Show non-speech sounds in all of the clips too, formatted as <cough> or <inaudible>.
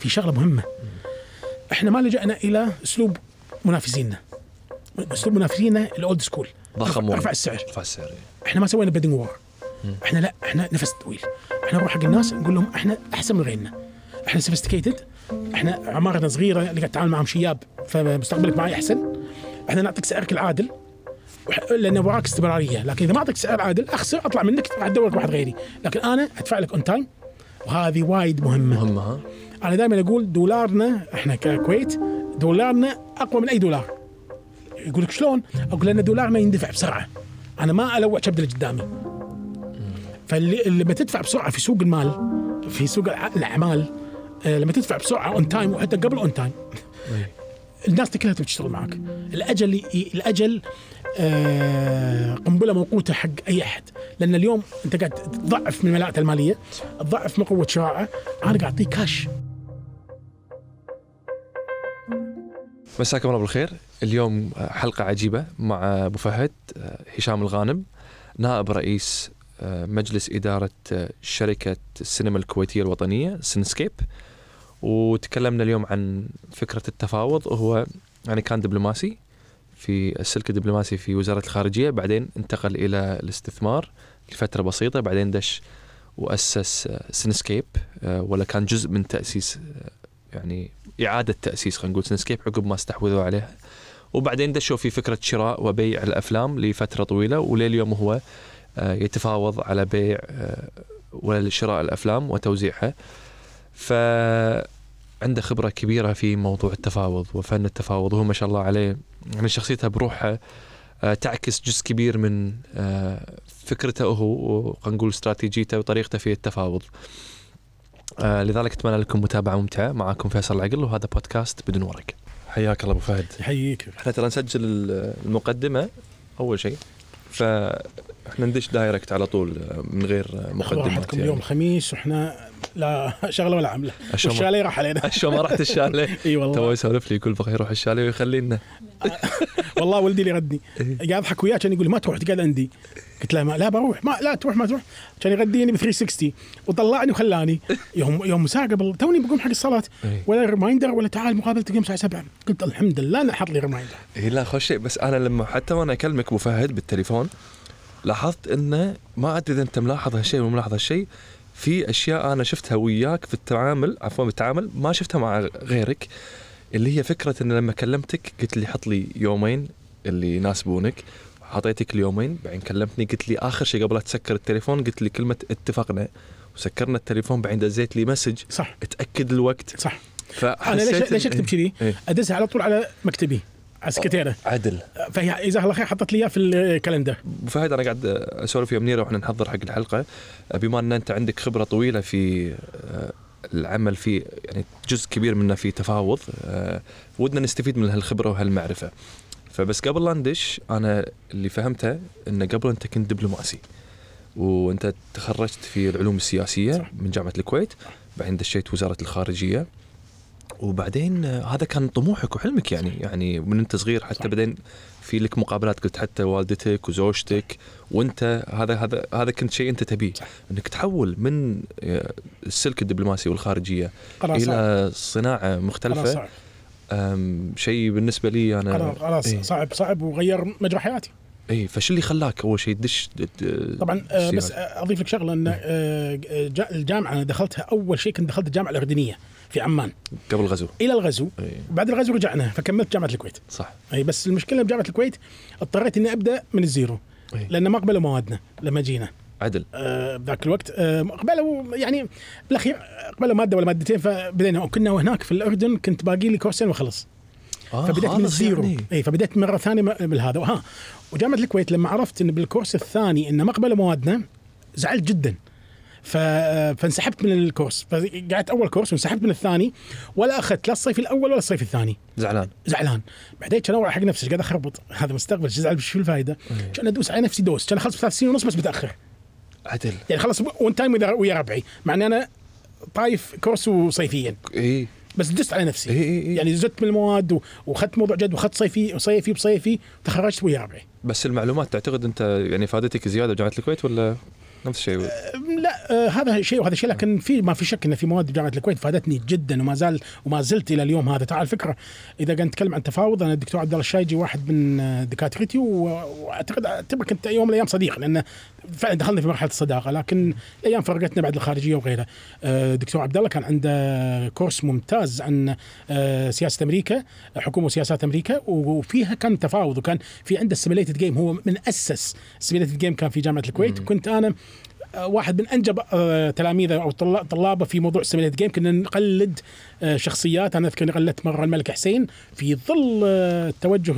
في شغله مهمه احنا ما لجأنا الى اسلوب منافسينا اسلوب منافسينا الاولد سكول ضخم رفع السعر رفع السعر إيه. احنا ما سوينا بيدنج وور احنا لا احنا نفس طويل احنا نروح حق الناس نقول لهم احنا احسن من غيرنا احنا سوفيستيكيتد احنا عمارتنا صغيره اللي قاعد تتعامل معهم شياب فمستقبلك معي احسن احنا نعطيك سعرك العادل لان وراك استمراريه لكن اذا ما اعطيك سعر عادل اخسر اطلع منك ادور واحد غيري لكن انا ادفع لك اون تايم وهذه وايد مهمه مهمه انا دائما اقول دولارنا احنا ككويت دولارنا اقوى من اي دولار يقول لك شلون؟ اقول لان دولارنا يندفع بسرعه انا ما الوع كبد اللي قدامي فاللي لما تدفع بسرعه في سوق المال في سوق الاعمال آه، لما تدفع بسرعه اون تايم وحتى قبل اون تايم الناس كلها تبي تشتغل معك الاجل الاجل آه قنبله موقوته حق اي احد لان اليوم انت قاعد تضعف من ملاءته الماليه تضعف من قوه شراعه انا قاعد اعطيه كاش مساكم الله بالخير اليوم حلقة عجيبة مع أبو فهد آه، هشام الغانم نائب رئيس آه، مجلس إدارة آه، شركة السينما الكويتية الوطنية سينسكيب وتكلمنا اليوم عن فكرة التفاوض وهو يعني كان دبلوماسي في السلك الدبلوماسي في وزارة الخارجية بعدين انتقل إلى الاستثمار لفترة بسيطة بعدين دش وأسس سينسكيب ولا كان جزء من تأسيس يعني اعاده تاسيس خلينا نقول سنسكيب عقب ما استحوذوا عليها وبعدين دشوا في فكره شراء وبيع الافلام لفتره طويله ولليوم هو آه، يتفاوض على بيع آه، وشراء الافلام وتوزيعها ف عنده خبرة كبيرة في موضوع التفاوض وفن التفاوض وهو ما شاء الله عليه يعني شخصيتها بروحها آه، تعكس جزء كبير من فكرته هو نقول استراتيجيته وطريقته في التفاوض. آه لذلك اتمنى لكم متابعه ممتعه معكم فيصل العقل وهذا بودكاست بدون ورق حياك الله ابو فهد يحييك احنا ترى نسجل المقدمه اول شيء فاحنا ندش دايركت على طول من غير مقدمات يعني. يوم الخميس واحنا لا شغله ولا عمله الشاليه راح علينا الشو ما رحت الشاليه <laughs> اي والله تو يسولف لي يقول بغى يروح الشاليه ويخلينا <laughs> والله ولدي اللي يردني إيه. قاعد اضحك وياه كان يقول ما تروح تقعد عندي قلت له لا بروح ما لا تروح ما تروح كان يغديني ب 360 وطلعني وخلاني يوم يوم ساعه قبل توني بقوم حق الصلاه إيه. ولا ريمايندر ولا تعال مقابلتك يوم الساعه 7 قلت الحمد لله انا حاط لي ريمايندر اي لا خوش شيء بس انا لما حتى وانا اكلمك ابو فهد بالتليفون لاحظت انه ما ادري اذا انت ملاحظ هالشيء ولا ملاحظ هالشيء في اشياء انا شفتها وياك في التعامل عفوا بالتعامل ما شفتها مع غيرك اللي هي فكره ان لما كلمتك قلت لي حط لي يومين اللي يناسبونك حطيتك اليومين بعدين كلمتني قلت لي اخر شيء قبل لا تسكر التليفون قلت لي كلمه اتفقنا وسكرنا التليفون بعدين دزيت لي مسج صح اتاكد الوقت صح فحسيت انا ليش ليش اكتب كذي؟ إيه؟ ادزها على طول على مكتبي عسكتيره عدل فهي جزاها الله خير حطت لي اياه في الكالندر فهد انا قاعد اسولف يا منيره واحنا نحضر حق الحلقه بما ان انت عندك خبره طويله في آه، العمل في يعني جزء كبير منه في تفاوض آه، ودنا نستفيد من هالخبره وهالمعرفه فبس قبل لا ندش انا اللي فهمته انه قبل انت كنت دبلوماسي وانت تخرجت في العلوم السياسيه صح. من جامعه الكويت بعدين دشيت وزاره الخارجيه وبعدين آه، هذا كان طموحك وحلمك يعني يعني من انت صغير حتى صحيح. بعدين في لك مقابلات قلت حتى والدتك وزوجتك وانت هذا هذا هذا كنت شيء انت تبيه انك تحول من آه، السلك الدبلوماسي والخارجيه الى صعب. صناعه مختلفه شيء بالنسبه لي انا خلاص ايه؟ صعب صعب وغير مجرى حياتي اي فش اللي خلاك اول شيء تدش طبعا آه، بس اضيف لك شغله ان الجامعه انا دخلتها اول شيء كنت دخلت الجامعه الاردنيه في عمان قبل الغزو الى الغزو أي. بعد الغزو رجعنا فكملت جامعه الكويت صح اي بس المشكله بجامعه الكويت اضطريت اني ابدا من الزيرو أي. لان ما قبلوا موادنا لما جينا عدل آه بذاك الوقت آه قبلوا يعني بالاخير قبلوا ماده ولا مادتين فبدينا كنا هناك في الاردن كنت باقي لي كورسين واخلص آه فبدأت من الزيرو يعني. اي فبدأت مره ثانيه بالهذا وها وجامعه الكويت لما عرفت ان بالكورس الثاني ان ما قبلوا موادنا زعلت جدا فانسحبت من الكورس فقعدت اول كورس وانسحبت من الثاني ولا اخذت لا الصيف الاول ولا الصيف الثاني زعلان زعلان بعدين كان اروح حق نفسي قاعد اخربط هذا مستقبل ايش زعل شو الفائده؟ إيه. كان ادوس على نفسي دوس كان اخلص ثلاث سنين ونص بس متاخر عدل يعني خلص وان تايم ويا ربعي مع اني انا طايف كورس وصيفيا اي بس دست على نفسي إيه إيه. إيه. يعني زدت من المواد واخذت موضوع جد واخذت صيفي وصيفي بصيفي تخرجت ويا ربعي بس المعلومات تعتقد انت يعني فادتك زياده جامعه الكويت ولا نفس الشيء لا أه، هذا شيء وهذا شيء لكن في ما في شك ان في مواد بجامعه الكويت فادتني جدا وما زال وما زلت الى اليوم هذا تعال الفكره اذا قاعد نتكلم عن تفاوض انا الدكتور عبد الله الشايجي واحد من آه، دكاترتي واعتقد اعتبر كنت يوم من الايام صديق لانه فعلا دخلنا في مرحله الصداقه لكن الايام فرقتنا بعد الخارجيه وغيرها الدكتور أه، عبد الله كان عنده كورس ممتاز عن سياسه امريكا حكومه وسياسات امريكا وفيها كان تفاوض وكان في عنده سيميليتد جيم هو من اسس سيميليتد جيم كان في جامعه الكويت وكنت انا آه، واحد من انجب آه، تلاميذه او طلابه في موضوع سيميليت جيم كنا نقلد آه، شخصيات انا اذكر قلدت مره الملك حسين في ظل التوجه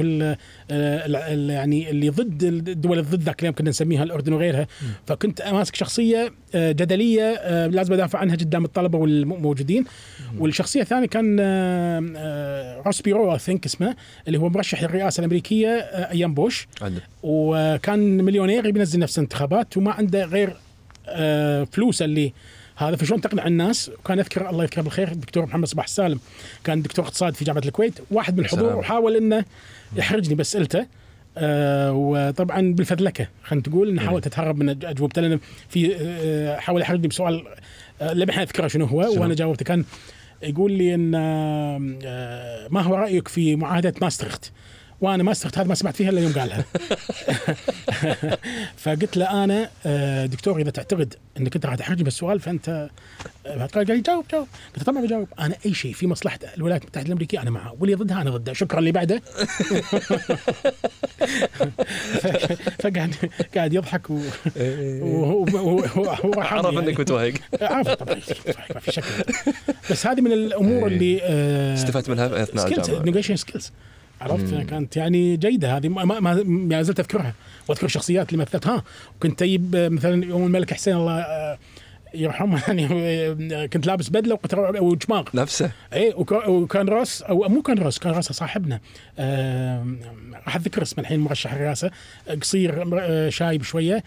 يعني اللي ضد الدول الضد ذاك اليوم كنا نسميها الاردن وغيرها فكنت ماسك شخصيه جدليه لازم ادافع عنها قدام الطلبه والموجودين والشخصيه الثانيه كان روس بيرو ثينك اسمه اللي هو مرشح للرئاسه الامريكيه ايام بوش وكان مليونير بينزل ينزل نفسه انتخابات وما عنده غير آه، فلوسه اللي هذا فشلون تقنع الناس وكان اذكر الله يذكره بالخير الدكتور محمد صباح السالم كان دكتور اقتصاد في جامعه الكويت واحد من الحضور وحاول انه يحرجني بسالته آه وطبعا بالفذلكه خلينا تقول انه حاولت اتهرب من اجوبته لان في آه حاول يحرجني بسؤال آه لم اذكره شنو هو شنو. وانا جاوبته كان يقول لي ان آه، ما هو رايك في معاهده ماستريخت؟ وانا ما استخدمت هذا ما سمعت فيها الا يوم قالها <laughs> فقلت له انا آه، دكتور اذا تعتقد انك انت راح تحرجني بالسؤال فانت آه، قال لي جاوب جاوب قلت طبعا بجاوب انا اي شيء في مصلحه الولايات المتحده الامريكيه انا معه واللي ضدها انا ضده شكرا اللي بعده <laughs> فقعد قاعد يضحك و... إيه. عرف انك يعني. متوهق عرف طبعا ما في شكل بس هذه من الامور إيه. اللي آه، استفدت منها اثناء الجامعه سكيلز عرفت مم. كانت يعني جيده هذه ما, ما, ما زلت اذكرها واذكر الشخصيات اللي مثلتها وكنت جيب مثلا يوم الملك حسين الله آه، يرحمه <laughs> يعني آه، كنت لابس بدله وكنت وجماغ نفسه اي وكان راس او مو كان راس كان راسه صاحبنا آه، راح اتذكر اسمه الحين مرشح الرئاسه قصير شايب شويه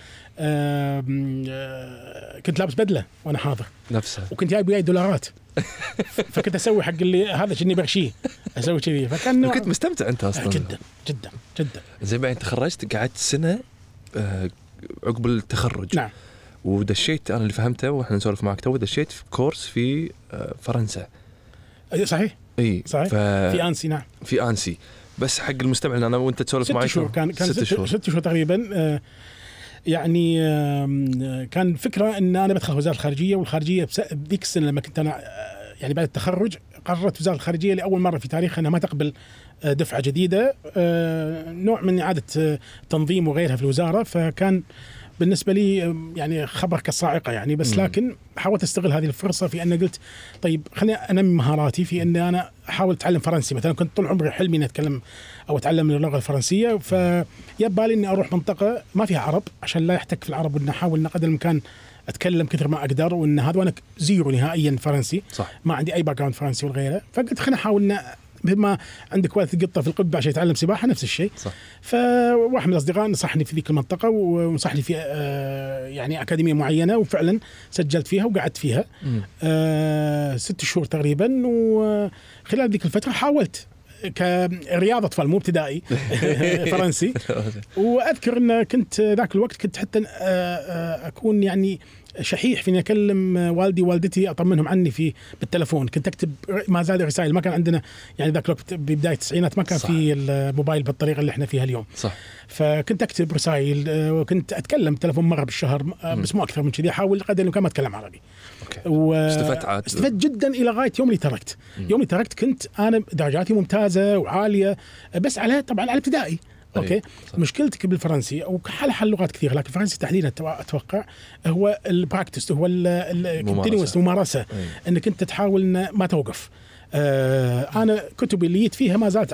كنت لابس بدله وانا حاضر نفسه وكنت جايب وياي دولارات <laughs> فكنت اسوي حق اللي هذا كني بغشيه اسوي كذي فكان كنت مستمتع انت اصلا جدا جدا جدا زي ما انت تخرجت قعدت سنه آه، عقب التخرج نعم ودشيت انا اللي فهمته واحنا نسولف معك تو دشيت في كورس في آه، فرنسا صحيح اي صحيح ف... في انسي نعم في انسي بس حق المستمع انا وانت تسولف معي ست شهور كان كان ست, ست شهور ست شهور تقريبا آه يعني آه، كان فكره ان انا بدخل وزاره الخارجيه والخارجيه بذيك السنه لما كنت انا يعني بعد التخرج قررت وزاره الخارجيه لاول مره في تاريخها انها ما تقبل آه، دفعه جديده آه، نوع من اعاده آه، تنظيم وغيرها في الوزاره فكان بالنسبه لي يعني خبر كالصاعقه يعني بس لكن حاولت استغل هذه الفرصه في ان قلت طيب خليني انمي مهاراتي في ان انا احاول اتعلم فرنسي مثلا كنت طول عمري حلمي اني اتكلم او اتعلم اللغه الفرنسيه فيا بالي اني اروح منطقه ما فيها عرب عشان لا يحتك في العرب وان احاول قدر الامكان اتكلم كثر ما اقدر وان هذا وانا زيرو نهائيا فرنسي صح. ما عندي اي باك جراوند فرنسي ولا غيره فقلت خلينا نحاول ما عندك وقت قطه في القبه عشان يتعلم سباحه نفس الشيء فواحد من الاصدقاء نصحني في ذيك المنطقه ونصحني في آه يعني اكاديميه معينه وفعلا سجلت فيها وقعدت فيها آه ست شهور تقريبا وخلال ذيك الفتره حاولت كرياضه اطفال مو ابتدائي <laughs> فرنسي واذكر ان كنت ذاك الوقت كنت حتى آه، آه، اكون يعني شحيح في اني اكلم والدي ووالدتي اطمنهم عني في بالتلفون كنت اكتب ما زال رسائل ما كان عندنا يعني ذاك الوقت ببدايه التسعينات ما كان صح. في الموبايل بالطريقه اللي احنا فيها اليوم صح فكنت اكتب رسائل آه، وكنت اتكلم تلفون مره بالشهر بس مو اكثر من كذي احاول قدر الامكان ما اتكلم عربي و... استفدت عاد استفدت جدا الى غايه يوم اللي تركت مم. يوم اللي تركت كنت انا درجاتي ممتازه وعاليه بس على طبعا على ابتدائي اوكي صح. مشكلتك بالفرنسي او حل حل لغات كثيره لكن الفرنسي تحديدا اتوقع هو البراكتس هو الكونتينوس الممارسه انك انت تحاول إن ما توقف آه انا كتبي اللي جيت فيها ما زالت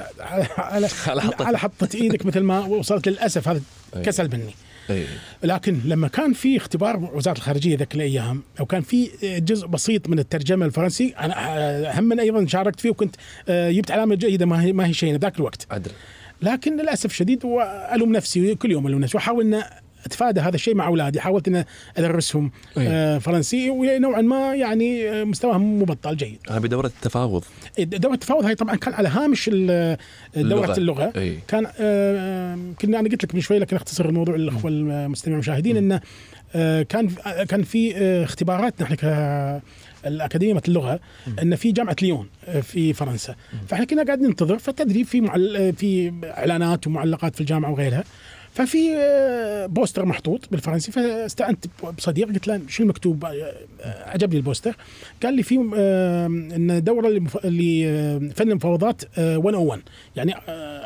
على <laughs> على, حطت ايدك مثل ما وصلت للاسف هذا كسل مني إيه. لكن لما كان في اختبار وزاره الخارجيه ذاك الايام او كان في جزء بسيط من الترجمه الفرنسي انا هم ايضا شاركت فيه وكنت آه، جبت علامه جيده ما هي ما هي شيء ذاك الوقت أدري. لكن للاسف شديد والوم نفسي كل يوم الوم نفسي واحاول ان اتفادى هذا الشيء مع اولادي حاولت ان ادرسهم أيه. آه، فرنسي ونوعا ما يعني آه، مستواهم مبطل جيد انا بدوره التفاوض إيه، دوره التفاوض هاي طبعا كان على هامش آه، دوره اللغه, اللغة. أيه. كان كنا انا قلت لك من شوي لكن اختصر الموضوع للاخوه المستمعين والمشاهدين انه كان كان في اختبارات نحن الأكاديمية اللغة أن في جامعة ليون في فرنسا فإحنا كنا قاعد ننتظر فتدريب في معل... في إعلانات ومعلقات في الجامعة وغيرها ففي آه، بوستر محطوط بالفرنسي فاستعنت بصديق قلت له شو المكتوب آه، آه، عجبني البوستر قال لي في ان دوره لفن المفاوضات 101 يعني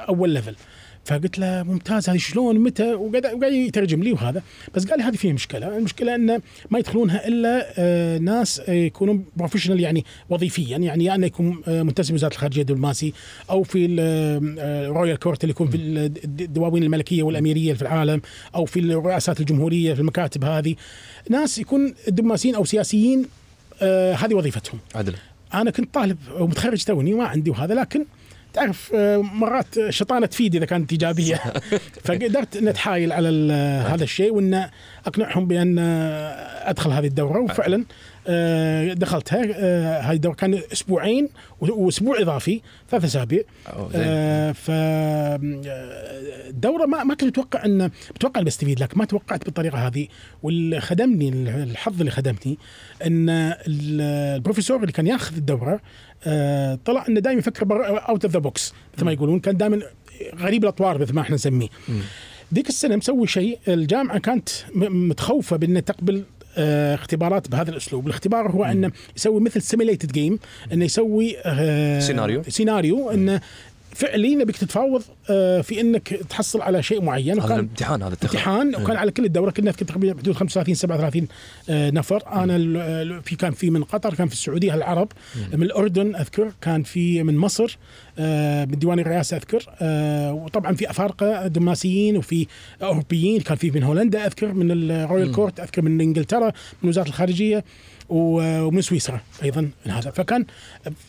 اول ليفل فقلت له ممتاز هذه شلون متى وقاعد يترجم لي وهذا بس قال لي هذه فيها مشكله المشكله انه ما يدخلونها الا آه، ناس آه، يكونون بروفيشنال يعني وظيفيا يعني يا انه يكون آه، منتسب وزاره الخارجيه الدبلوماسي او في الرويال كورت اللي يكون في الدواوين الملكيه والاميريه في العالم او في الرئاسات الجمهوريه في المكاتب هذه ناس يكون دبلوماسيين او سياسيين هذه وظيفتهم عدل انا كنت طالب ومتخرج توني وما عندي وهذا لكن تعرف آه، مرات شطانه تفيد اذا كانت ايجابيه <laughs> فقدرت نتحايل على هذا الشيء وان اقنعهم بان آه، ادخل هذه الدوره وفعلا آه، دخلتها آه، هاي كان اسبوعين واسبوع اضافي ثلاث اسابيع آه، ف الدوره ما ما كنت اتوقع ان متوقع اني بستفيد لكن ما توقعت بالطريقه هذه واللي خدمني الحظ اللي خدمني ان البروفيسور اللي كان ياخذ الدوره طلع انه دائما يفكر اوت اوف ذا بوكس مثل ما يقولون كان دائما غريب الاطوار مثل ما احنا نسميه ذيك السنه مسوي شيء الجامعه كانت متخوفه بانها تقبل آه، اختبارات بهذا الاسلوب الاختبار هو انه يسوي مثل سيميليتد جيم انه يسوي آه، سيناريو سيناريو انه فعليا بك تتفاوض آه، في انك تحصل على شيء معين هذا امتحان هذا التخرج. امتحان وكان على كل الدوره كنا في تقريبا حدود 35 37 آه، نفر إيه. انا في كان في من قطر كان في السعوديه العرب إيه. من الاردن اذكر كان في من مصر آه، من ديوان الرئاسه اذكر وطبعا في افارقه دماسيين وفي اوروبيين كان في من هولندا اذكر من الرويال كورت إيه. اذكر من انجلترا من وزاره الخارجيه ومن سويسرا ايضا من هذا فكان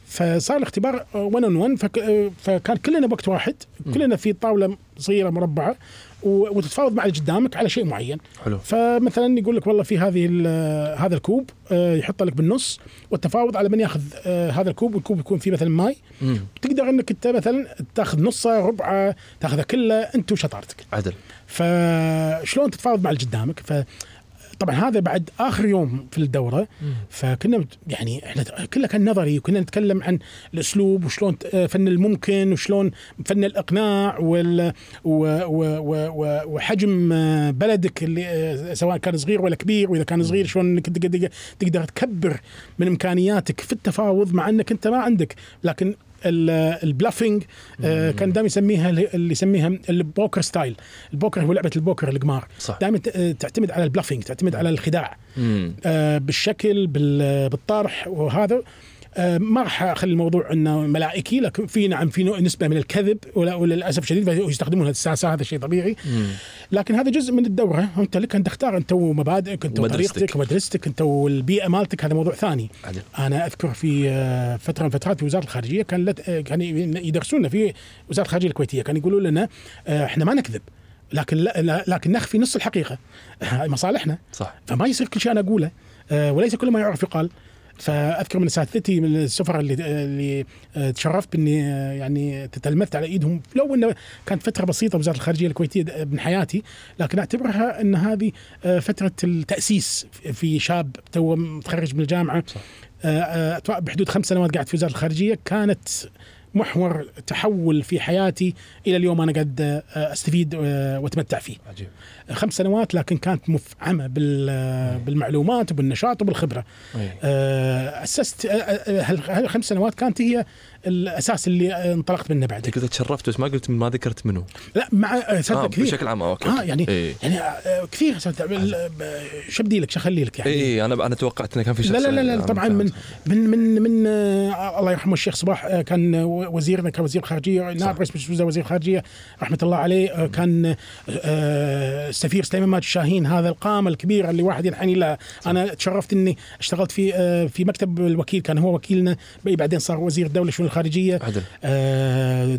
فصار الاختبار 1 اون 1 فكان كلنا بوقت واحد كلنا في طاوله صغيره مربعه وتتفاوض مع اللي قدامك على شيء معين حلو. فمثلا يقول لك والله في هذه هذا الكوب آه، يحطه لك بالنص والتفاوض على من ياخذ آه، هذا الكوب والكوب يكون فيه مثلا ماي مم. تقدر انك انت مثلا تاخذ نصه ربعه تاخذه كله انت وشطارتك عدل فشلون تتفاوض مع اللي قدامك ف طبعا هذا بعد اخر يوم في الدوره فكنا يعني احنا كله كان نظري وكنا نتكلم عن الاسلوب وشلون فن الممكن وشلون فن الاقناع وال و و و وحجم بلدك اللي آه، سواء كان صغير ولا كبير واذا كان صغير شلون انك تقدر تكبر من امكانياتك في التفاوض مع انك انت ما عندك لكن البلافينج آه، كان دائما يسميها اللي يسميها البوكر ستايل البوكر هو لعبه البوكر القمار دائما آه، تعتمد على البلافينج تعتمد على الخداع آه، بالشكل بالطرح وهذا آه، ما راح اخلي الموضوع انه ملائكي لكن في نعم في نسبه من الكذب وللاسف الشديد يستخدمون الساسه هذا شيء طبيعي لكن هذا جزء من الدوره انت لك ان تختار انت ومبادئك انت وطريقتك ومدرستك انت والبيئه مالتك هذا موضوع ثاني عدل. انا اذكر في آه، فتره من فترات في وزاره الخارجيه كان لت... آه، كان يدرسونا في وزاره الخارجيه الكويتيه كانوا يقولوا لنا احنا ما نكذب لكن لا لكن نخفي نص الحقيقه <laughs> مصالحنا صح فما يصير كل شيء انا اقوله وليس كل ما يعرف يقال فاذكر من اساتذتي من السفر اللي اللي آه، تشرفت باني آه، يعني تتلمذت على ايدهم لو انه كانت فتره بسيطه وزاره الخارجيه الكويتيه آه، من حياتي لكن اعتبرها ان هذه فتره التاسيس في شاب تو متخرج من الجامعه صح. اتوقع بحدود خمس سنوات قعدت في وزاره الخارجيه كانت محور تحول في حياتي الى اليوم انا قاعد استفيد واتمتع فيه. عجيب. خمس سنوات لكن كانت مفعمه إيه. بالمعلومات وبالنشاط وبالخبره إيه. آه، اسست هالخمس آه، آه، سنوات كانت هي الاساس اللي انطلقت منه بعد كنت تشرفت بس ما قلت ما ذكرت منه لا مع آه كثير بشكل عام اوكي اه يعني إيه. يعني كثير شو بدي لك شو اخلي لك يعني اي انا انا توقعت انه كان في شخص لا لا لا, لا طبعا من من من, من آه الله يرحمه الشيخ صباح كان وزيرنا كان وزير خارجيه نائب رئيس وزير الخارجيه رحمه الله عليه كان آه السفير سليمان ماج شاهين هذا القامه الكبيره اللي واحد ينحني لها انا تشرفت اني اشتغلت في آه، في مكتب الوكيل كان هو وكيلنا بعدين صار وزير الدوله شؤون الخارجيه عدل آه،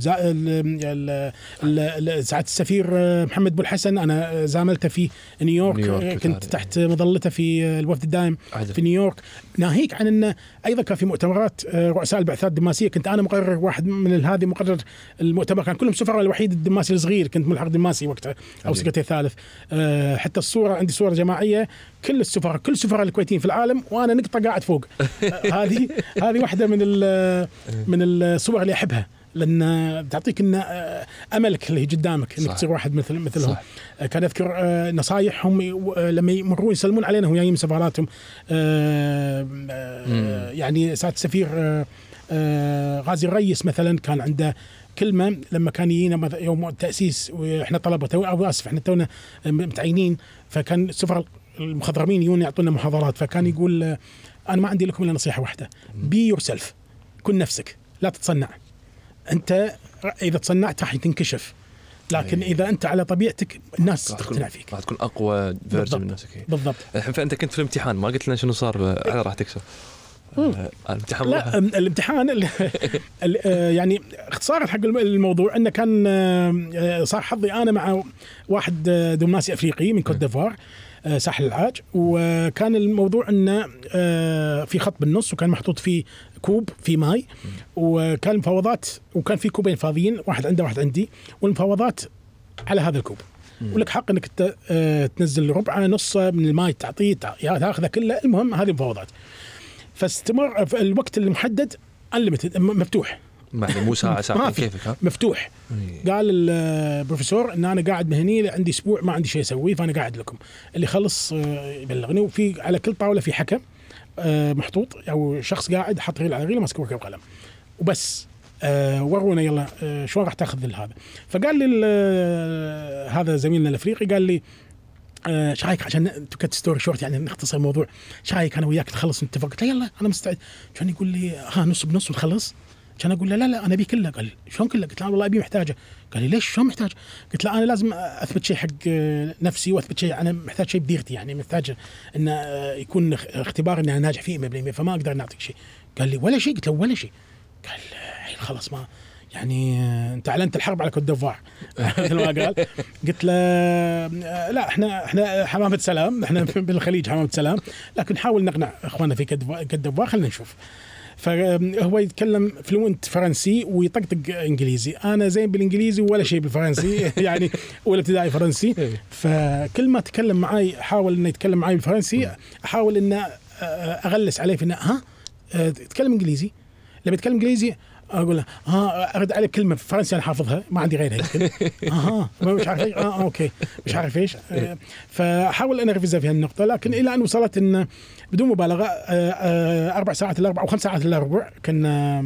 سعاده السفير آه، محمد بو الحسن انا زاملته في نيويورك, نيويورك كنت تحت مظلته في الوفد الدائم في نيويورك ناهيك عن انه ايضا كان في مؤتمرات آه، رؤساء البعثات الدماسيه كنت انا مقرر واحد من هذه مقرر المؤتمر كان كلهم سفراء الوحيد الدماسي الصغير كنت ملحق دماسي وقتها او سكرتير ثالث آه، حتى الصوره عندي صوره جماعيه كل السفراء كل سفراء الكويتيين في العالم وانا نقطه قاعد فوق <laughs> هذه هذه واحده من من الصور اللي احبها لان بتعطيك ان آه، املك اللي قدامك انك تصير واحد مثل مثلهم صح. آه، كان اذكر آه، نصايحهم لما يمرون يسلمون علينا وياي من سفاراتهم يعني سعاده السفير غازي الريس مثلا كان عنده كلمه لما كان يجينا يوم التاسيس واحنا طلبه او اسف احنا تونا متعينين فكان السفراء المخضرمين يجون يعطونا محاضرات فكان يقول انا ما عندي لكم الا نصيحه واحده بي يور سيلف كن نفسك لا تتصنع انت اذا تصنعت راح تنكشف لكن أيه. اذا انت على طبيعتك الناس تقتنع فيك راح تكون اقوى فيرجن من نفسك إيه. بالضبط الحين فانت كنت في الامتحان ما قلت لنا شنو صار على راح تكسر آه، الامتحان لا الامتحان <laughs> آه، يعني اختصارا حق الموضوع انه كان آه، صار حظي انا مع واحد دبلوماسي افريقي من كوت ديفوار ساحل العاج وكان الموضوع انه في خط بالنص وكان محطوط فيه كوب في ماي وكان المفاوضات وكان في كوبين فاضيين واحد عنده واحد عندي والمفاوضات على هذا الكوب ولك حق انك آه، تنزل ربعه نصه من الماي تعطيه تاخذه كله المهم هذه المفاوضات فاستمر في الوقت المحدد انليمتد مفتوح يعني مو ساعه <laughs> ساعه كيفك مفتوح إيه. قال البروفيسور آه، ان انا قاعد هني عندي اسبوع ما عندي شيء اسويه فانا قاعد لكم اللي خلص آه، يبلغني وفي على كل طاوله في حكم آه، محطوط او شخص قاعد حاط ريل على ريله ماسك ورقه وقلم وبس آه ورونا يلا آه شلون راح تاخذ هذا فقال لي آه، هذا زميلنا الافريقي قال لي آه، ايش آه رايك عشان تو كت ستوري شورت يعني نختصر الموضوع ايش رايك انا وياك نخلص نتفق قلت له يلا انا مستعد كان يقول لي ها نص بنص ونخلص كان اقول له لا لا انا ابي كله قال شلون كله؟ قلت له والله ابي محتاجه قال لي ليش شلون محتاج؟ قلت له انا لازم اثبت شيء حق نفسي واثبت شيء انا محتاج شيء بديرتي يعني محتاج انه يكون اختبار اني انا ناجح فيه 100% فما اقدر نعطيك شيء قال لي ولا شيء قلت له ولا شيء قال خلاص ما يعني انت اعلنت الحرب على كوت ديفوار <laughs> مثل ما قال قلت له لا احنا احنا حمامه سلام احنا بالخليج حمامه سلام لكن حاول نقنع اخواننا في كوت ديفوار خلينا نشوف فهو يتكلم فلوينت فرنسي ويطقطق انجليزي انا زين بالانجليزي ولا شيء بالفرنسي <laughs> يعني ولا ابتدائي فرنسي فكل ما تكلم معي حاول انه يتكلم معي بالفرنسي احاول ان اغلس عليه في انه ها تتكلم انجليزي لما يتكلم انجليزي اقول له ها ارد عليك كلمه فرنسي انا حافظها ما عندي غيرها يمكن <laughs> اها مش عارف ايش آه, آه، اوكي مش إيه. عارف ايش آه، إيه. فحاول فاحاول ان ارفزها في هالنقطه لكن الى ان وصلت ان بدون مبالغه آه، اربع ساعات الا ربع او خمس ساعات الا ربع كنا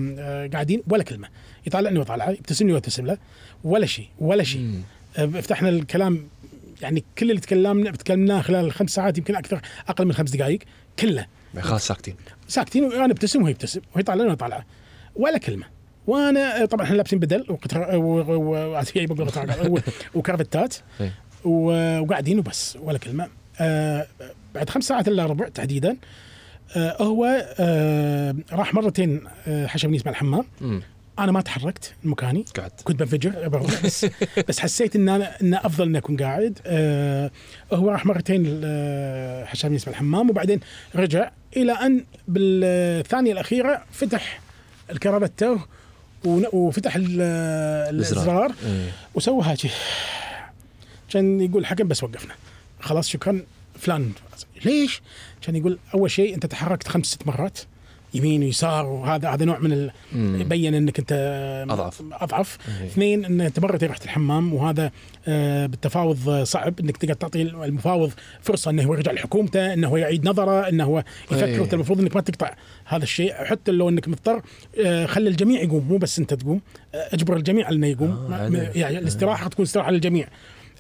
قاعدين ولا كلمه يطالعني وطالعه يبتسمني وابتسم له ولا شيء ولا شيء فتحنا الكلام يعني كل اللي تكلمنا تكلمناه خلال خمس ساعات يمكن اكثر اقل من خمس دقائق كله خلاص ساكتين ساكتين وانا ابتسم وهي ابتسم وهي طالعه وانا طالعه ولا كلمه وانا آه، طبعا احنا لابسين بدل آه، وكرافتات إيه. وقاعدين وبس ولا كلمه آه، بعد خمس ساعات الا ربع تحديدا هو راح مرتين آه حشمني اسمع الحمام انا ما تحركت مكاني قعدت كنت بنفجر بس <laughs> بس حسيت ان انا ان افضل اني اكون قاعد آه هو راح مرتين حشمني اسمع الحمام وبعدين رجع الى ان بالثانيه الاخيره فتح الكهرباء التوه وفتح الازرار إيه. وسوى هاتي كان يقول الحكم بس وقفنا خلاص شكرا فلان ليش؟ كان يقول اول شيء انت تحركت خمس ست مرات يمين ويسار وهذا هذا نوع من يبين انك انت اضعف اضعف إيه. اثنين ان مرتين رحت الحمام وهذا آه، بالتفاوض صعب انك تقدر تعطي المفاوض فرصه انه هو يرجع لحكومته انه هو يعيد نظره انه هو يفكر إيه. انت المفروض انك ما تقطع هذا الشيء حتى لو انك مضطر آه، خلي الجميع يقوم مو بس انت تقوم آه، اجبر الجميع على انه يقوم آه يعني الاستراحه إيه. تكون استراحه للجميع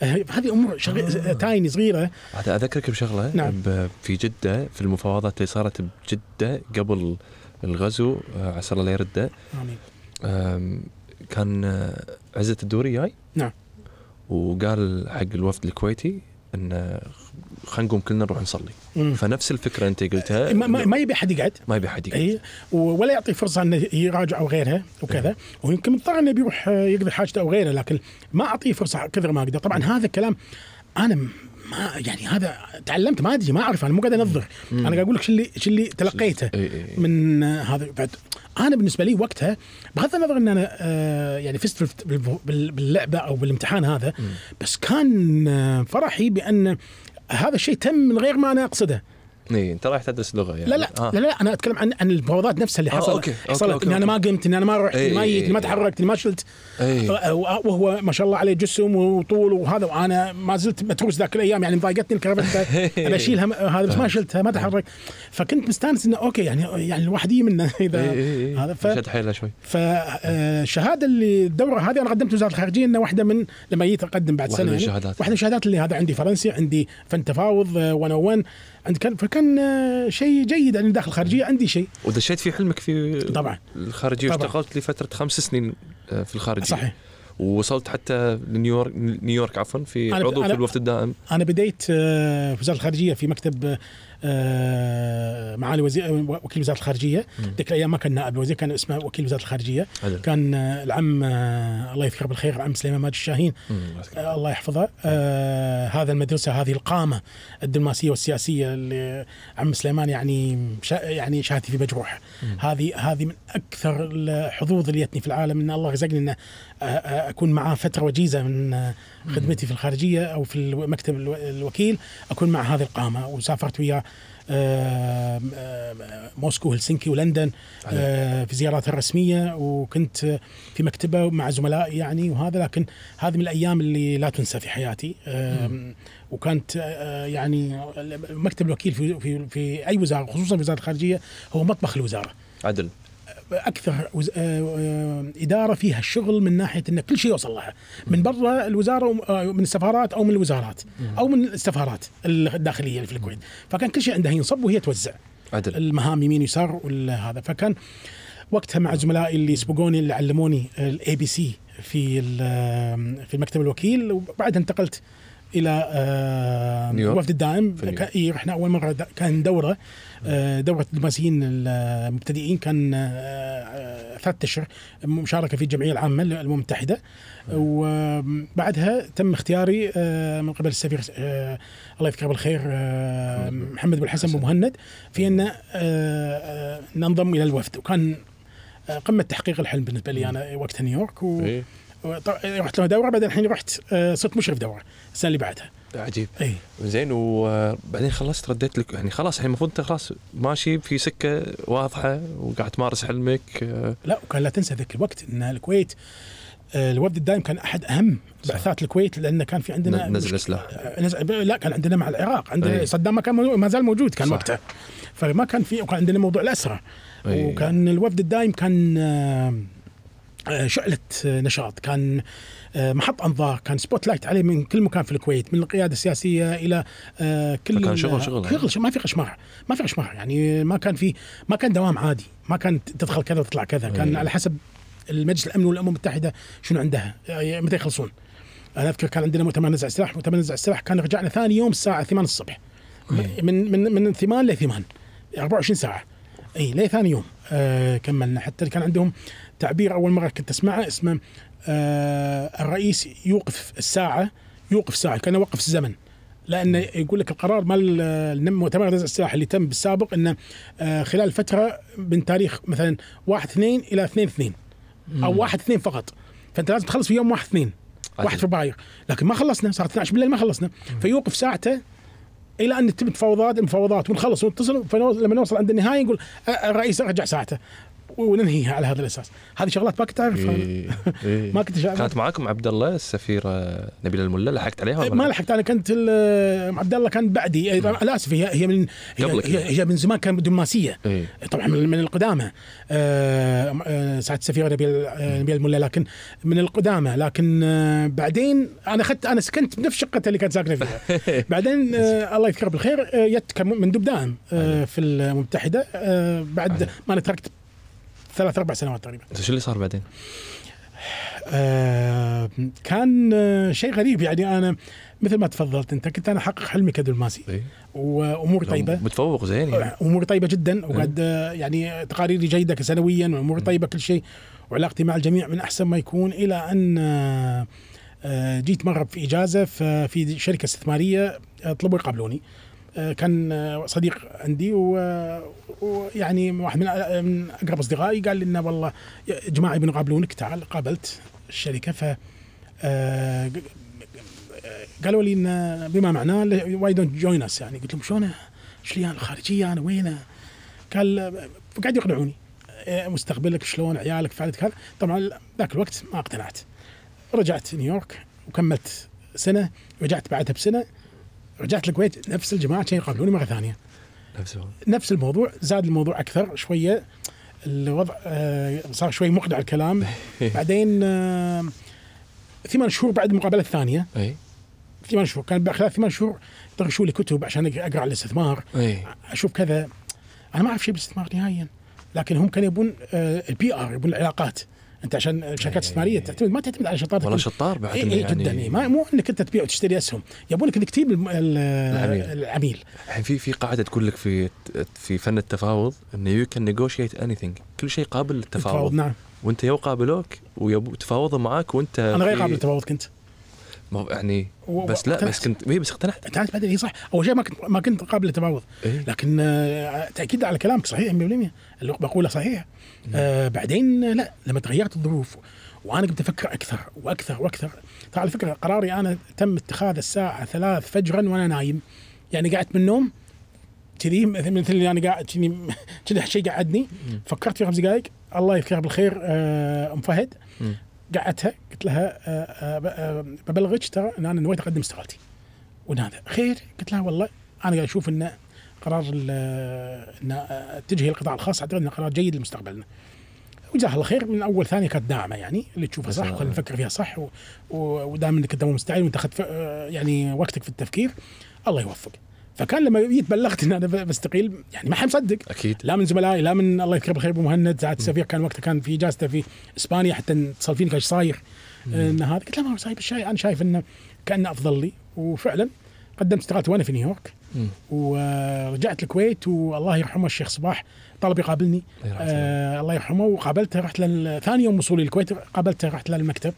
آه، هذه امور شغي... آه. آه، تايني صغيره اذكرك بشغله نعم. في جده في المفاوضات اللي صارت بجده قبل الغزو آه، عسى الله لا يرده امين كان عزه الدوري جاي نعم وقال حق الوفد الكويتي ان خلينا نقوم كلنا نروح نصلي مم. فنفس الفكره انت قلتها ما, ما يبي حد يقعد ما يبي حد يقعد اي ولا يعطي فرصه انه يراجع او غيرها وكذا إيه. ويمكن مضطر انه بيروح آه، يقضي حاجته او غيره لكن ما اعطيه فرصه كثر ما اقدر طبعا هذا الكلام انا ما يعني هذا تعلمت ما ادري ما اعرف انا مو قاعد انظر انا قاعد اقول لك شو اللي شو اللي تلقيته إيه، إيه، من آه، هذا انا بالنسبه لي وقتها بغض النظر ان انا آه، يعني فزت باللعبه او بالامتحان هذا بس كان آه، فرحي بان هذا الشيء تم من غير ما انا اقصده اي انت رايح تدرس لغه يعني لا لا, آه. لا لا انا اتكلم عن عن المفاوضات نفسها اللي آه، حصلت آه أوكي. أوكي. حصلت اني انا ما قمت اني انا ما رحت إيه، ما إيه، جيت ما إيه. تحركت ما شلت أه، أه، وهو ما شاء الله عليه جسم وطول وهذا وانا ما زلت متروس ذاك الايام يعني ضايقتني الكرافته <laughs> اشيلها هذا بس ما شلتها ما تحرك فكنت مستانس انه اوكي يعني يعني الواحد منه اذا هذا ف شد حيله شوي فالشهاده اللي الدوره هذه انا قدمت وزاره الخارجيه انه واحده من لما جيت اقدم بعد سنه واحده من يعني. الشهادات واحده من الشهادات اللي هذا عندي فرنسي عندي فن تفاوض 101 عند كان فكان آه، شيء جيد يعني داخل الخارجيه عندي شيء ودشيت في حلمك في طبعا الخارجيه واشتغلت لفتره خمس سنين آه، في الخارجيه صحيح ووصلت حتى لنيويورك نيويورك عفوا في عضو في الوفد الدائم انا بديت في آه، وزاره الخارجيه في مكتب آه، معالي وزير وكيل وزاره الخارجيه ذيك الايام ما كان نائب وزير كان اسمه وكيل وزاره الخارجيه عدل. كان آه، العم آه، الله يذكره بالخير العم سليمان ماجد الشاهين الله يحفظه هذا المدرسه هذه القامه الدبلوماسيه والسياسيه اللي عم سليمان يعني شا يعني شهادتي في مجروح هذه هذه من اكثر الحظوظ اللي جتني في العالم ان الله رزقني انه اكون معاه فتره وجيزه من خدمتي في الخارجيه او في مكتب الوكيل اكون مع هذه القامه وسافرت وياه موسكو هلسنكي ولندن آه، في زياراتها الرسميه وكنت في مكتبه مع زملائي يعني وهذا لكن هذه من الايام اللي لا تنسى في حياتي وكانت آه، آه، يعني مكتب الوكيل في في, في اي وزاره خصوصا في وزاره الخارجيه هو مطبخ الوزاره عدل اكثر وز... آه، آه، اداره فيها الشغل من ناحيه ان كل شيء يوصل لها من برا الوزاره آه، من السفارات او من الوزارات او من السفارات الداخليه في الكويت فكان كل شيء عندها ينصب وهي توزع عدل. المهام يمين يسار وهذا فكان وقتها مع زملائي اللي سبقوني اللي علموني الاي بي سي في في مكتب الوكيل وبعدها انتقلت الى آه، نيويورك. وفد الدائم إيه، احنا رحنا اول مره كان دوره آه، دوره الدبلوماسيين المبتدئين كان آه، ثلاث اشهر مشاركه في الجمعيه العامه للامم المتحده وبعدها تم اختياري من قبل السفير الله يذكره بالخير محمد بن حسن مهند في ان ننضم الى الوفد وكان قمه تحقيق الحلم بالنسبه لي انا وقتها نيويورك و إيه. رحت له دوره بعدين الحين رحت آه، صرت مشرف دوره السنه اللي بعدها عجيب اي زين وبعدين خلصت رديت لك يعني خلاص الحين المفروض انت خلاص ماشي في سكه واضحه وقاعد تمارس حلمك آه. لا وكان لا تنسى ذاك الوقت ان الكويت آه، الوفد الدائم كان احد اهم بعثات الكويت لان كان في عندنا نزل سلاح لا كان عندنا مع العراق عندنا أيه. صدام ما كان ما زال موجود كان صح. وقتها فما كان في وكان عندنا موضوع الاسرى أيه. وكان الوفد الدائم كان شعلة نشاط كان آه، محط انظار كان سبوت لايت عليه من كل مكان في الكويت من القياده السياسيه الى آه، كل كان شغل شغل آه. شغل ما في قشماع ما في قشماع يعني ما كان في ما كان دوام عادي ما كان تدخل كذا وتطلع كذا إيه. كان على حسب المجلس الامن والامم المتحده شنو عندها متى يخلصون انا اذكر كان عندنا مؤتمر نزع السلاح مؤتمر نزع السلاح كان رجعنا ثاني يوم الساعه 8 الصبح إيه. من من من 8 ل 8 24 ساعه اي ليه ثاني يوم آه كملنا حتى كان عندهم تعبير اول مره كنت اسمعه اسمه آه الرئيس يوقف الساعه يوقف ساعه كانه وقف الزمن لان يقول لك القرار مال مؤتمر نزع السلاح اللي تم بالسابق انه آه خلال فتره من تاريخ مثلا 1 2 الى 2 2 او 1 2 فقط فانت لازم تخلص في يوم 1 2 1 فبراير لكن ما خلصنا صار 12 بالليل ما خلصنا فيوقف ساعته الى ان تتم تفاوضات المفاوضات ونخلص ونتصل لما نوصل عند النهايه نقول آه، الرئيس رجع ساعته وننهيها على هذا الاساس هذه شغلات ما كنت اعرفها إيه، إيه. <laughs> ما كنت كانت معاكم عبد الله السفيره آه، نبيله الملا لحقت عليها ولا ما لحقت انا كنت آه، عبد الله كان بعدي إيه، انا اسف هي هي من هي, هي, يعني. هي من زمان كانت دماسيه إيه طبعا من القدامى آه، سعاده السفيره نبيل نبيل الملا لكن من القدامى لكن بعدين انا اخذت انا سكنت بنفس شقتها اللي كانت ساكنه فيها <laughs> بعدين الله يذكره بالخير جت من دبدان في المتحده بعد ما انا تركت ثلاث اربع سنوات تقريبا شو اللي صار بعدين؟ آه، كان شيء غريب يعني انا مثل ما تفضلت انت كنت انا احقق حلمي كدبلوماسي إيه. واموري نعم، طيبه متفوق زين يعني. آه، طيبه جدا إيه. وقد آه، يعني تقاريري جيده سنويا واموري إيه. طيبه كل شيء وعلاقتي مع الجميع من احسن ما يكون الى ان جيت مره في اجازه في شركه استثماريه طلبوا يقابلوني آه، كان آه، صديق عندي ويعني واحد من من اقرب اصدقائي قال لي انه والله جماعه يبون يقابلونك تعال قابلت الشركه ف آه، قالوا لي ان بما معناه واي دونت جوين اس يعني قلت لهم شلون ايش لي الخارجيه انا وين قال قاعد يقنعوني مستقبلك شلون عيالك فعلتك هذا طبعا ذاك الوقت ما اقتنعت رجعت نيويورك وكملت سنه رجعت بعدها بسنه رجعت الكويت نفس الجماعه كانوا يقابلوني مره ثانيه نفس نفس الموضوع زاد الموضوع اكثر شويه الوضع آه، صار شوي مقنع الكلام <laughs> بعدين آه، ثمان شهور بعد المقابله الثانيه اي ثمان شهور كان خلال ثمان شهور طرشوا لي كتب عشان اقرا على الاستثمار اشوف كذا انا ما اعرف شيء بالاستثمار نهائيا لكن هم كانوا يبون آه، البي ار يبون العلاقات انت عشان شركات إيه. استثماريه تعتمد ما تعتمد على شطارتك والله شطار بعد إيه إيه يعني جدا إيه ما مو انك انت تبيع وتشتري اسهم يبونك انك تجيب العميل الحين في في قاعده تقول لك في في فن التفاوض انه يو كان نيغوشيت اني كل شيء قابل للتفاوض نعم وانت يو قابلوك تفاوضوا معاك وانت انا غير قابل للتفاوض كنت يعني بس لا بس كنت اي بس اقتنعت اقتنعت بعدين اي صح اول شيء ما كنت ما كنت قابل للتفاوض إيه؟ لكن آه، تاكيد على كلامك صحيح 100% اللي بقوله صحيح نعم. آه بعدين لا لما تغيرت الظروف وانا كنت افكر اكثر واكثر واكثر ترى على فكره قراري انا تم اتخاذ الساعه ثلاث فجرا وانا نايم يعني قعدت من النوم كذي مثل اللي انا قاعد كذي <laughs> كذي شيء قعدني فكرت في خمس دقائق الله يذكره بالخير آه، ام فهد قعدتها قلت لها آه، آه، آه، ببلغك ترى ان انا نويت اقدم استقالتي ونادى هذا خير قلت لها والله انا قاعد اشوف انه قرار ان اتجه القطاع الخاص اعتقد انه قرار جيد لمستقبلنا وجزاها الله خير من اول ثانيه كانت داعمه يعني اللي تشوفها صح وخلينا نفكر فيها صح و... و... ودام انك انت مستعد وانت اخذت يعني وقتك في التفكير الله يوفق فكان لما جيت بلغت ان انا بستقيل يعني ما حد مصدق اكيد لا من زملائي لا من الله يذكره بالخير ابو مهند سعد السفير كان وقتها كان في اجازته في اسبانيا حتى اتصل فيني ايش صاير ان هذا قلت له ما هو سايب الشاي انا شايف انه كانه افضل لي وفعلا قدمت استقالتي وانا في نيويورك ورجعت الكويت والله يرحمه الشيخ صباح طلب يقابلني آه الله يرحمه وقابلته رحت ثاني يوم وصولي الكويت قابلته رحت للمكتب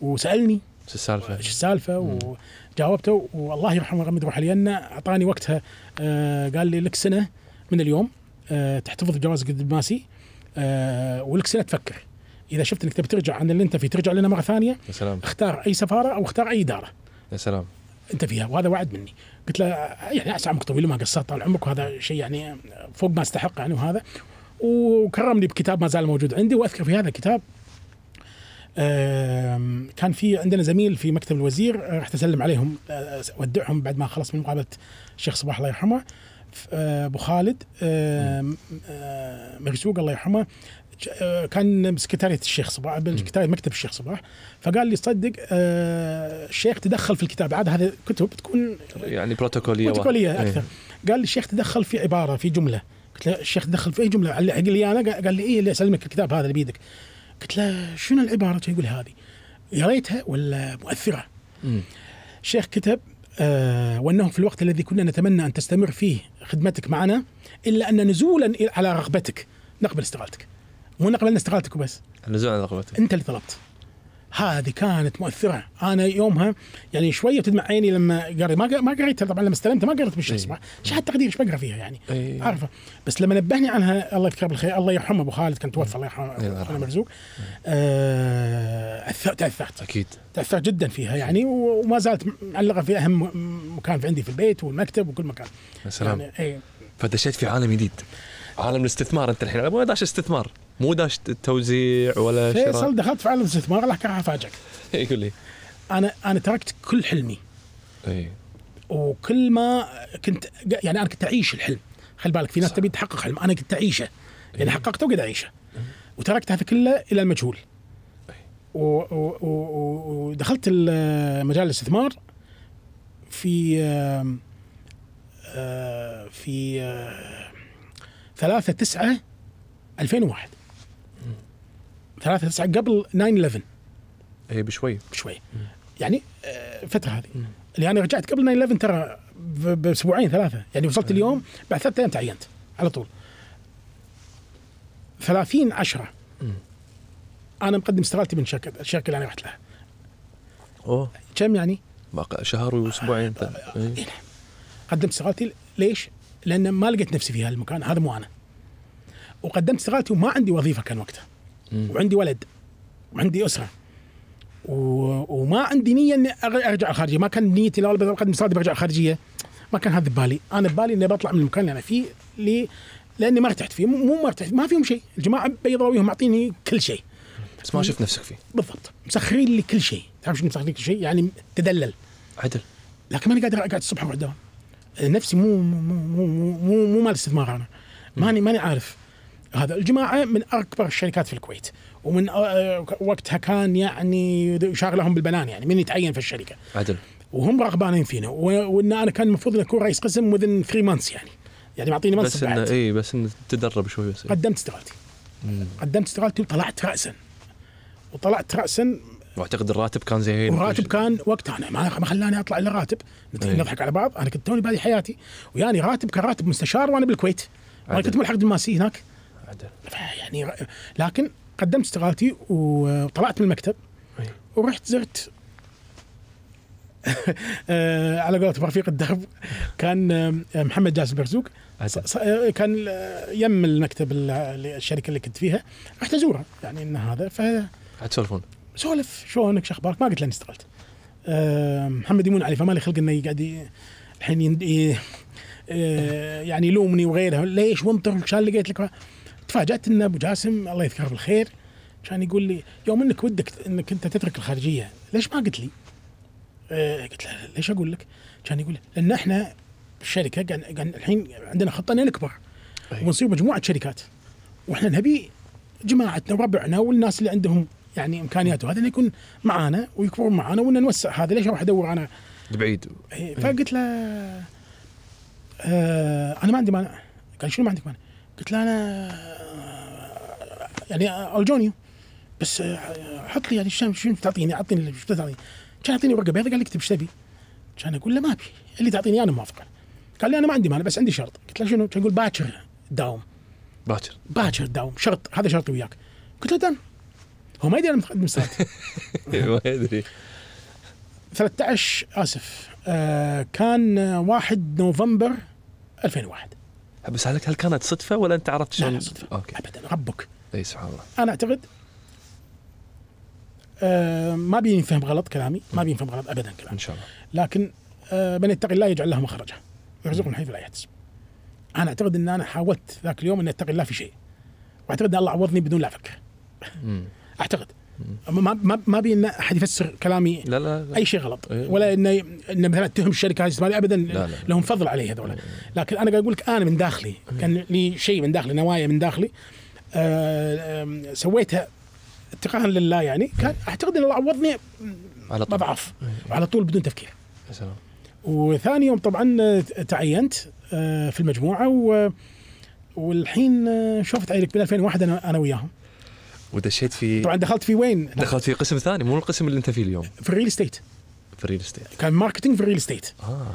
وسالني شو السالفه؟ شو السالفه؟ وجاوبته والله يرحمه غمد روحه لان اعطاني وقتها آه قال لي لك سنه من اليوم آه تحتفظ بجوازك الدبلوماسي آه ولك سنه تفكر اذا شفت انك تبي ترجع عن اللي انت فيه ترجع لنا مره ثانيه يا سلام اختار اي سفاره او اختار اي اداره يا سلام انت فيها وهذا وعد مني قلت له يعني اسعى عمرك طويل ما قصرت طال عمرك وهذا شيء يعني فوق ما استحق يعني وهذا وكرمني بكتاب ما زال موجود عندي واذكر في هذا الكتاب كان في عندنا زميل في مكتب الوزير رحت اسلم عليهم اودعهم آه، بعد ما خلص من مقابله الشيخ صباح الله يرحمه آه، ابو خالد مرزوق آه، الله يرحمه آه، كان سكرتاريه الشيخ صباح سكرتاريه مكتب الشيخ صباح فقال لي صدق آه، الشيخ تدخل في الكتاب عاد هذه كتب تكون يعني بروتوكوليه بروتوكوليه إيه. اكثر قال لي الشيخ تدخل في عباره في جمله قلت له الشيخ تدخل في اي جمله قال لي انا قال لي ايه اللي اسلمك الكتاب هذا اللي بيدك قلت له شنو العباره يقول هذه يا ريتها ولا مؤثره الشيخ كتب آه، وانه في الوقت الذي كنا نتمنى ان تستمر فيه خدمتك معنا الا ان نزولا على رغبتك نقبل استقالتك مو نقلنا استقالتك وبس النزول عن رغبتك انت اللي طلبت هذه كانت مؤثره انا يومها يعني شويه تدمع عيني لما قريت ما ما قريتها طبعا لما استلمتها ما قريت بالشيء ايش حتى تقدير ايش بقرا فيها يعني أيه. عارفه بس لما نبهني عنها الله يذكره بالخير الله يرحمه ابو خالد كان توفى الله يرحمه إيه، مرزوق آه تاثرت اكيد تاثرت جدا فيها يعني وما زالت معلقه في اهم مكان في عندي في البيت والمكتب وكل مكان يا سلام يعني أيه. فدشيت في عالم جديد عالم الاستثمار انت الحين ما داش استثمار مو داش توزيع ولا شراء فيصل دخلت في عالم الاستثمار راح افاجئك <laughs> يقول إيه، لي انا انا تركت كل حلمي اي وكل ما كنت يعني انا كنت اعيش الحلم خلي بالك في ناس تبي تحقق حلم انا كنت اعيشه يعني إيه. حققته وقد اعيشه إيه. وتركت هذا كله الى المجهول ودخلت مجال الاستثمار في آه، في 3 9 2001 ثلاثة تسعة قبل 9 11 اي بشوي بشوي يعني الفتره آه، هذه اللي انا رجعت قبل 9 11 ترى باسبوعين ثلاثه يعني وصلت مم. اليوم بعد ثلاثة ايام تعينت على طول 30 10 انا مقدم استقالتي من شركه الشركه اللي انا رحت لها اوه كم يعني؟ شهر واسبوعين آه آه إيه. قدمت استقالتي ليش؟ لان ما لقيت نفسي في هالمكان هذا مو انا وقدمت استقالتي وما عندي وظيفه كان وقتها وعندي ولد وعندي اسره و... وما عندي نيه اني ارجع الخارجيه ما كان نيتي لا بقدم مصادر برجع الخارجيه ما كان هذا ببالي انا ببالي اني بطلع من المكان اللي انا فيه لي لاني ما ارتحت فيه مو ما ارتحت ما فيهم شيء الجماعه بيضاويهم معطيني كل شيء بس ما شفت نفسك فيه بالضبط مسخرين لي كل شيء تعرف شو مسخرين كل شيء يعني تدلل عدل لكن ماني قادر اقعد الصبح اروح نفسي مو مو مو مو, مو, مو مال استثمار انا ماني ماني عارف هذا الجماعه من اكبر الشركات في الكويت ومن آه، آه، وقتها كان يعني شاغلهم بالبنان يعني من يتعين في الشركه عدل وهم رغبانين فينا وان انا كان المفروض اني اكون رئيس قسم وذن 3 مانس يعني يعني معطيني منصب بس انه اي بس انه تدرب شوي بس قدمت استقالتي قدمت استقالتي وطلعت راسا وطلعت راسا واعتقد الراتب كان زين الراتب كان وقتها انا ما خلاني اطلع الا راتب إيه. نضحك على بعض انا كنت توني بادي حياتي ويعني راتب كان راتب مستشار وانا بالكويت انا كنت ملحق دبلوماسي هناك بعدين يعني لكن قدمت استقالتي وطلعت من المكتب ورحت زرت <laughs> آه، على قولة رفيق الدرب كان آه، محمد جاسم برزوق آه، كان يم المكتب الشركه اللي كنت فيها رحت ازوره يعني ان هذا ف قاعد تسولفون سولف شلونك شو اخبارك ما قلت له اني استقلت محمد يمون علي فما لي خلق انه يقعد الحين يعني يلومني وغيره ليش وانطر شال لقيت لك تفاجات ان ابو جاسم الله يذكره بالخير كان يقول لي يوم انك ودك انك انت تترك الخارجيه ليش ما قلت لي؟ آه قلت له ليش اقول لك؟ كان يقول لان احنا الشركه قاعد الحين عندنا خطه ان نكبر ونصير مجموعه شركات واحنا نبي جماعتنا وربعنا والناس اللي عندهم يعني امكانيات وهذا يكون معانا ويكبرون معانا وان نوسع هذا ليش اروح ادور انا بعيد إيه، إيه. فقلت له آه انا ما عندي مانع قال شنو ما عندك مانع؟ قلت له انا يعني ارجوني بس آه، حط لي يعني شنو تعطيني اعطيني شو تعطيني كان يعطيني ورقه بيضاء قال لي اكتب ايش تبي؟ كان اقول له ما ابي اللي تعطيني انا موافق قال لي انا ما عندي مانع بس عندي شرط قلت له شنو؟ كان يقول باكر داوم باكر باكر داوم شرط هذا شرطي وياك قلت له دن هو ما يدري انا مقدم ساعتي <laughs> ما يدري 13 اسف آه كان 1 آه، نوفمبر 2001 بس هل هل كانت صدفه ولا انت عرفت شلون؟ لا, لا صدفه أوكي. ابدا ربك اي سبحان الله انا اعتقد آه ما بينفهم غلط كلامي ما بينفهم غلط ابدا كلامي ان شاء الله لكن آه من يتقي الله يجعل له مخرجا ويرزقه من حيث لا يحتسب انا اعتقد ان انا حاولت ذاك اليوم ان اتقي الله في شيء واعتقد ان الله عوضني بدون لا فكر اعتقد ما ما ما ابي ان احد يفسر كلامي لا لا, لا. اي شيء غلط إيه. ولا ان ان مثلا اتهم الشركه هذه استثماريه ابدا لا لا. لهم فضل علي هذول إيه. لكن انا قاعد اقول لك انا من داخلي إيه. كان لي شيء من داخلي نوايا من داخلي آه، سويتها اتقاء لله يعني كان اعتقد ان الله عوضني على طول اضعف وعلى طول بدون تفكير يا سلام وثاني يوم طبعا آه، تعينت آه، في المجموعه و والحين شوفت عيلك بال 2001 انا وياهم ودشيت في طبعا دخلت في وين؟ دخلت في قسم ثاني مو القسم اللي انت فيه اليوم في الريل استيت في الريل استيت كان ماركتينج في الريل استيت اه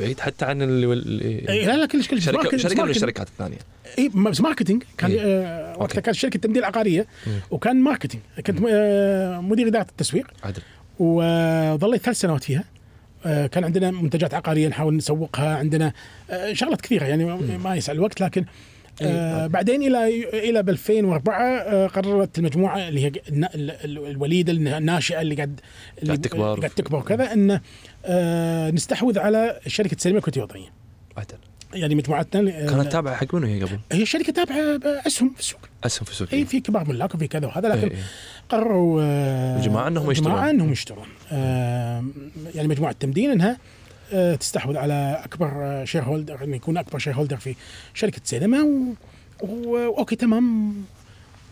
بعيد حتى عن اللي, اللي إيه لا لا كلش كلش شركه ماركتينج. شركه من الشركات الثانيه اي بس ماركتينج كان إيه؟ آه وقتها كانت شركه تمديل عقاريه مم. إيه. وكان ماركتينج كنت آه مدير اداره التسويق عدل وظليت ثلاث سنوات فيها آه، كان عندنا منتجات عقاريه نحاول نسوقها عندنا آه، شغلات كثيره يعني ما يسع الوقت لكن آه إيه، آه طيب. بعدين الى الى ب 2004 آه قررت المجموعه اللي هي الوليده الناشئه اللي قاعد قاعد تكبر قاعد تكبر وكذا ان آه نستحوذ على شركه سليم الكويتيه الوطنيه. عدل. يعني مجموعتنا كانت تابعه حق منو هي قبل؟ هي شركه تابعه اسهم في السوق اسهم في السوق اي إيه. في كبار ملاك وفي كذا وهذا لكن إيه، قرروا الجماعه آه، انهم يشترون الجماعه انهم يشترون يعني مجموعه تمدين انها آه، تستحوذ على اكبر شير هولدر انه يكون اكبر شير هولدر في شركه سينما و... و... اوكي تمام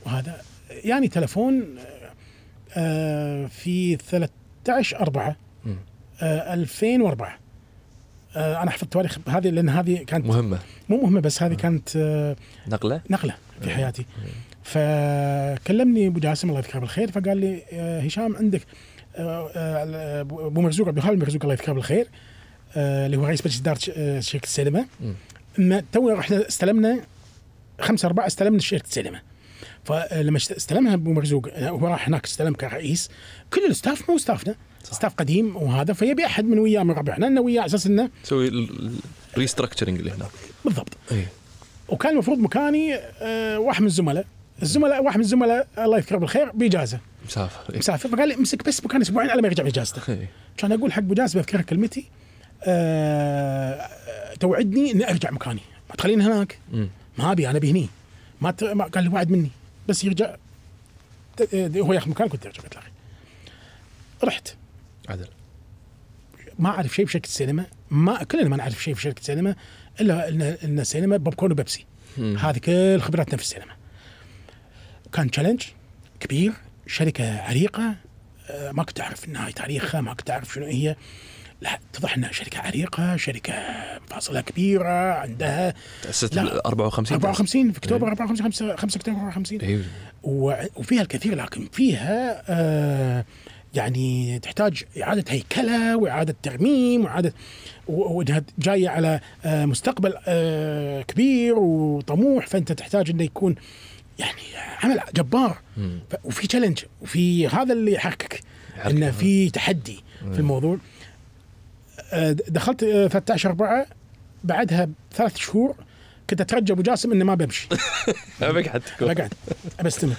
وهذا يعني تلفون آه، في 13 4 2004 انا حفظت تواريخ هذه لان هذه كانت مهمه مو مهمه بس هذه كانت آه، نقله نقله في حياتي فكلمني ابو جاسم الله يذكره بالخير فقال لي هشام عندك ابو مرزوق عبد الخالق مرزوق الله يذكره بالخير آه، اللي هو رئيس مجلس اداره آه، شركه السينما اما تو احنا استلمنا خمسة أربعة استلمنا شركه السينما فلما استلمها ابو مرزوق آه، هو راح هناك استلم كرئيس كل الستاف مو ستافنا ستاف قديم وهذا فيبي احد من وياه من ربعنا انه وياه على اساس انه تسوي الريستركشرنج اللي هناك بالضبط ايه. وكان المفروض مكاني واحد من الزملاء الزملاء واحد من الزملاء الله يذكره بالخير باجازه مسافر إيه؟ مسافر فقال لي امسك بس مكان اسبوعين على ما يرجع اجازته إيه. كان اقول حق ابو جاسم اذكر كلمتي أه توعدني اني ارجع مكاني ما تخليني هناك ما ابي انا ابي هني ما, ت... ما قال لي وعد مني بس يرجع آه، هو ياخذ مكان كنت ارجع قلت له رحت عدل ما اعرف شيء بشركه السينما ما كلنا ما نعرف شيء بشركه السينما الا ان السينما بوب كورن وبيبسي هذه كل خبراتنا في السينما كان تشالنج كبير شركه عريقه آه، ما كنت اعرف انها تاريخها ما كنت اعرف شنو هي لا اتضح انها شركه عريقه شركه فاصله كبيره عندها تاسست 54 54 في اكتوبر 54 5 5 اكتوبر 54 أيوه. وفيها الكثير لكن فيها آه يعني تحتاج اعاده هيكله واعاده ترميم واعاده وانها جايه على آه مستقبل آه كبير وطموح فانت تحتاج انه يكون يعني عمل جبار وفي تشالنج وفي هذا اللي يحركك انه في تحدي في الموضوع آه، دخلت 13 آه، 4 بعدها بثلاث شهور كنت اترجى ابو جاسم اني ما بمشي <laughs> بقعد بقعد بستمع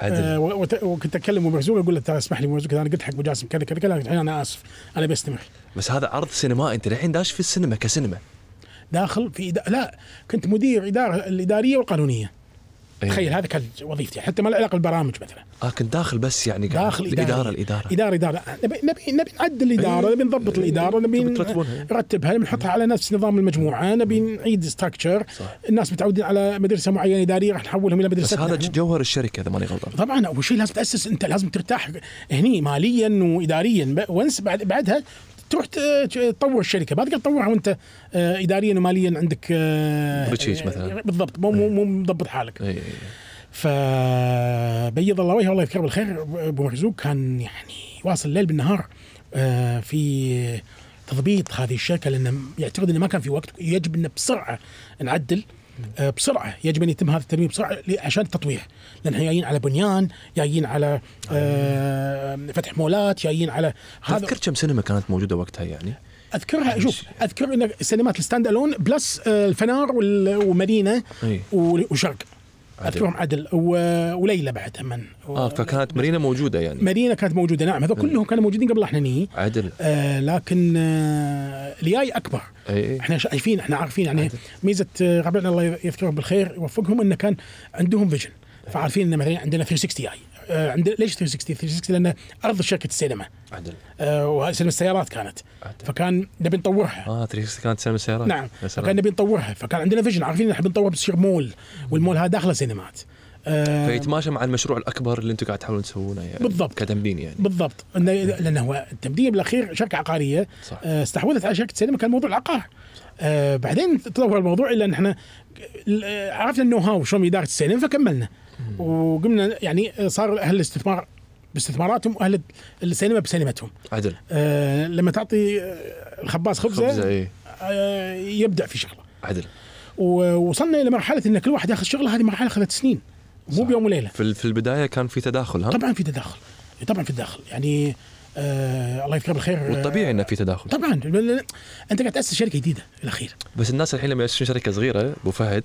آه وكنت اكلم ابو مرزوق اقول له ترى اسمح لي ابو مرزوق انا قلت حق ابو جاسم كذا كذا كذا الحين انا اسف انا بستمر بس هذا عرض سينمائي انت الحين داش في السينما كسينما داخل في إدا... لا كنت مدير اداره الاداريه والقانونيه إيه؟ تخيل هذا كان وظيفتي حتى ما له علاقه بالبرامج مثلا اه كنت داخل بس يعني داخل الاداره الاداره الاداره اداره نبي نبي نبي نعدل إيه. الاداره نبي نضبط إيه. الاداره نبي نرتبها نبي نحطها على نفس نظام المجموعه نبي نعيد ستراكشر الناس متعودين على مدرسه معينه اداريه راح نحولهم الى مدرسه بس هذا جوهر الشركه اذا ماني غلطان طبعا اول شيء لازم تاسس انت لازم ترتاح هني ماليا واداريا ونس بعد بعدها تروح تطور الشركه ما تقدر تطورها وانت آه، اداريا وماليا عندك آه، بتشيش آه، مثلا بالضبط إيه. مو مو مضبط حالك إيه، إيه، فبيض الله وجهه الله يذكره بالخير ابو مرزوق كان يعني واصل الليل بالنهار في تضبيط هذه الشركه لانه يعتقد انه ما كان في وقت يجب انه بسرعه نعدل آه، بسرعه يجب ان يتم هذا التنويم بسرعه عشان التطوير لان احنا جايين على بنيان جايين على آه، فتح مولات جايين على هذا اذكر كم سينما كانت موجوده وقتها يعني اذكرها يعني شوف اذكر ان السينمات الستاند الون بلس آه، الفنار والمدينه وشرق عدل. اذكرهم عدل وليلى بعد من اه فكانت مارينا موجوده يعني مارينا كانت موجوده نعم هذول كلهم كانوا موجودين قبل احنا ني عدل آه لكن آه لياي اكبر أي. احنا شايفين احنا عارفين يعني عدل. ميزه آه، ربعنا الله يذكرهم بالخير يوفقهم انه كان عندهم فيجن فعارفين ان مثلا عندنا 360 اي آه، عند ليش 360 360 لان ارض شركه السينما عدل آه وسينما السيارات كانت عدل. فكان نبي نطورها اه 360 كانت سينما السيارات نعم فكان نبي نطورها فكان عندنا فيجن عارفين نحن بنطور بتصير مول والمول هذا داخله سينمات آه فيتماشى مع المشروع الاكبر اللي انتم قاعد تحاولون تسوونه يعني بالضبط كتمدين يعني بالضبط لانه هو التمدين بالاخير شركه عقاريه صح. آه استحوذت على شركه سينما كان موضوع العقار آه بعدين تطور الموضوع الى ان احنا آه، عرفنا النو هاو شلون اداره السينما فكملنا وقمنا يعني صار اهل الاستثمار باستثماراتهم واهل السينما بسينمتهم عدل آه لما تعطي الخباز آه، خبزه, خبزة إيه؟ آه يبدع في شغله عدل ووصلنا الى مرحله ان كل واحد ياخذ شغله هذه مرحله اخذت سنين مو بيوم وليله في البدايه كان في تداخل ها طبعا في تداخل طبعا في تداخل يعني آه الله يذكره بالخير آه، والطبيعي انه في تداخل طبعا انت قاعد تاسس شركه جديده الاخير بس الناس الحين لما ياسسون شركه صغيره ابو فهد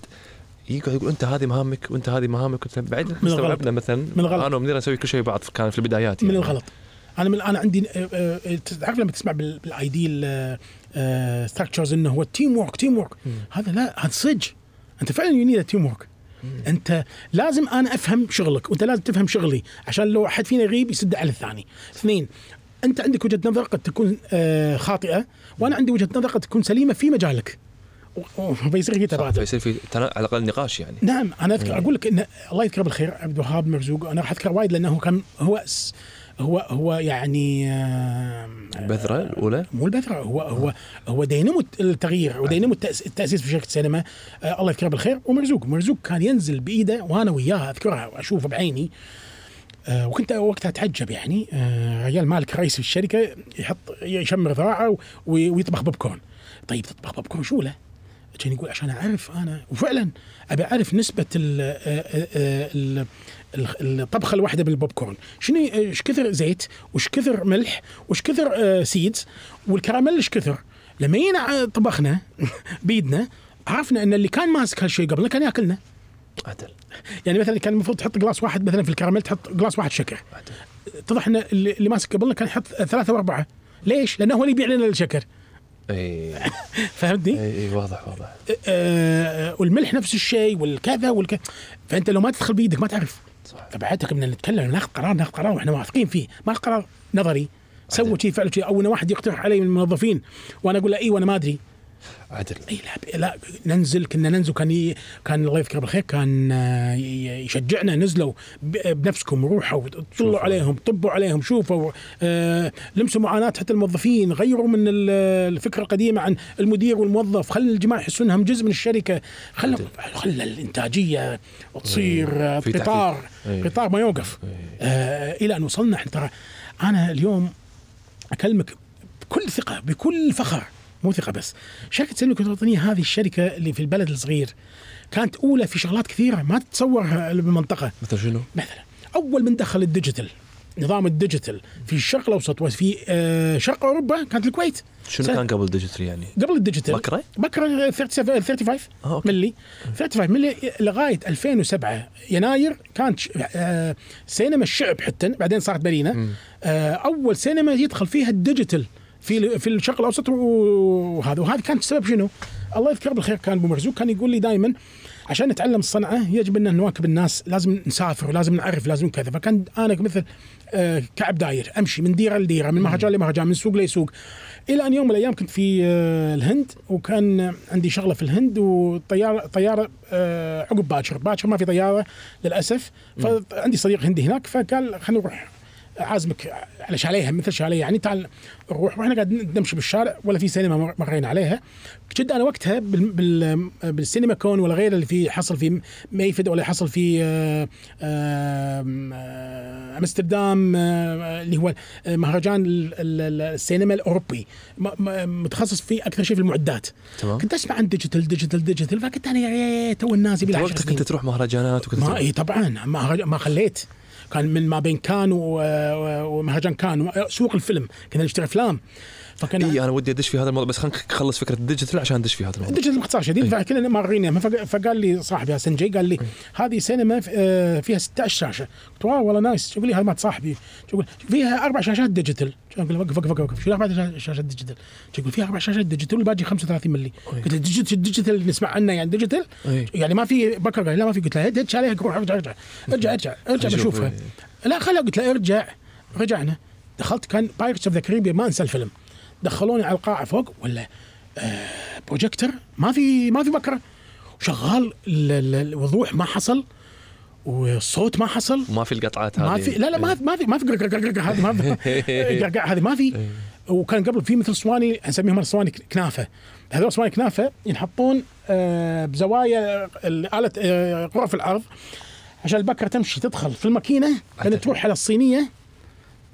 يقعد يقول انت هذه مهامك وانت هذه مهامك وانت بعدين من الغلط مثلا من الغلط انا ومنير نسوي كل شيء بعض كان في البدايات يعني. من الغلط انا من انا عندي آه، آه، تعرف لما تسمع بالايديل ستراكشرز آه، انه هو تيم ورك تيم ورك هذا لا هذا صدق انت فعلا يو تيم ورك انت لازم انا افهم شغلك وانت لازم تفهم شغلي عشان لو احد فينا يغيب يسد على الثاني اثنين انت عندك وجهه نظر قد تكون خاطئه وانا عندي وجهه نظر قد تكون سليمه في مجالك فيصير في تبادل فيصير في على الاقل نقاش يعني نعم انا اذكر إيه. اقول لك ان الله يذكره بالخير عبد الوهاب مرزوق انا راح اذكره وايد لانه كان هو هو هو يعني البذره آه، الاولى مو البذره هو آه. هو هو دينامو التغيير ودينامو التاسيس في شركه سينما آه، الله يذكره بالخير ومرزوق مرزوق كان ينزل بايده وانا وياه اذكرها واشوفه بعيني أه وكنت وقتها اتعجب يعني أه رجال مالك رئيس الشركه يحط يشمر ذراعه ويطبخ بوب كورن طيب تطبخ بوب كورن شو له؟ كان يقول عشان اعرف انا وفعلا ابي اعرف نسبه ال آه، آه، آه، الطبخه الواحده بالبوب كورن شنو ايش كثر زيت وايش كثر ملح وايش كثر سيدز والكراميل ايش كثر لما جينا طبخنا <laughs> بيدنا عرفنا ان اللي كان ماسك هالشيء قبلنا كان ياكلنا عدل يعني مثلا كان المفروض تحط جلاس واحد مثلا في الكراميل تحط جلاس واحد شكر عدل. اتضح ان اللي ماسك قبلنا كان يحط ثلاثه واربعه ليش؟ لانه هو اللي يبيع لنا الشكر اي <laughs> فهمتني؟ اي إيه، واضح واضح آه والملح نفس الشيء والكذا والك فانت لو ما تدخل بايدك ما تعرف صح فبحياتك طيب، بدنا نتكلم ناخذ قرار ناخذ قرار واحنا واثقين فيه ما قرار نظري سووا شيء فعلوا شيء او واحد يقترح علي من الموظفين وانا اقول له ايوه انا ما ادري عدل اي لا لا ننزل كنا ننزل كان كان الله يذكره بالخير كان آه، يشجعنا نزلوا بنفسكم روحوا طلوا عليهم طبوا عليهم شوفوا آه لمسوا معاناه حتى الموظفين غيروا من الفكره القديمه عن المدير والموظف خل الجماعه يحسون انهم جزء من الشركه خل خل الانتاجيه تصير قطار قطار ما يوقف آه الى ان وصلنا احنا ترى انا اليوم اكلمك بكل ثقه بكل فخر مو ثقه بس شركه سيليكون الوطنيه هذه الشركه اللي في البلد الصغير كانت اولى في شغلات كثيره ما تتصورها بالمنطقه مثل شنو؟ مثلا اول من دخل الديجيتال نظام الديجيتال في الشرق الاوسط وفي آه، شرق اوروبا كانت الكويت شنو كان قبل الديجيتال يعني؟ قبل الديجيتال بكره؟ بكره 35 آه، ملي 35 ملي لغايه 2007 يناير كانت آه، سينما الشعب حتى بعدين صارت برينا اول سينما يدخل فيها الديجيتال في في الشرق الاوسط وهذا وهذا كان السبب شنو؟ الله يذكره بالخير كان ابو مرزوق كان يقول لي دائما عشان نتعلم الصنعه يجب ان نواكب الناس لازم نسافر ولازم نعرف لازم كذا فكان انا مثل آه، كعب داير امشي من ديره لديره من مهرجان لمهرجان من سوق لسوق الى ان يوم من الايام كنت في آه، الهند وكان عندي شغله في الهند وطياره طياره آه، عقب باكر باكر ما في طياره للاسف فعندي صديق هندي هناك فقال خلينا نروح عازمك على شاليه مثل شاليه يعني تعال نروح واحنا قاعدين نمشي بالشارع ولا في سينما مرينا عليها كنت انا وقتها بال بال بالسينما كون ولا غيره اللي في حصل في ميفد ولا حصل في آه، آه، امستردام آه، اللي هو مهرجان السينما الاوروبي متخصص في اكثر شيء في المعدات تمام كنت اسمع عن ديجيتال ديجيتال ديجيتال فكنت انا يا تو الناس يبي وقتها كنت تروح مهرجانات وكنت ما اي طبعا ما خليت كان من ما بين كان آه، آه، ومهرجان كان آه، سوق الفيلم كنا نشتري افلام فكان اي انا ودي ادش في هذا الموضوع بس خلينا نخلص فكره الديجيتال عشان ادش في هذا الموضوع الديجيتال مختصر شديد إيه. فكنا مارينا فقال لي صاحبي سنجي قال لي إيه. هذه سينما آه، فيها 16 شاشه قلت واو والله نايس يقول لي هذا مات صاحبي يقول فيها اربع شاشات ديجيتال اقول وقف وقف وقف شو اربع شاشات ديجيتال يقول فيها اربع شاشات ديجيتال والباقي 35 ملي إيه. قلت الديجيتال الديجيتال اللي نسمع عنه يعني ديجيتال يعني ما في بكر قال لا ما في قلت له دش عليها روح ارجع ارجع ارجع ارجع ارجع بشوفها لا خلا قلت له ارجع رجعنا دخلت كان بايرتس اوف ذا كريبي ما انسى الفيلم دخلوني على القاعه فوق ولا آه بروجيكتر ما في ما في بكره وشغال الوضوح ما حصل والصوت ما حصل ما في القطعات هذه ما في لا لا ما إيه. في ما في ما في قرقع هذه ما في <laughs> هذه ما في إيه. وكان قبل في مثل صواني نسميهم صواني كنافه هذول صواني كنافه ينحطون آه، بزوايا اله آه، غرف الارض عشان البكره تمشي تدخل في الماكينه تروح على الصينيه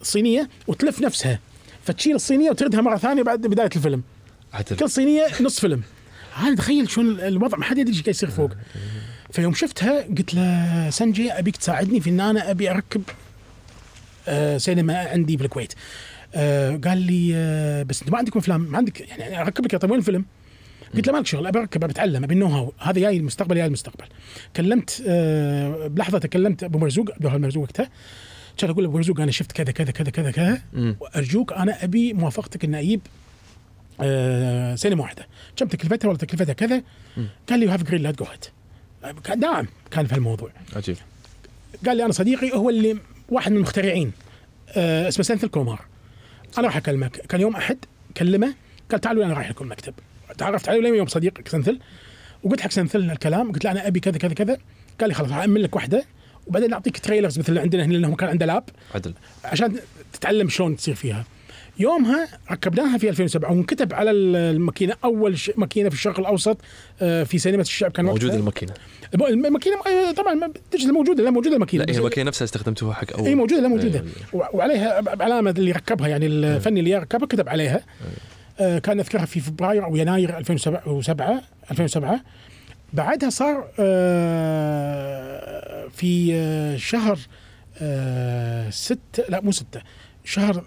الصينيه وتلف نفسها فتشيل الصينيه وتردها مره ثانيه بعد بدايه الفيلم عتل. كل صينيه نص فيلم انا تخيل شلون الوضع ما حد يدري ايش قاعد يصير فوق فيوم شفتها قلت له سنجي ابيك تساعدني في ان انا ابي اركب آه سينما عندي بالكويت آه قال لي آه بس انت ما عندكم افلام ما عندك يعني اركب لك طيب وين الفيلم؟ قلت له مالك شغل ابي اركب بتعلم ابي النو هاو هذا جاي المستقبل جاي المستقبل كلمت آه، بلحظه تكلمت ابو مرزوق عبد الوهاب المرزوق وقتها كان اقول له ابو رزوق انا شفت كذا كذا كذا كذا كذا وارجوك انا ابي موافقتك ان اجيب آه سينما واحده كم تكلفتها ولا تكلفتها كذا قال لي يو هاف جرين لايت جو هيد داعم كان في الموضوع عجيب قال لي انا صديقي هو اللي واحد من المخترعين آه اسمه سنثل كومار انا راح اكلمك كان يوم احد كلمه قال تعالوا انا رايح لكم المكتب تعرفت عليه يوم صديقك سنثل وقلت حق سنثل الكلام قلت له انا ابي كذا كذا كذا قال لي خلاص امن لك واحده وبعدين نعطيك تريلرز مثل عندنا هنا لانه كان عنده لاب عدل عشان تتعلم شلون تصير فيها يومها ركبناها في 2007 وانكتب على الماكينه اول ش... ماكينه في الشرق الاوسط آه، في سينما الشعب كان موجود الماكينه الماكينه آه، طبعا ديجيتال موجوده لا موجوده الماكينه لا هي الماكينه نفسها استخدمتوها حق اول اي موجوده لا موجوده وعليها علامه اللي ركبها يعني الفني اللي ركبها كتب عليها آه، كان اذكرها في فبراير او يناير 2007 2007 بعدها صار آه، في آه، شهر آه، ستة لا مو ستة شهر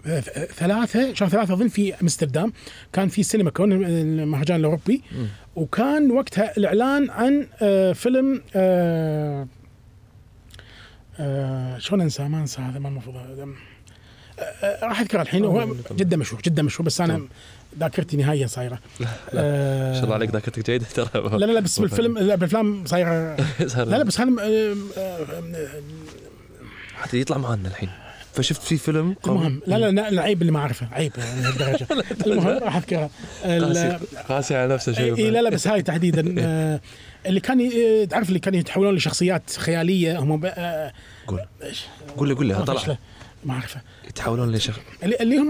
ثلاثة شهر ثلاثة أظن في أمستردام كان في سينما كون المهرجان الأوروبي وكان وقتها الإعلان عن فيلم شلون انساه ما انساه هذا ما المفروض راح اذكره الحين هو جدا مشهور جدا مشهور بس انا طيب. ذاكرتي نهائيا صايره ما آه، شاء الله عليك ذاكرتك جيده ترى لا لا بس بالفيلم لا بالافلام صايره <laughs> لا لا بس خلينا آه، آه، حتى يطلع معنا الحين فشفت في فيلم المهم لا لا, العيب اللي ما اعرفه عيب يعني لهالدرجه <laughs> المهم راح اذكرها قاسي على نفسه شيء اي لا لا بس هاي تحديدا <laughs> اللي كان تعرف اللي كانوا يتحولون لشخصيات خياليه هم قول قول لي قول لي طلع ما اعرفه يتحولون لشخص اللي, هم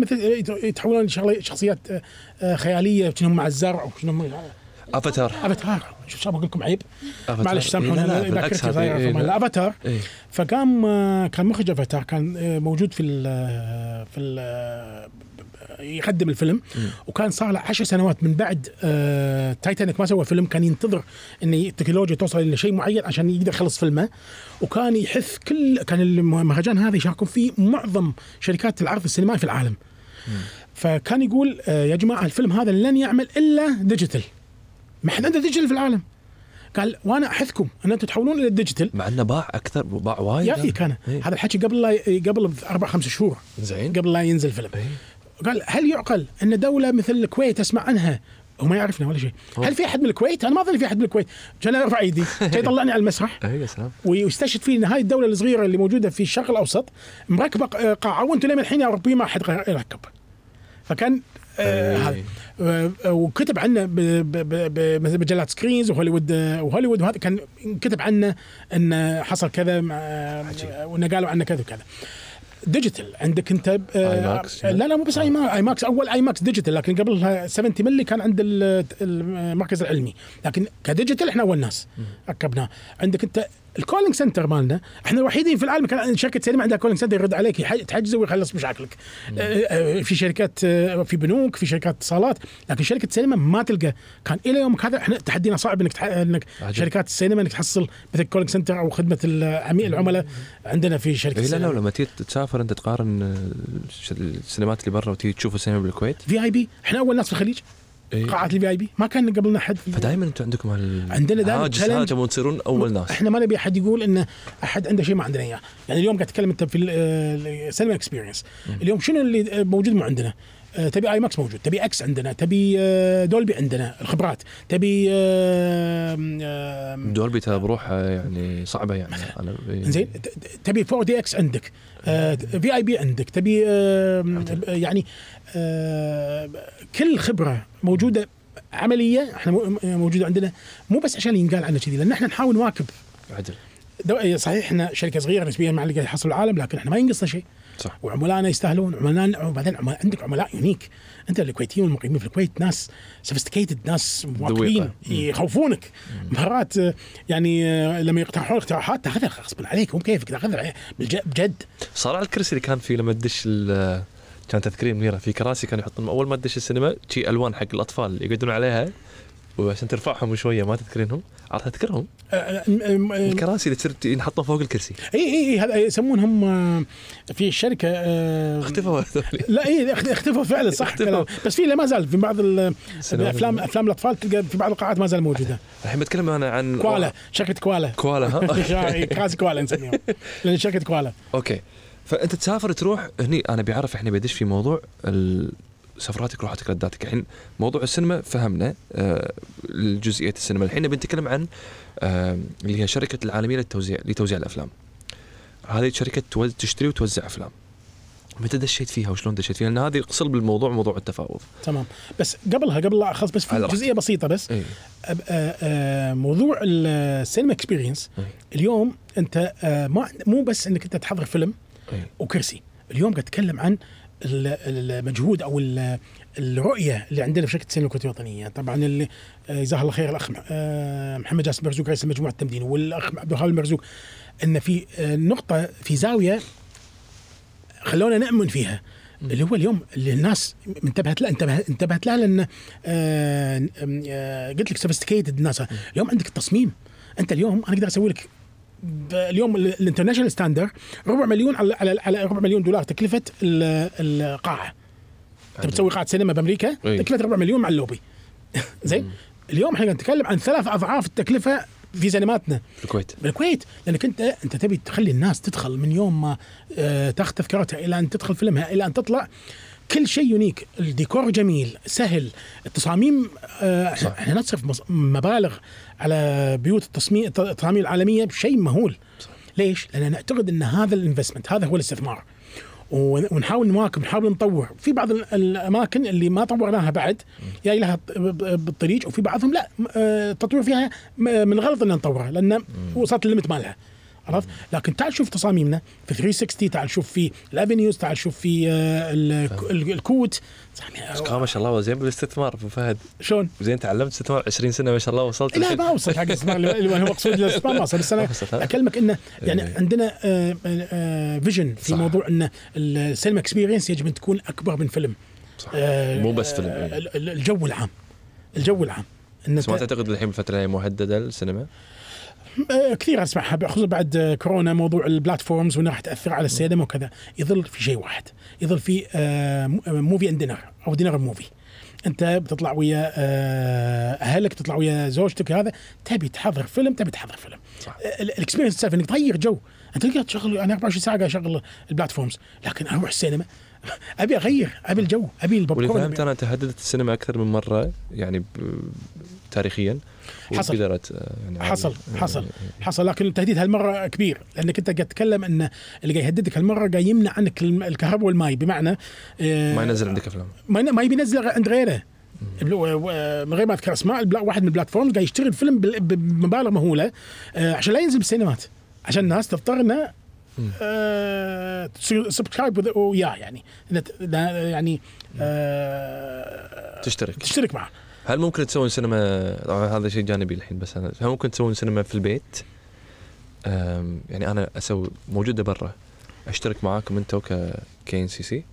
مثل يتحولون لشخصيات آه، آه، خياليه شنهم مع الزرع وشنو افاتار افاتار شو شوف بقول لكم عيب معلش سامحوني انا إيه، افاتار إيه، إيه. فقام آه، كان مخرج افاتار كان موجود في الـ في الـ يقدم الفيلم وكان صار له 10 سنوات من بعد آه تايتانيك ما سوى فيلم كان ينتظر ان التكنولوجيا توصل الى شيء معين عشان يقدر يخلص فيلمه وكان يحث كل كان المهرجان هذا يشاركون فيه معظم شركات العرض السينمائي في العالم فكان يقول آه يا جماعه الفيلم هذا لن يعمل الا ديجيتال ما حد عنده ديجيتال في العالم قال وانا احثكم ان انتم تحولون الى الديجيتال مع انه باع اكثر باع وايد يعني كان إيه. هذا الحكي قبل لا قبل اربع خمس شهور زين قبل لا ينزل فيلم إيه. قال هل يعقل ان دوله مثل الكويت اسمع عنها وما يعرفنا ولا شيء هل في احد من الكويت انا ما اظن في احد من الكويت كان ارفع ايدي كان <laughs> يطلعني على المسرح اي سلام ويستشهد فيه ان هاي الدوله الصغيره اللي موجوده في الشرق الاوسط مركبه آه، قاعه وانتم لين الحين اوروبيين ما حد يركب فكان آه، هذا آه، وكتب عنه بمجلات سكرينز وهوليوود وهوليوود وهذا كان كتب عنه انه حصل كذا وانه قالوا عنه كذا وكذا ديجيتال عندك انت آي آه، ماكس لا لا مو بس اي آه. ماكس اول اي ماكس ديجيتال لكن قبلها 70 ملي كان عند المركز العلمي لكن كديجيتال احنا اول ناس ركبناه عندك انت الكولينج سنتر مالنا احنا الوحيدين في العالم كان شركه سينما عندها كولينج سنتر يرد عليك تحجزه ويخلص مشاكلك آه، آه، في شركات آه، في بنوك في شركات اتصالات لكن شركه سينما ما تلقى كان الى يومك هذا احنا تحدينا صعب انك تح... انك عجل. شركات السينما انك تحصل مثل كولينج سنتر او خدمه العميل العملاء عندنا في شركه إيه، لا لا لما تيجي تسافر انت تقارن السينمات اللي برا وتيجي تشوف السينما بالكويت في اي بي احنا اول ناس في الخليج إيه؟ قاعه الفي اي بي ما كان قبلنا حد فدائما انتم عندكم هال عندنا دائما آه، تبون تصيرون اول ناس احنا ما نبي احد يقول ان احد عنده شيء ما عندنا اياه يعني اليوم قاعد اتكلم انت في السينما اكسبيرينس آه، اليوم شنو اللي موجود ما عندنا آه، تبي اي ماكس موجود تبي اكس عندنا تبي آه، دولبي عندنا الخبرات تبي آه، دولبي ترى بروحها يعني صعبه يعني <laughs> زين تبي 4 دي اكس عندك في اي بي عندك تبي يعني كل خبره موجوده عمليه احنا موجوده عندنا مو بس عشان ينقال عنا كذي لان احنا نحاول نواكب عدل صحيح احنا شركه صغيره نسبيا مع اللي قاعد يحصل العالم لكن احنا ما ينقصنا شيء صح. وعملائنا يستاهلون عملائنا وبعدين عمل... عندك عملاء يونيك انت الكويتيين المقيمين في الكويت ناس سوفيستيكيتد ناس مواطنين إيه، يخوفونك مرات يعني آه، لما يقترحون اقتراحات تاخذها غصبا عليك مو بكيفك تاخذها بجد صار على الكرسي اللي كان فيه لما تدش كان تذكرين منيره في كراسي كانوا يحطون اول ما تدش السينما شي الوان حق الاطفال يقعدون عليها وعشان ترفعهم شويه ما تذكرينهم عرفت تذكرهم أه، أه، أه، الكراسي اللي تصير ينحطون فوق الكرسي اي اي إيه، هذا يسمونهم في الشركه اختفوا لا اي اختفوا فعلا صح اختفوا. بس في ما زال في بعض الافلام افلام الاطفال تلقى في بعض القاعات ما زال موجوده الحين بتكلم انا عن كوالا شركه كوالا كوالا ها <laughs> إيه، كراسي كوالا نسميهم <laughs> لان شركه كوالا اوكي فانت تسافر تروح هني انا بيعرف احنا بدش في موضوع ال... سفراتك روحتك رداتك الحين موضوع السينما فهمنا آه، الجزئية السينما الحين بنتكلم عن آه، اللي هي شركه العالميه للتوزيع لتوزيع الافلام هذه شركه تشتري وتوزع افلام متى دشيت فيها وشلون دشيت فيها؟ لان هذه قصل بالموضوع موضوع التفاوض. تمام بس قبلها قبل لا اخلص بس في جزئيه بسيطه بس إيه. أب أه أه موضوع السينما اكسبيرينس اليوم انت أه ما مو بس انك انت تحضر فيلم أي. وكرسي، اليوم قاعد اتكلم عن المجهود او الرؤيه اللي عندنا في شركه سين الكتله الوطنيه طبعا آه، جزاه الله خير الاخ آه، محمد جاسم مرزوق رئيس مجموعه التمدين والاخ عبد الوهاب المرزوق ان في آه، نقطه في زاويه خلونا نامن فيها اللي هو اليوم اللي الناس انتبهت لها انتبهت, انتبهت لها لان قلت لك سوفيستيكيتد الناس اليوم عندك التصميم انت اليوم انا اقدر اسوي لك اليوم الانترناشونال ستاندر ربع مليون على على ربع مليون دولار تكلفه القاعه انت بتسوي قاعه سينما بامريكا تكلفه ربع مليون مع اللوبي <laughs> زين اليوم احنا نتكلم عن ثلاث اضعاف التكلفه في سينماتنا بالكويت بالكويت لانك انت انت تبي تخلي الناس تدخل من يوم ما آه، تاخذ تذكرتها الى ان تدخل فيلمها الى ان تطلع كل شيء يونيك الديكور جميل سهل التصاميم آه، احنا نصرف مبالغ على بيوت التصميم التصاميم العالميه بشيء مهول ليش؟ لان نعتقد ان هذا الانفستمنت هذا هو الاستثمار ونحاول نواكب نحاول نطور في بعض الاماكن اللي ما طورناها بعد جاي لها بالطريق وفي بعضهم لا التطوير آه، فيها من غلط ان نطورها لان وصلت الليمت مالها عرفت لكن تعال شوف تصاميمنا في 360 تعال شوف في الافنيوز تعال شوف في آه، الكوت يعني، بس ما شاء الله زين بالاستثمار ابو فهد شلون؟ زين تعلمت استثمار 20 سنه ما شاء الله وصلت لا ما وصلت حق الاستثمار اللي هو مقصود الاستثمار <laughs> ما وصل بس انا اكلمك انه يعني إيه. عندنا فيجن آه، آه، في صح. موضوع انه السينما اكسبيرينس يجب ان تكون اكبر من فيلم صح مو بس فيلم إيه. الجو العام الجو العام بس ما تعتقد الحين الفتره هي مهدده للسينما؟ آه، كثير اسمعها خصوصا بعد كورونا موضوع البلاتفورمز وانها راح تاثر على السينما وكذا يظل في شيء واحد يظل في موفي اند دينر او دينر موفي انت بتطلع ويا آه، اهلك تطلع ويا زوجتك هذا تبي تحضر فيلم تبي تحضر فيلم آه، الاكسبيرينس سيلف انك تغير جو انت تقدر تشغل انا 24 ساعه قاعد اشغل البلاتفورمز لكن اروح السينما <laughs> ابي اغير ابي الجو ابي البوب كورن فهمت انا تهددت السينما اكثر من مره يعني تاريخيا حصل آه، يعني حصل آه، حصل آه، حصل لكن التهديد هالمره كبير لانك انت قاعد تتكلم ان اللي قاعد يهددك هالمره قاعد يمنع عنك الكهرباء والماي بمعنى ما ينزل عندك افلام ما يبي ينزل عند غيره من غير ما اذكر اسماء واحد من البلاتفورم قاعد يشتري الفيلم بمبالغ مهوله عشان لا ينزل بالسينمات عشان الناس تضطر انها تصير سبسكرايب وياه يعني يعني تشترك تشترك معه هل ممكن تسوون سينما هذا شيء جانبي الحين بس انا هل ممكن تسوون سينما في البيت؟ يعني انا اسوي موجوده برا اشترك معاكم انتم ك كي ان سي سي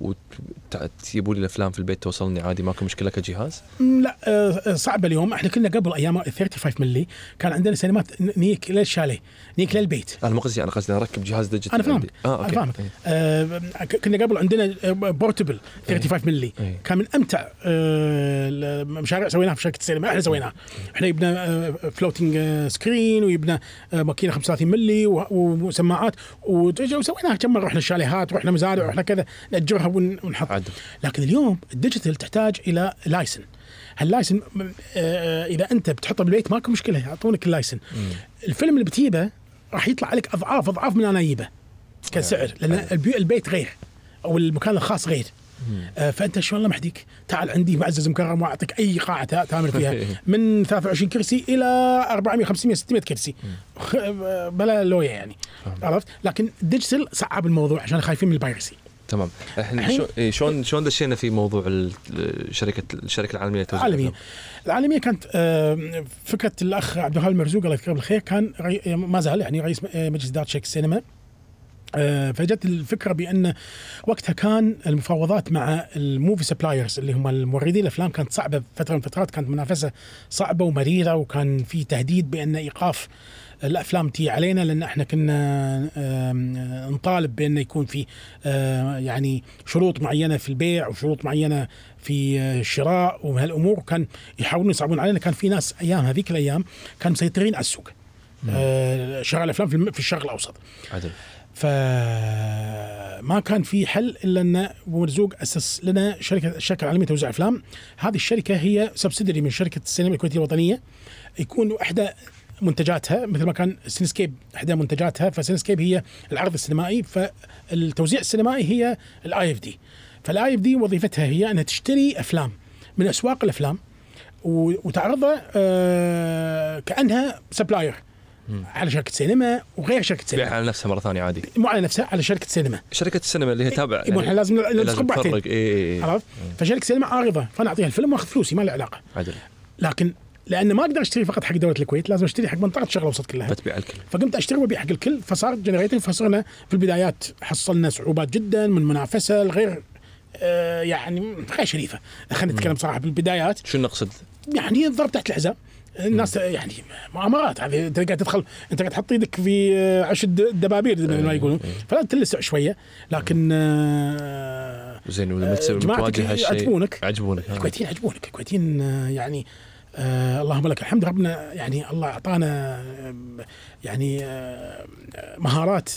وتجيبوا لي الافلام في البيت توصلني عادي ماكو مشكله كجهاز؟ لا آه، صعب اليوم احنا كنا قبل ايام 35 ملي كان عندنا سينمات نيك للشاليه نيك للبيت انا مو قصدي يعني، انا قصدي اركب جهاز ديجيتال انا فاهمك آه، أوكي. فاهمك إيه. آه، كنا قبل عندنا بورتبل 35 ملي كان من امتع آه، المشاريع سويناها في شركه السينما احنا سويناها إيه. احنا جبنا فلوتنج سكرين وجبنا ماكينه 35 ملي وسماعات وسويناها كم مره رحنا الشاليهات رحنا مزارع رحنا كذا ناجرها ونحط ونحطها لكن اليوم الديجيتال تحتاج الى لايسن هاللايسن آه، اذا انت بتحطه بالبيت ماكو مشكله يعطونك اللايسن الفيلم اللي بتجيبه راح يطلع لك اضعاف اضعاف من انا اجيبه كسعر يعني لان البيت غير او المكان الخاص غير مم. آه، فانت شلون الله محديك تعال عندي معزز مكرم واعطيك اي قاعه تامر فيها <laughs> من 23 كرسي الى 400 500 600 كرسي <laughs> بلا لويا يعني عرفت لكن ديجيتال صعب الموضوع عشان خايفين من البايرسي تمام احنا إيه، شلون شلون دشينا في موضوع الشركه الشركه العالميه للتوزيع العالميه العالميه كانت فكره الاخ عبد الوهاب المرزوق الله يذكره بالخير كان إيه، ما زال يعني رئيس إيه، مجلس اداره شركه السينما آه، فجت الفكره بان وقتها كان المفاوضات مع الموفي سبلايرز اللي هم الموردين الافلام كانت صعبه فتره من فترات كانت منافسه صعبه ومريره وكان في تهديد بان ايقاف الافلام تي علينا لان احنا كنا نطالب بان يكون في آه، يعني شروط معينه في البيع وشروط معينه في آه، الشراء وهالامور كان يحاولون يصعبون علينا كان في ناس ايام هذيك الايام كانوا مسيطرين على السوق شراء الافلام آه، في الشرق الاوسط عدل فما كان في حل الا ان ابو مرزوق اسس لنا شركه الشركه العالميه توزيع افلام هذه الشركه هي سبسيدري من شركه السينما الكويتيه الوطنيه يكون احدى منتجاتها مثل ما كان سينسكيب احدى منتجاتها فسينسكيب هي العرض السينمائي فالتوزيع السينمائي هي الاي اف دي فالاي اف دي وظيفتها هي انها تشتري افلام من اسواق الافلام وتعرضها آه كانها سبلاير على شركه سينما وغير شركه سينما على نفسها مره ثانيه عادي مو على نفسها على شركه سينما شركه السينما اللي هي تابعه يعني احنا لازم لازم نفرق عرفت فشركه سينما عارضه فانا اعطيها الفيلم واخذ فلوسي ما له علاقه عدل لكن لان ما اقدر اشتري فقط حق دوله الكويت لازم اشتري حق منطقه الشرق الاوسط كلها بتبيع الكل فقمت اشتري وابيع حق الكل فصار جنريتنج فصرنا في البدايات حصلنا صعوبات جدا من منافسه الغير آه يعني غير شريفه خلينا نتكلم صراحه بالبدايات شو نقصد؟ يعني الضرب تحت الحزام الناس يعني مؤامرات هذه يعني انت قاعد تدخل انت قاعد تحط ايدك في آه، عش الدبابير مثل ما يقولون فلا تلسع شويه لكن آه، زين ولما تسوي مواجهه شيء عجبونك آه. الكويتيين عجبونك الكويتيين يعني آه اللهم لك الحمد ربنا يعني الله اعطانا يعني آه مهارات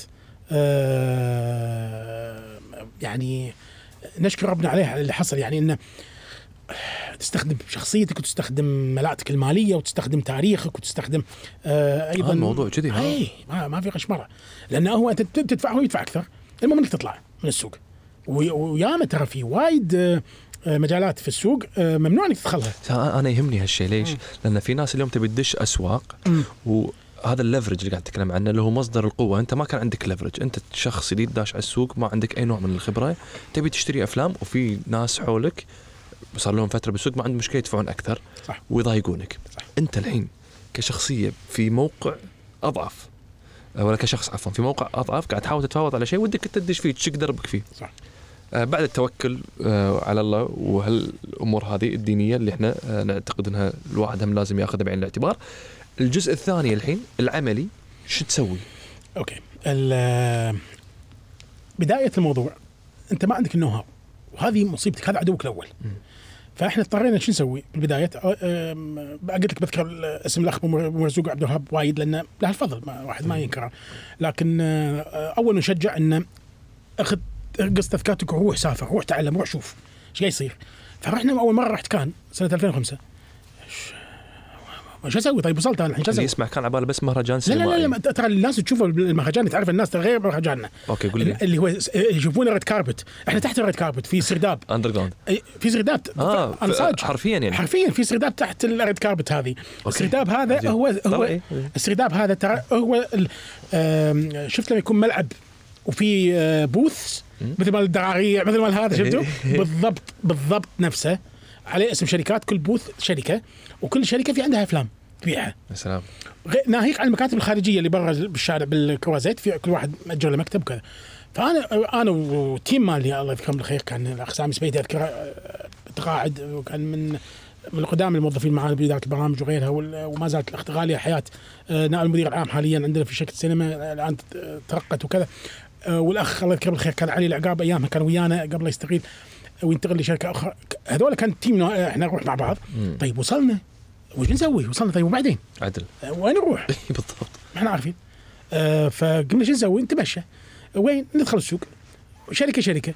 آه يعني نشكر ربنا عليها على اللي حصل يعني انه تستخدم شخصيتك وتستخدم ملاءتك الماليه وتستخدم تاريخك وتستخدم آه ايضا آه الموضوع كذي اي ما, ما في قشمره لان هو انت تدفع هو يدفع اكثر المهم انك تطلع من السوق وياما ترى في وايد آه، آه، مجالات في السوق آه، ممنوع انك تدخلها انا يهمني هالشيء ليش؟ مم. لان في ناس اليوم تبي تدش اسواق مم. و هذا الليفرج اللي قاعد تتكلم عنه اللي هو مصدر القوه انت ما كان عندك ليفرج انت شخص جديد داش على السوق ما عندك اي نوع من الخبره تبي تشتري افلام وفي ناس حولك صار لهم فتره بالسوق ما عندهم مشكله يدفعون اكثر صح. ويضايقونك صح. انت الحين كشخصيه في موقع اضعف آه، ولا كشخص عفوا في موقع اضعف قاعد تحاول تتفاوض على شيء ودك انت تدش فيه تشق دربك فيه صح آه، بعد التوكل آه، على الله وهالامور هذه الدينيه اللي احنا آه، نعتقد انها الواحد هم لازم ياخذها بعين الاعتبار. الجزء الثاني الحين العملي شو تسوي؟ اوكي بدايه الموضوع انت ما عندك النو هاو وهذه مصيبتك هذا عدوك الاول. فاحنا اضطرينا شو نسوي بالبدايه قلت لك بذكر اسم الاخ مرزوق عبد الوهاب وايد لان له الفضل ما واحد ما ينكره لكن اول نشجع انه اخذ ارقص تذكرتك وروح سافر روح تعلم روح شوف ايش قاعد يصير فرحنا اول مره رحت كان سنه 2005 شو اسوي طيب وصلت انا الحين شو اسوي؟ يسمع كان على باله بس مهرجان سينمائي لا لا لا ترى الناس تشوف المهرجان تعرف الناس ترى غير مهرجاننا اوكي قول لي اللي هو يشوفون ريد كاربت احنا تحت الريد كاربت في سرداب اندر جراوند في سرداب اه انصاج حرفيا يعني حرفيا في سرداب تحت الريد كاربت هذه السرداب هذا هو هو إيه. السرداب هذا ترى هو شفت لما يكون ملعب وفي بوث آه، مثل مال الدراغيع مثل مال هذا شفتوا <laughs> بالضبط بالضبط نفسه عليه اسم شركات كل بوث شركه وكل شركه في عندها افلام تبيعها يا سلام ناهيك عن المكاتب الخارجيه اللي برا بالشارع بالكوازيت في كل واحد مأجر له مكتب وكذا فانا انا والتيم مالي الله يذكرهم بالخير كان الاخ سامي سبيدي اذكره آه، تقاعد وكان من من قدام الموظفين معنا باداره البرامج وغيرها وما زالت الاخت غاليه حياه آه، نائب المدير العام حاليا عندنا في شركه السينما الان ترقت وكذا آه، والاخ الله يذكره بالخير كان علي العقاب ايامها كان ويانا قبل يستقيل آه، وينتقل لشركه اخرى هذول كان تيم آه، احنا نروح مع بعض مم. طيب وصلنا وش نسوي؟ وصلنا طيب وبعدين؟ عدل وين نروح؟ <laughs> بالضبط ما احنا عارفين آه فقلنا شو نسوي؟ نتمشى وين؟ ندخل السوق شركه شركه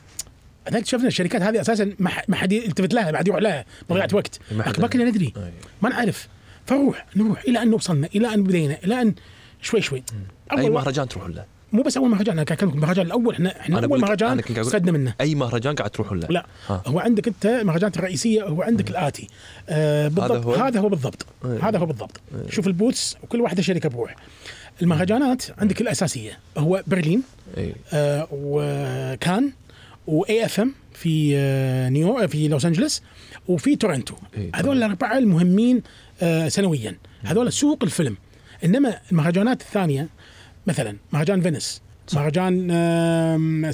بعدين اكتشفنا الشركات هذه اساسا ما حد يلتفت لها ما حد يروح لها مضيعه وقت ما كنا ندري ما نعرف فنروح نروح الى ان وصلنا الى ان بدينا الى ان شوي شوي اي مهرجان تروحون له؟ مو بس اول مهرجان انا كان المهرجان الاول احنا احنا اول مهرجان استفدنا منه اي مهرجان قاعد تروحون له؟ لا ها. هو عندك انت المهرجانات الرئيسيه هو عندك مم. الاتي آه بالضبط هذا هو, هذا هو بالضبط أيه. هذا هو بالضبط أيه. شوف البوتس وكل واحده شركه بروح المهرجانات عندك الاساسيه هو برلين أيه. آه وكان واي اف ام في آه نيو آه، في لوس انجلس وفي تورنتو أيه. هذول الاربعه المهمين آه سنويا هذول سوق الفيلم انما المهرجانات الثانيه مثلا مهرجان فينس مهرجان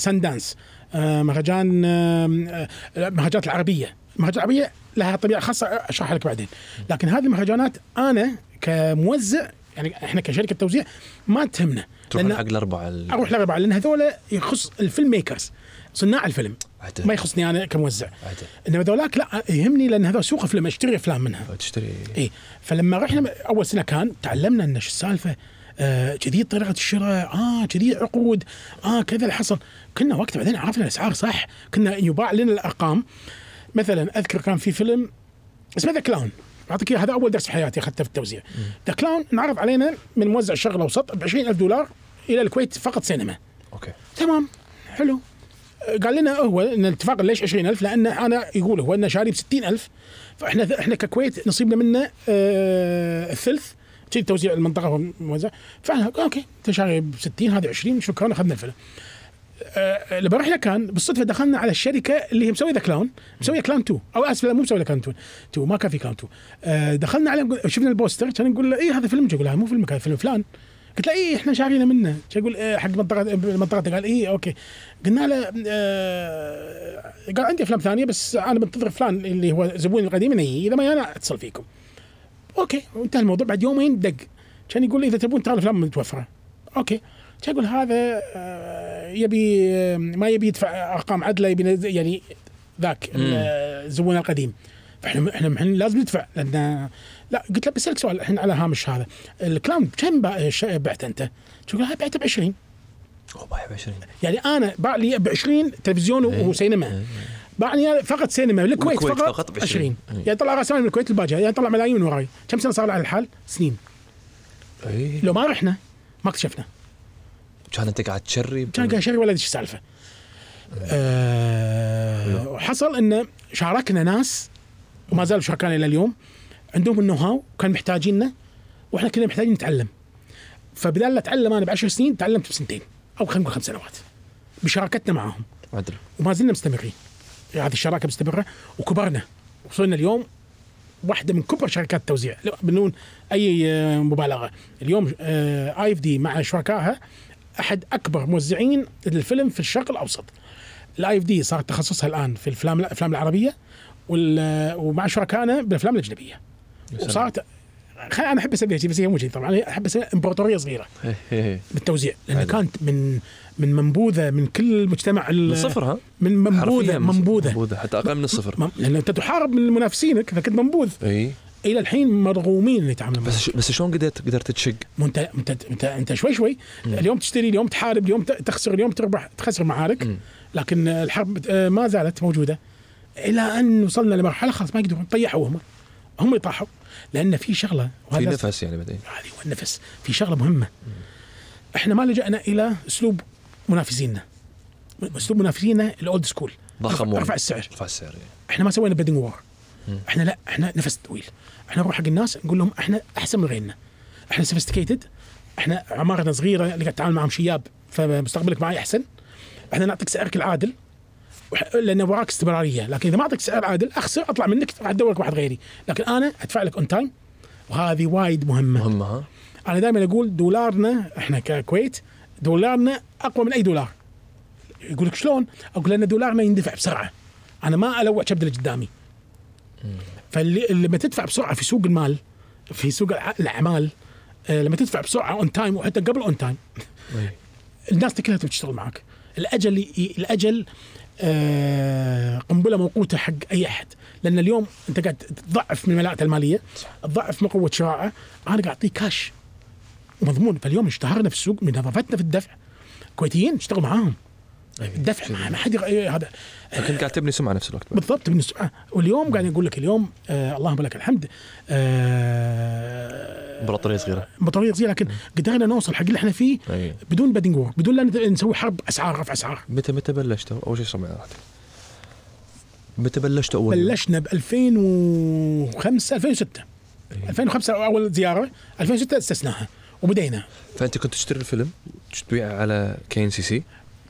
دانس مهرجان المهرجانات آه، العربيه المهرجانات العربيه لها طبيعه خاصه اشرحها لك بعدين لكن هذه المهرجانات انا كموزع يعني احنا كشركه توزيع ما تهمنا تروح حق الاربعه ال... اروح الاربعه لان هذول يخص الفيلم ميكرز صناع الفيلم عدل. ما يخصني انا كموزع عدل. انما ذولاك لا يهمني لان هذا سوق افلام اشتري افلام منها تشتري اي فلما رحنا اول سنه كان تعلمنا ان السالفه كذي آه طلعت الشراء اه كذي عقود اه كذا اللي حصل كنا وقتها بعدين عرفنا الاسعار صح كنا يباع لنا الارقام مثلا اذكر كان في فيلم اسمه ذا كلاون اعطيك هذا اول درس في حياتي اخذته في التوزيع ذا كلاون انعرض علينا من موزع شغله وسط ب 20000 دولار الى الكويت فقط سينما اوكي تمام حلو قال لنا هو ان الاتفاق ليش 20000 لان انا يقول هو انه شاري ب 60000 فاحنا احنا ككويت نصيبنا منه آه الثلث تصير توزيع المنطقه موزع فانا اوكي أنت شاري ب 60 هذه 20 شكرا اخذنا الفيلم أه لما رحنا كان بالصدفه دخلنا على الشركه اللي هي مسويه ذا كلاون مسويه كلاون 2 او اسف لا مو مسويه كلاون 2 2 ما كان في كلاون 2 أه دخلنا عليهم شفنا البوستر كان نقول له اي هذا فيلم يقول مو فيلم كان فيلم فلان قلت له اي احنا شارينا منه يقول إيه حق منطقه منطقه قال اي اوكي قلنا له آه قال عندي افلام ثانيه بس انا منتظر فلان اللي هو زبوني القديم اذا ما انا اتصل فيكم اوكي انتهى الموضوع بعد يومين دق كان يقول لي اذا تبون تعالوا فلان متوفره اوكي كان يقول هذا آه، يبي آه، ما يبي يدفع ارقام عدله يبي يعني ذاك الزبون القديم فاحنا احنا لازم ندفع لان لا قلت له بسالك سؤال الحين على هامش هذا الكلاون كم بعت انت؟ تقول بعته ب 20 هو بايع ب 20 يعني انا باع لي ب 20 تلفزيون إيه. وسينما إيه. باعني فقط سينما الكويت فقط, فقط 20 إيه. يعني طلع راس مال من الكويت الباجة يعني طلع ملايين من وراي كم سنه صار على الحال؟ سنين أيه. لو ما رحنا ما اكتشفنا كان انت قاعد تشري كان قاعد تشري ولا ادري السالفه أه وحصل انه شاركنا ناس وما زالوا شركان الى اليوم عندهم النو هاو كانوا محتاجيننا واحنا كنا محتاجين نتعلم فبدال لا اتعلم انا بعشر سنين تعلمت بسنتين او خلينا نقول خمس سنوات بشراكتنا معاهم عدل وما زلنا مستمرين هذه الشراكه مستمره وكبرنا وصلنا اليوم واحده من كبر شركات التوزيع بدون اي آه، مبالغه اليوم آه، اي اف دي مع شركائها احد اكبر موزعين للفيلم في الشرق الاوسط الاي اف دي صار تخصصها الان في الافلام الافلام العربيه آه، ومع شركائنا بالافلام الاجنبيه وصارت انا احب اسميها بس هي مو طبعا احب اسميها امبراطوريه صغيره بالتوزيع لان كانت من من منبوذه من كل المجتمع من صفر ها من منبوذه منبوذه منبوذه حتى اقل من الصفر يعني لان انت تحارب من منافسينك فكنت منبوذ اي الى الحين مرغومين اللي يتعاملون بس بس شلون قدرت قدرت تشق؟ انت انت انت, انت شوي شوي مم. اليوم تشتري اليوم تحارب اليوم تخسر اليوم تربح تخسر معارك لكن الحرب آه، ما زالت موجوده الى ان وصلنا لمرحله خلاص ما يقدرون طيحوا هم هم طاحوا لان في شغله وهذا في نفس يعني بعدين هذه يعني النفس في شغله مهمه احنا ما لجأنا الى اسلوب منافسينا اسلوب منافسينا الاولد سكول ضخم رفع السعر رفع السعر إيه. احنا ما سوينا بيدنج وور احنا لا احنا نفس طويل احنا نروح حق الناس نقول لهم احنا احسن من غيرنا احنا سوفيستيكيتد احنا عمارتنا صغيره اللي قاعد تتعامل معهم شياب فمستقبلك معي احسن احنا نعطيك سعرك العادل لان وراك استمراريه لكن اذا ما اعطيك سعر عادل اخسر اطلع منك راح ادور لك واحد غيري لكن انا ادفع لك اون تايم وهذه وايد مهمه مهمه ها انا دائما اقول دولارنا احنا ككويت دولارنا اقوى من اي دولار يقول لك شلون؟ اقول لان دولار ما يندفع بسرعه انا ما الوع كبد اللي قدامي فاللي لما تدفع بسرعه في سوق المال في سوق الاعمال آه، لما تدفع بسرعه اون تايم وحتى قبل اون تايم <laughs> الناس كلها تشتغل معك الاجل الاجل آه، قنبله موقوته حق اي احد لان اليوم انت قاعد تضعف من ملاءته الماليه تضعف من قوه شراعه انا قاعد اعطيه كاش ومضمون فاليوم اشتهرنا في السوق من نظافتنا في الدفع كويتيين اشتغل معاهم أيوة. الدفع ما حد إيه، هذا لكن قاعد تبني سمعه نفس الوقت بالضبط تبني سمعه واليوم قاعد اقول لك اليوم آه اللهم لك الحمد آه امبراطوريه صغيره امبراطوريه صغيره لكن قدرنا نوصل حق اللي احنا فيه أيه. بدون بدنج وور بدون لا نسوي حرب اسعار رفع اسعار متى متى بلشتوا اول شيء سمعتك متى بلشتوا اول بلشنا ب 2005 2006 أيوة. 2005 اول زياره 2006 اسسناها وبدينا فانت كنت تشتري الفيلم تبيعه على كي ان سي سي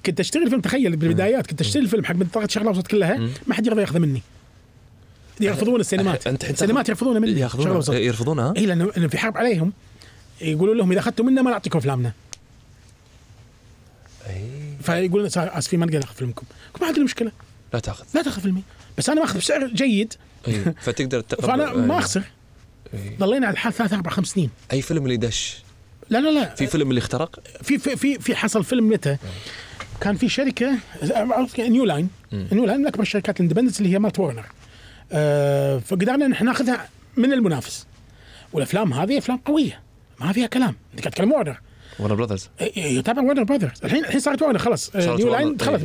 كنت اشتري الفيلم تخيل بالبدايات كنت اشتري الفيلم حق منطقه الشرق الاوسط كلها ما حد يرضى ياخذه مني يرفضون السينمات انت السينمات يرفضونها مني ياخذونها إيه، يرفضونها اي لانه في حرب عليهم يقولون لهم اذا اخذتوا منا ما نعطيكم افلامنا اي فيقولون اسفين ما نقدر ناخذ فيلمكم ما عندنا مشكله لا تاخذ لا تاخذ فيلمي بس انا ماخذ بسعر جيد أي. فتقدر تقبل <laughs> فانا ما إيه. اخسر إيه. ضلينا على الحال ثلاث اربع خمس سنين اي فيلم اللي دش لا لا لا في فيلم اللي اخترق؟ في في في, في حصل فيلم متى؟ كان في شركه نيو لاين نيو لاين من اكبر الشركات الاندبندنس اللي هي مارت ورنر آه، فقدرنا ان احنا ناخذها من المنافس والافلام هذه افلام قويه ما فيها كلام انت قاعد تتكلم ورنر ورنر براذرز يتابع ورنر براذرز الحين الحين صارت ورنر خلاص نيو آه، لاين دخلت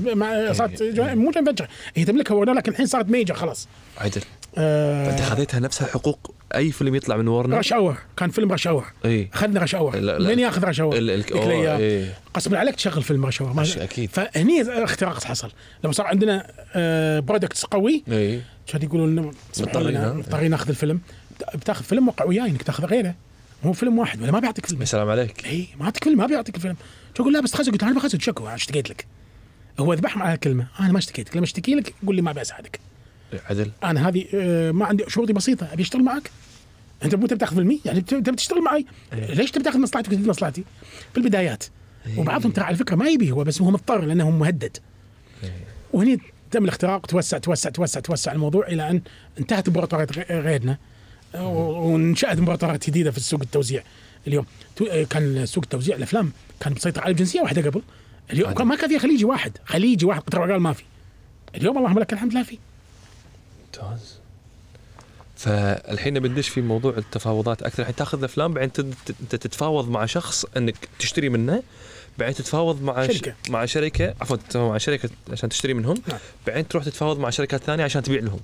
صارت مو جنب هي تملكها ورنر لكن الحين صارت ميجر خلاص عدل آه، انت خذيتها نفسها حقوق اي فيلم يطلع من ورنا رش اور كان فيلم رش اور اي اخذنا رش اور من ياخذ رش اور قسما إيه. عليك تشغل فيلم رش اور اكيد فهني اختراق حصل لما صار عندنا برودكتس آه، قوي اي كان يقولون لنا مضطرين ناخذ الفيلم بتاخذ فيلم وقع وياي انك تاخذ غيره هو فيلم واحد ولا ما بيعطيك فيلم السلام عليك اي ما يعطيك فيلم ما بيعطيك فيلم تقول لا بس خزق قلت انا بخزق شكو اشتكيت لك هو ذبحهم على الكلمه انا ما اشتكيت لما اشتكي لك قول لي ما بساعدك عدل انا هذه آه، ما عندي شروطي بسيطه ابي اشتغل معك انت مو تبي تاخذ بالمي يعني انت بتشتغل معي إيه. ليش تبي تاخذ مصلحتك وتزيد مصلحتي؟ في البدايات إيه. وبعضهم ترى على فكره ما يبي هو بس هو مضطر لانه مهدد إيه. وهني تم الاختراق توسع توسع توسع توسع الموضوع الى ان انتهت امبراطوريه غيرنا وانشات امبراطوريات جديده في آه، سوق التوزيع اليوم كان سوق توزيع الافلام كان مسيطر على جنسيه واحده قبل اليوم ما كان فيها خليجي واحد خليجي واحد قطر ما في اليوم اللهم لك الحمد لا في ممتاز فالحين بندش في موضوع التفاوضات اكثر الحين تاخذ افلام بعدين انت تتفاوض مع شخص انك تشتري منه بعدين تتفاوض مع شركه مع شركه عفوا مع شركه عشان تشتري منهم نعم. بعدين تروح تتفاوض مع شركات ثانيه عشان تبيع لهم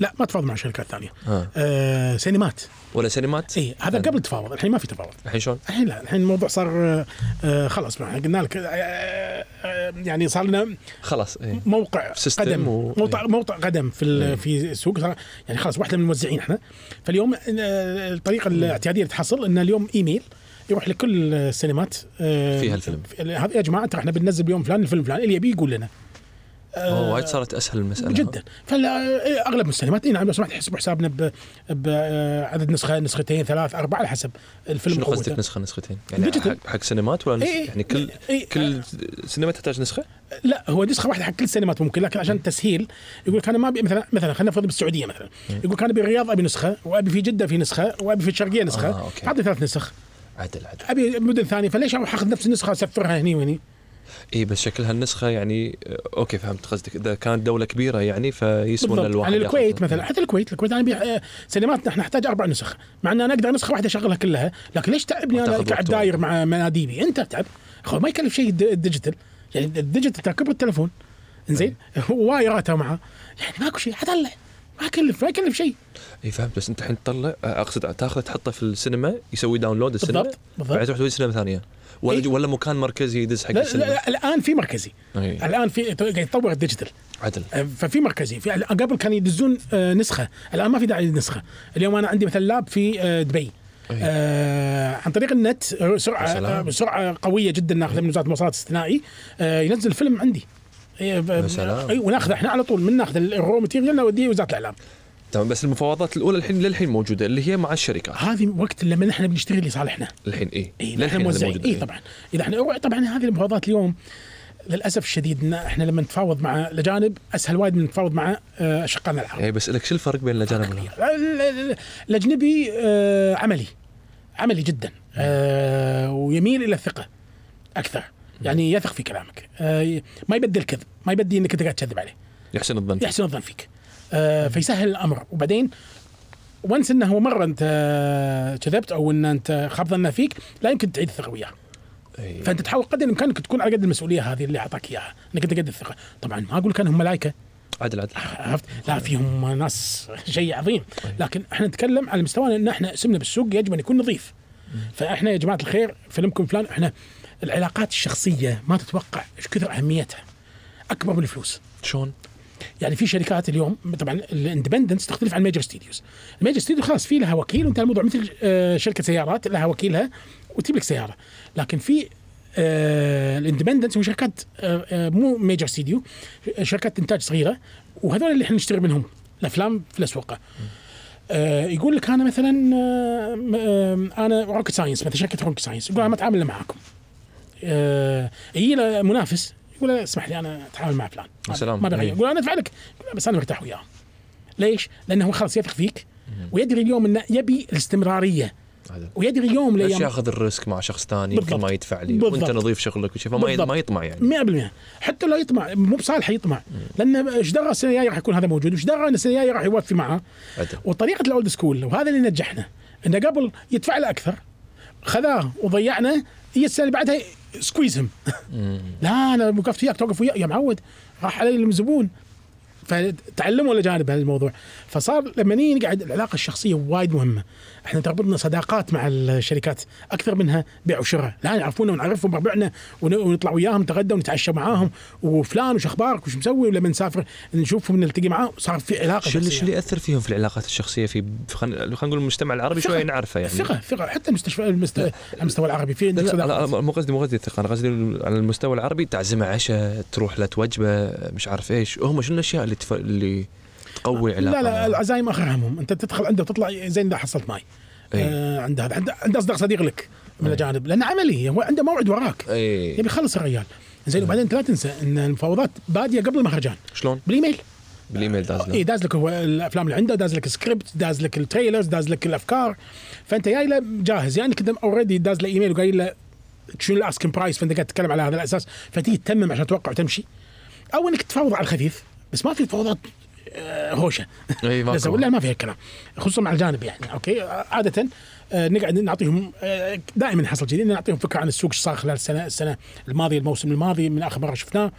لا ما تفاوض مع شركات ثانيه آه. آه سينمات ولا سينمات؟ اي هذا آه. قبل تفاوض الحين ما في تفاوض الحين شلون؟ الحين لا الحين الموضوع صار آه, آه، خلاص قلنا لك آه،, آه يعني صار لنا خلاص إيه. موقع قدم و... موقع, إيه. موقع قدم في إيه. في السوق يعني خلاص واحده من الموزعين احنا فاليوم الطريقه إيه. الاعتياديه اللي تحصل ان اليوم ايميل يروح لكل السينمات فيها الفيلم هذا يا جماعه ترى احنا بننزل بيوم فلان الفيلم فلان اللي يبي يقول لنا آه وايد صارت اسهل المساله جدا فاغلب إيه، المستلمات اي نعم لو سمحت حسبوا حسابنا بعدد آه، نسخه نسختين ثلاث اربع على حسب الفيلم شنو قصدك نسخه نسختين؟ يعني حق سينمات ولا إيه، يعني كل إيه, إيه، كل آه. سينما تحتاج نسخه؟ لا هو نسخه واحده حق كل السينمات ممكن لكن عشان التسهيل يقول انا ما ابي مثلا مثلا خلينا نفرض بالسعوديه مثلا يقول انا بالرياض ابي نسخه وابي في جده في نسخه وابي في الشرقيه نسخه آه، اعطي ثلاث نسخ عدل عدل ابي مدن ثانيه فليش اروح اخذ نفس النسخه اسفرها هني وهني؟ اي بس شكلها النسخه يعني آه، اوكي فهمت قصدك اذا كانت دوله كبيره يعني فيسمون الواحد يعني الكويت يأخذ. مثلا حتى الكويت الكويت انا يعني آه، سينماتنا احنا نحتاج اربع نسخ مع ان انا اقدر نسخه واحده اشغلها كلها لكن ليش تعبني انا قاعد داير مع مناديبي انت تعب اخوي ما يكلف شيء الديجيتال يعني الديجيتال تركبه التلفون زين إيه. <laughs> وايراتها معه يعني ماكو شيء حتى ما يكلف ما يكلف شيء اي فهمت بس انت الحين تطلع آه، اقصد تاخذه تحطه في السينما يسوي داونلود السينما بالضبط بالضبط بعدين تروح تسوي سينما ثانيه ولا إيه؟ ولا مكان مركزي يدز حق لا, لا, لا الان في مركزي أيه. الان في قاعد يتطور الديجيتال عدل أه، ففي مركزي في قبل كانوا يدزون أه، نسخه الان ما في داعي للنسخه اليوم انا عندي مثلا لاب في أه، دبي أيه. آه عن طريق النت سرعه سرعه قويه جدا ناخذها من وزاره المواصلات استثنائي آه ينزل فيلم عندي اي وناخذه احنا على طول من ناخذ الرو ماتيريال نوديه وزاره الاعلام تمام بس المفاوضات الاولى الحين للحين موجوده اللي هي مع الشركات هذه وقت لما نحن بنشتغل لصالحنا الحين اي إيه للحين موجوده إيه، اي طبعا اذا احنا طبعا هذه المفاوضات اليوم للاسف الشديد ان احنا لما نتفاوض مع الاجانب اسهل وايد من نتفاوض مع آه، اشقائنا العرب. اي بسالك شو الفرق بين الاجانب الاجنبي آه، عملي عملي جدا آه، ويميل الى الثقه اكثر يعني يثق في كلامك ما يبدي الكذب ما يبدي انك انت قاعد تكذب عليه. يحسن الظن فيك. يحسن الظن فيك. آه، فيسهل الامر وبعدين وانس انه هو مره انت كذبت او ان انت خاب ظنه فيك لا يمكن تعيد الثقه وياه أيه. فانت تحاول قدر الامكان انك تكون على قد المسؤوليه هذه اللي اعطاك اياها انك انت قد الثقه طبعا ما اقول لك انهم ملائكه عدل عدل عرفت لا فيهم ناس <laughs> شيء عظيم أيه. لكن احنا نتكلم على مستوى ان احنا اسمنا بالسوق يجب ان يكون نظيف فاحنا يا جماعه الخير فيلمكم فلان احنا العلاقات الشخصيه ما تتوقع ايش كثر اهميتها اكبر من الفلوس شلون يعني في شركات اليوم طبعا الاندبندنس تختلف عن الميجر ستوديوز الميجر ستوديو خلاص في لها وكيل وانت الموضوع مثل آه، شركه سيارات لها وكيلها وتجيب لك سياره لكن في آه، الاندبندنس هو شركات آه، مو ميجر ستوديو شركات انتاج صغيره وهذول اللي احنا نشتري منهم الافلام في الاسواق يقول لك انا مثلا انا روكت ساينس مثلا شركه روكت ساينس يقول انا ما اتعامل معاكم يجي منافس يقول لا اسمح لي انا اتعامل مع فلان سلام ما بغير إيه. يقول انا ادفع لك بس انا مرتاح وياه ليش؟ لانه هو خلاص يثق فيك ويدري اليوم انه يبي الاستمراريه ويدري يوم ليش ليش ياخذ الريسك مع شخص ثاني مثل ما يدفع لي بالضبط. وانت نظيف شغلك وشي فما ما يطمع يعني 100% حتى لو يطمع مو بصالحه يطمع لان ايش درى السنه الجايه راح يكون هذا موجود وايش درى ان السنه الجايه راح يوفي معه وطريقه الاولد سكول وهذا اللي نجحنا انه قبل يدفع له اكثر خذاه وضيعنا هي السنه اللي بعدها سكويز هم <laughs> لا انا وقفت وياك توقف وياك يا معود راح علي الزبون فتعلموا الاجانب هذا الموضوع فصار لما نيجي نقعد العلاقه الشخصيه وايد مهمه احنا تربطنا صداقات مع الشركات اكثر منها بيع وشراء لا يعرفونا ونعرفهم بربعنا ونطلع وياهم نتغدى ونتعشى معاهم وفلان وش اخبارك وش مسوي ولما نسافر نشوفهم نلتقي معاهم صار في علاقه شو اللي ياثر فيهم في العلاقات الشخصيه في خلينا نقول المجتمع العربي شويه نعرفه يعني ثقه ثقه حتى المستشفى على المستوى العربي في مو قصدي مو قصدي الثقه انا قصدي على المستوى العربي تعزمه عشاء تروح له وجبه مش عارف ايش هم شنو الاشياء اللي تف... اللي تقوي علاقه لا لا العزايم اخر همهم انت تدخل عنده وتطلع زين ده حصلت ماي آه، عند هذا عند اصدق صديق لك من إيه. الاجانب لان عملي هو عنده موعد وراك أي. يبي يخلص الرجال زين وبعدين انت لا تنسى ان المفاوضات باديه قبل المهرجان شلون؟ بالايميل بالايميل داز لك اي داز لك هو الافلام اللي عنده داز لك سكريبت داز لك التريلرز داز لك الافكار فانت جاي له جاهز يعني كنت اوريدي داز له ايميل وقايل له شنو الاسكن برايس فانت قاعد تتكلم على هذا الاساس فتيجي تتمم عشان توقع وتمشي او انك تفاوض على الخفيف بس ما في فوضات آه، هوشه بس <laughs> اقول ما فيها كلام خصوصا مع الجانب يعني اوكي عاده آه، نقعد نعطيهم آه، دائما يحصل جديد نعطيهم فكره عن السوق ايش صار خلال السنه السنه الماضيه الموسم الماضي من اخر مره شفناه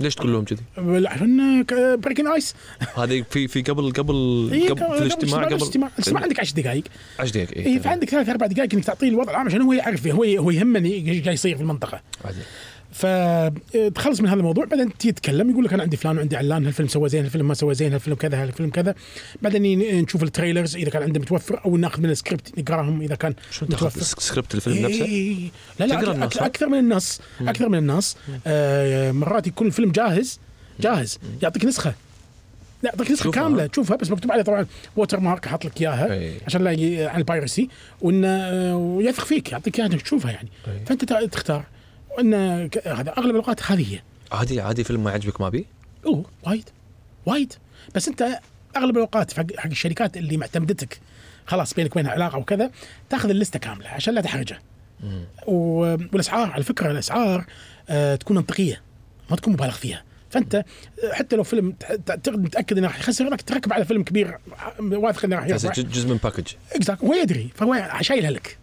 ليش تقول لهم كذي؟ عشان بريكن ايس <laughs> هذه في في قبل قبل إيه، قبل في الاجتماع قبل الاجتماع الاجتماع عندك 10 دقائق 10 دقائق اي فعندك ثلاث اربع دقائق انك تعطيه الوضع العام عشان هو يعرف هو هو يهمني ايش جاي يصير في المنطقه فتخلص من هذا الموضوع بعدين تتكلم يقول لك انا عندي فلان وعندي علان هالفيلم سوى زين هالفيلم ما سوى زين هالفيلم كذا هالفيلم كذا بعدين نشوف التريلرز اذا كان عنده متوفر او ناخذ من السكريبت نقراهم اذا كان شو متوفر سكريبت الفيلم نفسه؟ إيه لا لا أكثر, أكثر, اكثر من النص اكثر من النص آه مرات يكون الفيلم جاهز جاهز يعطيك نسخه لا يعطيك نسخه كامله تشوفها بس مكتوب عليها طبعا ووتر مارك حاط لك اياها أي. عشان لا عن البايرسي وانه آه، ويثق فيك يعطيك اياها تشوفها يعني أي. فانت تختار ان هذا اغلب الاوقات هذه عادي عادي فيلم ما يعجبك ما بيه؟ اوه وايد وايد بس انت اغلب الاوقات حق الشركات اللي معتمدتك خلاص بينك وبينها علاقه وكذا تاخذ اللسته كامله عشان لا تحرجه والاسعار على فكره الاسعار آه، تكون منطقيه ما تكون مبالغ فيها فانت آه، حتى لو فيلم تعتقد متاكد انه راح يخسر لك تركب على فيلم كبير آه، واثق انه راح يربح جزء من باكج اكزاكت هو يدري فهو شايلها لك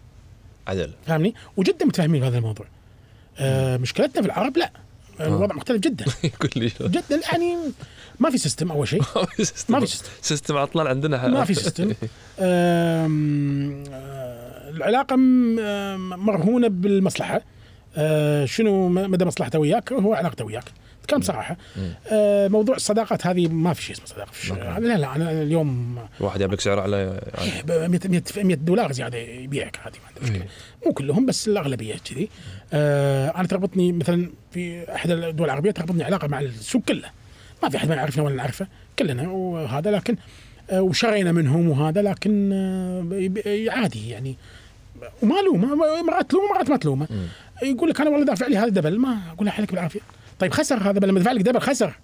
عدل فاهمني وجدا متفاهمين هذا الموضوع آه، مشكلتنا في العرب لا آه. الوضع مختلف جدا كلش <laughs> جدا يعني ما في سيستم اول شيء <laughs> ما في سيستم ما في سيستم سيستم عطلان عندنا ما في سيستم <laughs> آه، العلاقه مرهونه بالمصلحه شنو مدى مصلحته وياك هو علاقته وياك كلام صراحه آه موضوع الصداقات هذه ما في شيء اسمه صداقه في لا لا انا اليوم واحد يبيك سعر على 100 100 دولار زياده يبيعك عادي ما عندي مشكله مو كلهم بس الاغلبيه كذي آه انا تربطني مثلا في احد الدول العربيه تربطني علاقه مع السوق كله ما في احد ما يعرفنا ولا نعرفه كلنا وهذا لكن آه، وشرينا منهم وهذا لكن آه، عادي يعني وما لومه مرات لومه مرات ما تلومه يقول لك انا والله دافع لي هذا دبل ما اقول له حالك بالعافيه طيب خسر هذا لما دفع لك دبل خسر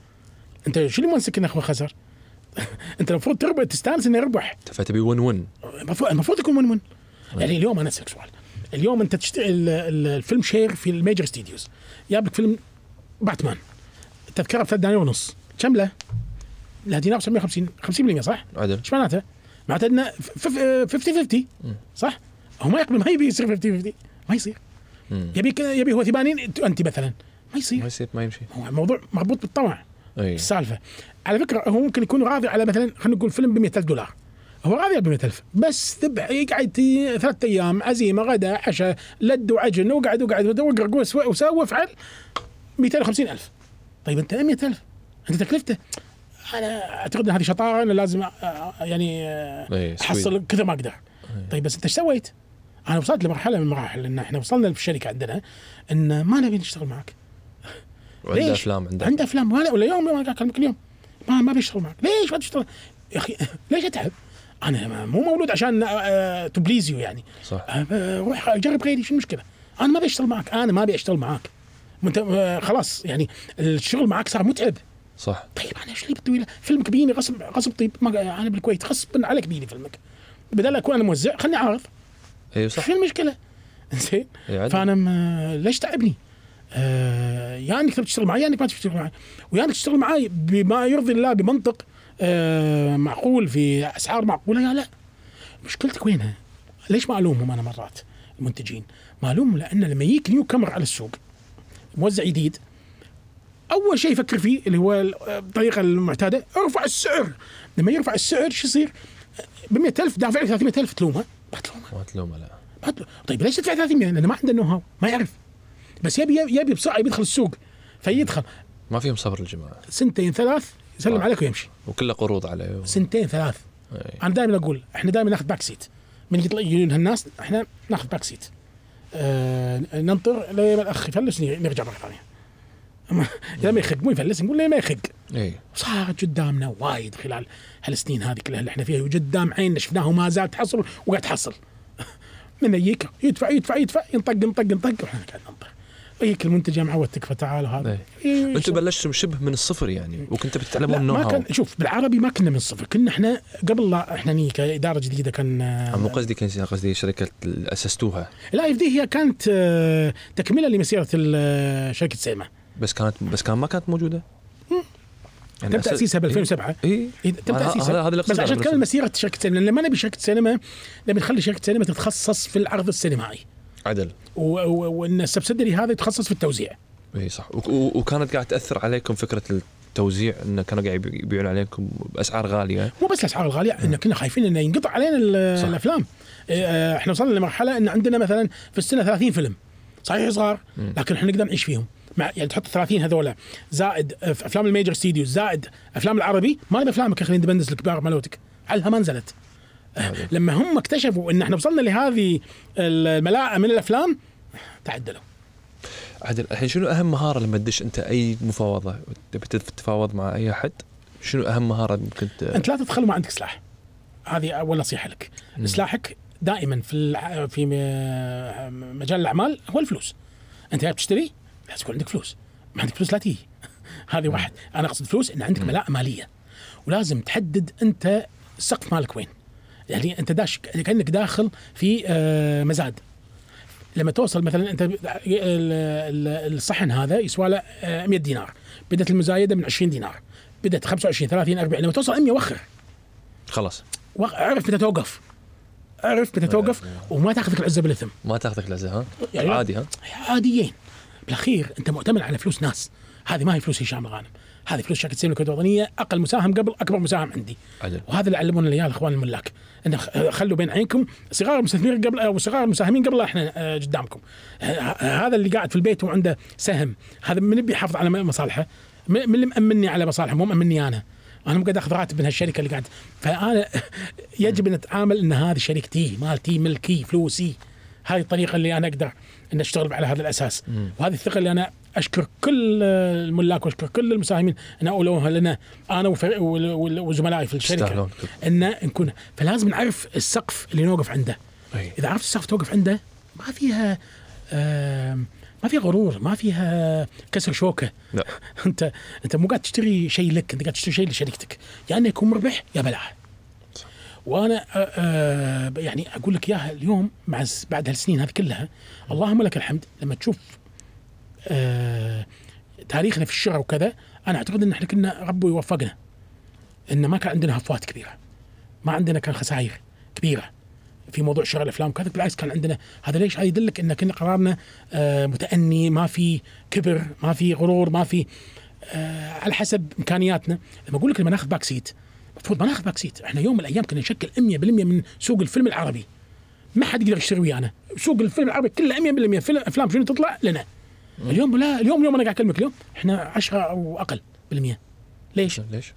انت شو اللي ممسك انه خسر؟ <laughs> انت المفروض تربح تستانس انه يربح فتبي ون ون المفروض يكون ون ون طيب. يعني اليوم انا اسالك سؤال اليوم انت تشتغل الفيلم شير في الميجر ستوديوز جاب لك فيلم باتمان تذكره بثلاث دنانير ونص كم له؟ له دينار 750 50% صح؟ عدل ايش معناته؟ معناته انه 50 50 صح؟ هو ما يقبل ما يبي يصير 50 50 ما يصير يبي يبي هو 80 انت مثلا ما يصير ما يصير ما يمشي هو الموضوع مربوط بالطمع أي. أيوه. السالفه على فكره هو ممكن يكون راضي على مثلا خلينا نقول فيلم ب 100000 دولار هو راضي ب 100000 بس ذبح يقعد ثلاث ايام عزيمه غداء عشاء لد وعجن وقعد وقعد وقرق وسوى وافعل 250000 طيب انت 100000 انت تكلفته انا اعتقد ان هذه شطاره انا لازم آه، آه، يعني آه، إيه، احصل كثر ما اقدر إيه. طيب بس انت ايش سويت؟ انا وصلت لمرحله من المراحل ان احنا وصلنا في الشركه عندنا ان ما نبي نشتغل معك ليش؟ افلام عنده عنده افلام ولا ولا يوم يوم انا اكلمك اليوم ما ما بيشتغل معك ليش ما تشتغل يا اخي <laughs> ليش اتعب؟ انا مو مولود عشان آه، بليز يو يعني صح آه، روح جرب غيري شو المشكله؟ انا ما بيشتغل معك انا ما ابي اشتغل معك منت... آه، خلاص يعني الشغل معك صار متعب صح طيب انا ايش اللي بتسوي فيلمك بيني غصب غصب طيب انا بالكويت غصب عليك بيني فيلمك بدل اكون انا موزع خلني اعرض ايوه صح شو المشكله؟ <laughs> زين فانا ليش تعبني؟ آه يا انك تشتغل معي يا انك ما تشتغل معي ويا انك تشتغل معي بما يرضي الله بمنطق آه معقول في اسعار معقوله يا لا مشكلتك وينها؟ ليش ما الومهم انا مرات المنتجين؟ ما الومهم لان لما يجيك نيو كامر على السوق موزع جديد اول شيء يفكر فيه اللي هو آه، الطريقه المعتاده ارفع السعر لما يرفع السعر شو يصير؟ ب 100000 دافع لك 300000 تلومه؟ ما تلومه ما تلومه لا طيب ليش تدفع 300 لانه ما عنده نو هاو ما يعرف بس يبي يبي بسرعه يبي يدخل السوق فيدخل ما فيهم صبر الجماعه سنتين ثلاث يسلم آه. عليك ويمشي وكله قروض عليه و... سنتين ثلاث أي. انا دائما اقول احنا دائما ناخذ باك سيت من يجون هالناس احنا ناخذ باك سيت آه ننطر لما الاخ يفلس نرجع مره ثانيه ما يخق مو يفلس نقول ما يخق اي صارت قدامنا وايد خلال هالسنين هذه كلها اللي احنا فيها وقدام عيننا شفناها وما زالت تحصل وقاعد تحصل <laughs> من يجيك يدفع يدفع يدفع ينطق ينطق ينطق واحنا قاعد ننطر يجيك المنتج يا معودتك فتعال هذا إيه, إيه، انتم بلشتم شبه من الصفر يعني وكنت بتتعلمون النوع ما كان شوف بالعربي ما كنا من الصفر كنا احنا قبل لا احنا ني كاداره جديده كان آه، مو قصدي كان قصدي شركه اسستوها لا يفدي هي كانت آه، تكمله لمسيره آه، شركه سيما بس كانت بس كان ما كانت موجوده يعني تم تاسيسها ب 2007 اي تم تاسيسها هذا بس عشان تكمل مسيره شركه سينما لان ما نبي شركه سينما نبي نخلي شركه سينما تتخصص في العرض السينمائي عدل وان السبسيدري هذا يتخصص في التوزيع اي صح وكانت قاعد تاثر عليكم فكره التوزيع ان كانوا قاعد يبيعون عليكم باسعار غاليه مو بس الاسعار الغاليه ان كنا خايفين انه ينقطع علينا الافلام آه، احنا وصلنا لمرحله ان عندنا مثلا في السنه 30 فيلم صحيح صغار لكن احنا نقدر نعيش فيهم مع يعني تحط 30 هذولا زائد افلام الميجر ستوديوز زائد افلام العربي ما نبي افلامك يا اخي الاندبندنس الكبار مالوتك علها ما نزلت آه، لما هم اكتشفوا ان احنا وصلنا لهذه الملاءه من الافلام تعدلوا عدل الحين شنو اهم مهاره لما تدش انت اي مفاوضه تبي تتفاوض مع اي احد شنو اهم مهاره ممكن ت... انت لا تدخل ما عندك سلاح هذه اول نصيحه لك مم. سلاحك دائما في في مجال الاعمال هو الفلوس انت تشتري لازم يكون عندك فلوس ما عندك فلوس لا تيجي <laughs> هذه واحد انا اقصد فلوس ان عندك ملاءه ماليه ولازم تحدد انت السقف مالك وين يعني انت داش كانك داخل في آه، مزاد لما توصل مثلا انت الصحن هذا يسوى له 100 آه، دينار بدات المزايده من 20 دينار بدات 25 30 40 لما توصل 100 وخر خلاص اعرف متى توقف اعرف متى آه، توقف وما تاخذك العزه بالاثم ما تاخذك العزه ها يعني عادي ها عاديين بالاخير انت مؤتمن على فلوس ناس هذه ما هي فلوس هشام الغانم هذه فلوس شركه سيلو الوطنيه اقل مساهم قبل اكبر مساهم عندي عجل. وهذا اللي علمونا اياه اخوان الملاك ان خلوا بين عينكم صغار المستثمرين قبل او صغار المساهمين قبل احنا آه، قدامكم هذا اللي قاعد في البيت وعنده سهم هذا من اللي بيحافظ على مصالحه من اللي مأمني على مصالحه مو مأمني انا انا مو قاعد اخذ راتب من هالشركه اللي قاعد فانا <laughs> يجب ان اتعامل ان هذه شركتي مالتي ملكي فلوسي هذه الطريقه اللي انا اقدر ان اشتغل على هذا الاساس وهذه الثقه اللي انا اشكر كل الملاك واشكر كل المساهمين ان اولوها لنا انا وزملائي في الشركه ان نكون فلازم نعرف السقف اللي نوقف عنده أي. اذا عرفت السقف توقف عنده ما فيها ما فيها غرور ما فيها كسر شوكه لا. <laughs> انت انت مو قاعد تشتري شيء لك انت قاعد تشتري شيء لشركتك يا يعني انه يكون مربح يا بلاه وانا آه، آه، يعني اقول لك اياها اليوم مع بعد هالسنين هذه كلها اللهم لك الحمد لما تشوف آه، تاريخنا في الشعر وكذا انا اعتقد ان احنا كنا رب يوفقنا ان ما كان عندنا هفوات كبيره ما عندنا كان خسائر كبيره في موضوع شعر الافلام وكذا بالعكس كان عندنا هذا ليش هذا يدلك ان كنا قرارنا آه، متاني ما في كبر ما في غرور ما في آه، على حسب امكانياتنا لما اقول لك لما ناخذ باك سيت المفروض ما ناخذ باك سيت احنا يوم من الايام كنا نشكل 100% من سوق الفيلم العربي ما حد يقدر يشتري ويانا سوق الفيلم العربي كله 100% فيلم افلام شنو تطلع لنا اليوم لا اليوم اليوم انا قاعد اكلمك اليوم احنا 10 واقل بالمئه ليش؟ ليش؟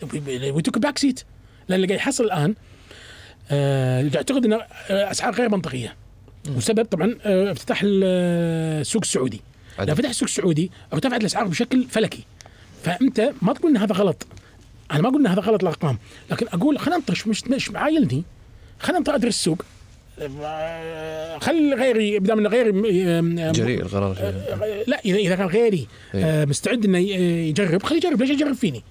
وي توك باك سيت لان اللي قاعد يحصل الان أه اعتقد ان اسعار غير منطقيه وسبب طبعا آه، افتتاح آه، السوق السعودي لو فتح السوق السعودي ارتفعت الاسعار بشكل فلكي فانت ما تقول ان هذا غلط انا ما اقول ان هذا غلط الارقام لكن اقول خلينا نطرش مش, مش عايلني خلينا ادرس السوق خل غيري بدل من غيري جريء القرار آه، آه، لا اذا اذا كان غيري إيه؟ آه، مستعد انه يجرب خليه يجرب ليش يجرب فيني؟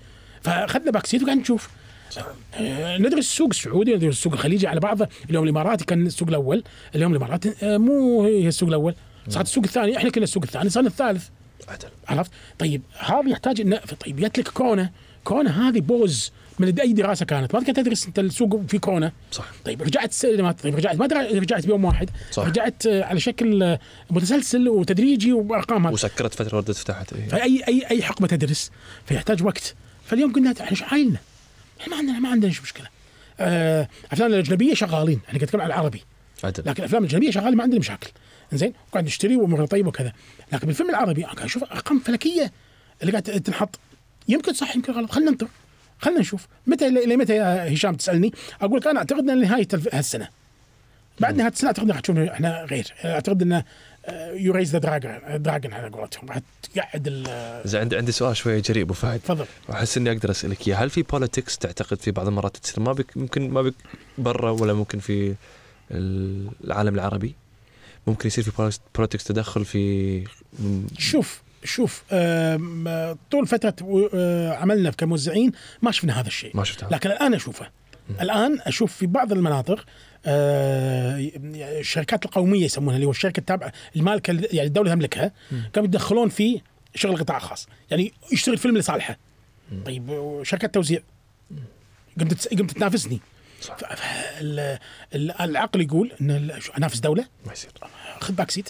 فاخذنا باك سيت وقعدنا نشوف ندرس السوق السعودي ندرس السوق الخليجي على بعضه اليوم الاماراتي كان السوق الاول اليوم الاماراتي مو هي السوق الاول صارت السوق الثاني احنا كنا السوق الثاني صار الثالث عرفت؟ طيب هذا يحتاج انه طيب جت لك كونه كونه هذه بوز من اي دراسه كانت ما كنت تدرس انت السوق في كورونا صح طيب رجعت سنوات طيب رجعت ما رجعت بيوم واحد صح. رجعت آه، على شكل آه، متسلسل وتدريجي وارقام وسكرت فتره وردت فتحت إيه. فاي اي اي حقبه تدرس فيحتاج وقت فاليوم قلنا احنا ايش عايلنا؟ احنا ما عندنا ما عندنا مشكله آه افلام الاجنبيه شغالين احنا نتكلم عن العربي عدل. لكن الافلام الاجنبيه شغاله ما عندنا مشاكل زين قاعد نشتري وامورنا طيبه وكذا لكن بالفيلم العربي اشوف ارقام فلكيه اللي قاعد تنحط يمكن صح يمكن غلط خلينا ننطر خلينا نشوف متى الى متى يا هشام تسالني اقول لك انا اعتقد ان نهايه هالسنه بعد نهايه السنه اعتقد راح تشوف احنا غير اعتقد انه يوريز ذا دراجون دراجون على قولتهم راح تقعد ال زين عندي عندي سؤال شويه جريء ابو فهد تفضل احس اني اقدر اسالك اياه هل في بوليتكس تعتقد في بعض المرات تصير ما بك ممكن ما بك برا ولا ممكن في العالم العربي ممكن يصير في بوليتكس تدخل في شوف شوف آه، طول فتره آه، عملنا كموزعين ما شفنا هذا الشيء ما شفتها. لكن الان اشوفه م. الان اشوف في بعض المناطق آه، الشركات القوميه يسمونها اللي هو الشركه التابعه المالكه يعني الدوله تملكها كانوا يدخلون في شغل قطاع خاص يعني يشتغل فيلم لصالحه طيب شركه توزيع قمت قمت تنافسني صح العقل يقول ان انافس دوله ما يصير خذ باك سيت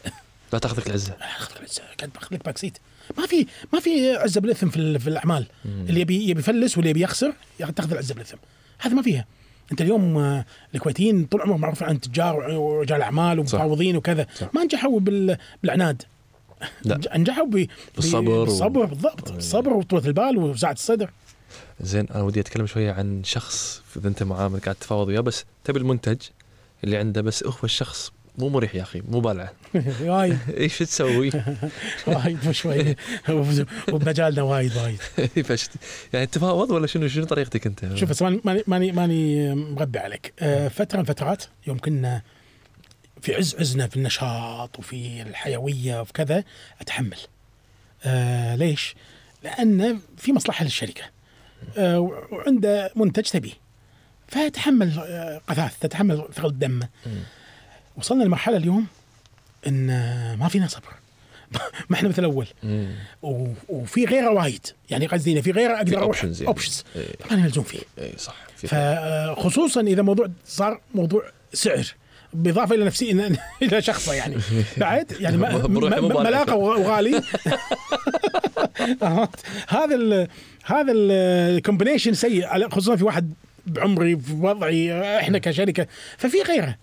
لا تاخذك العزه لا تاخذك العزه قاعد باخذ لك باك سيت ما في ما في عزه بالاثم في, في الاعمال مم. اللي يبي يبي يفلس واللي يبي يخسر تاخذ العزه بالاثم هذا ما فيها انت اليوم آه، الكويتيين طول عمرهم معروفين عن تجار ورجال اعمال ومفاوضين وكذا صح. ما نجحوا بالعناد لا <laughs> نجحوا بالصبر بالصبر و... بالضبط أيوة. الصبر وطولة البال وسعة الصدر زين انا ودي اتكلم شويه عن شخص اذا انت معامل قاعد تفاوض وياه بس تبي المنتج اللي عنده بس هو الشخص مو مريح يا اخي مو بالعه <laughs> وايد <laughs> ايش تسوي؟ <laughs> وايد مو شوي وبمجالنا وايد وايد يعني تفاوض ولا شنو شنو طريقتك انت؟ شوف بس ماني ماني ماني مغبي عليك آه، فتره من فترات يوم كنا في عز عزنا في النشاط وفي الحيويه وفي كذا اتحمل آه ليش؟ لانه في مصلحه للشركه آه وعنده منتج تبيه فاتحمل آه، قثاث تتحمل ثقل دمه وصلنا لمرحله اليوم ان ما فينا صبر <laughs> ما احنا مثل الاول وفي غيره وايد يعني قصدي في غيره اقدر اروح يعني. اوبشنز إيه. ما ملزوم فيه اي صح في فخصوصا اذا موضوع صار موضوع سعر بالاضافه الى نفسي <laughs> الى شخصه يعني بعد يعني <laughs> ملاقه وغالي هذا ال هذا الكومبينيشن سيء خصوصا في واحد بعمري في وضعي احنا كشركه ففي غيره